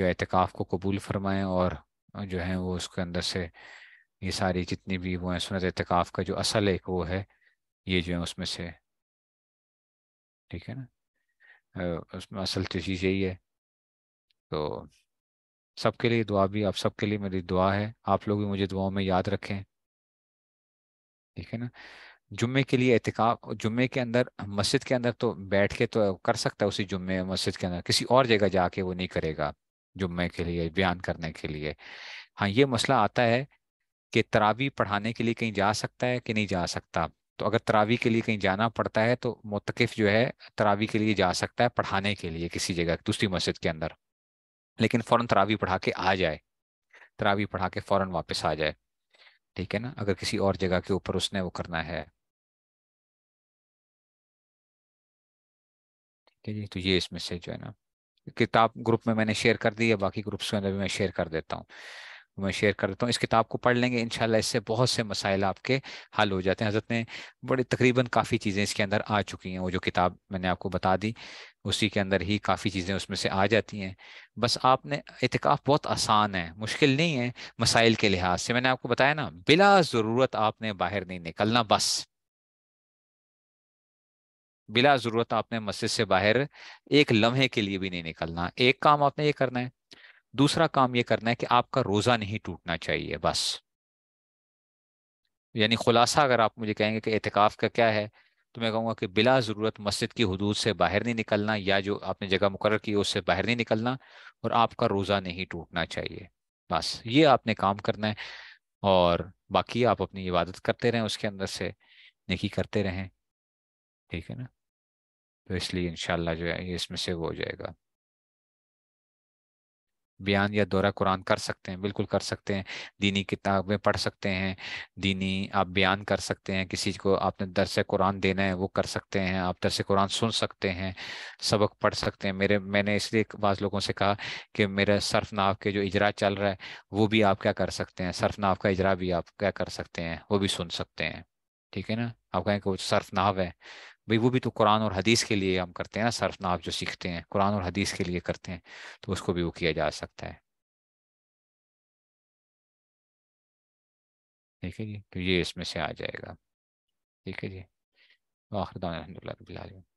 जो एहतिकाफ़ को कबूल फरमाए और जो है वो उसके अंदर से ये सारी जितनी भी वो हैं सुनत एहतिकाफ़ का जो असल एक वो है ये जो है उसमें से ठीक है ना उसमें असल तो चीज़ यही है तो सबके लिए दुआ भी आप सबके लिए मेरी दुआ है आप लोग भी मुझे दुआओं में याद रखें ठीक है ना जुम्मे के लिए एहतिकाफ जुम्मे के अंदर मस्जिद के अंदर तो बैठ के तो कर सकता है उसी जुम्मे मस्जिद के अंदर किसी और जगह जाके वो नहीं करेगा जुम्मे के लिए बयान करने के लिए हाँ ये मसला आता है कि तरावी पढ़ाने के लिए कहीं जा सकता है कि नहीं जा सकता तो अगर तरावी के लिए कहीं जाना पड़ता है तो मुतकफ़ जो है तरावी के लिए जा सकता है पढ़ाने के लिए किसी जगह दूसरी मस्जिद के अंदर लेकिन फ़ौर तरावी पढ़ा के आ जाए तरावी पढ़ा के फ़ौर वापस आ जाए ठीक है ना अगर किसी और जगह के ऊपर उसने वो करना है ठीक है जी तो ये इसमें से जो है ना किताब ग्रुप में मैंने शेयर कर दी है बाकी ग्रुप्स के अंदर भी मैं शेयर कर देता हूँ मैं शेयर कर देता हूँ इस किताब को पढ़ लेंगे इनशाला इससे बहुत से मसाइल आपके हल हो जाते हैं हज़रत ने बड़े तकरीबन काफ़ी चीज़ें इसके अंदर आ चुकी हैं वो जो किताब मैंने आपको बता दी उसी के अंदर ही काफ़ी चीज़ें उसमें से आ जाती हैं बस आपने इतकाफ़ बहुत आसान है मुश्किल नहीं है मसाइल के लिहाज से मैंने आपको बताया ना बिला ज़रूरत आपने बाहर नहीं निकलना बस बिला ज़रूरत आपने मस्जिद से बाहर एक लम्हे के लिए भी नहीं निकलना एक काम आपने ये करना है दूसरा काम ये करना है कि आपका रोज़ा नहीं टूटना चाहिए बस यानी खुलासा अगर आप मुझे कहेंगे कि एहतिकाफ़ का क्या है तो मैं कहूँगा कि बिला ज़रूरत मस्जिद की हदूद से बाहर नहीं निकलना या जो आपने जगह मुकर की उससे बाहर नहीं निकलना और आपका रोज़ा नहीं टूटना चाहिए बस ये आपने काम करना है और बाकी आप अपनी इबादत करते रहें उसके अंदर से निकी करते रहें ठीक है ना तो इसलिए इन जो है इसमें से वो हो जाएगा बयान या दौरा कुरान कर सकते हैं बिल्कुल कर सकते हैं दीनी किताबें पढ़ सकते हैं दीनी आप बयान कर सकते हैं किसी को आपने दरस कुरान देना है वो कर सकते हैं आप दरस कुरान सुन सकते हैं सबक पढ़ सकते हैं मेरे मैंने इसलिए बाज़ लोगों से कहा कि मेरे सरफ नाव के जो इजरा चल रहा है वो भी आप क्या कर सकते हैं सरफ नाव का इजरा भी आप क्या कर सकते हैं वो भी सुन सकते हैं ठीक है ना आप कहें कि वो सरफ नाव है भाई वो भी तो कुरान और हदीस के लिए हम करते हैं ना सरफनाफ जो सीखते हैं कुरान और हदीस के लिए करते हैं तो उसको भी वो किया जा सकता है ठीक है जी तो ये इसमें से आ जाएगा ठीक है जी आखिर दान अलहमदिल्ला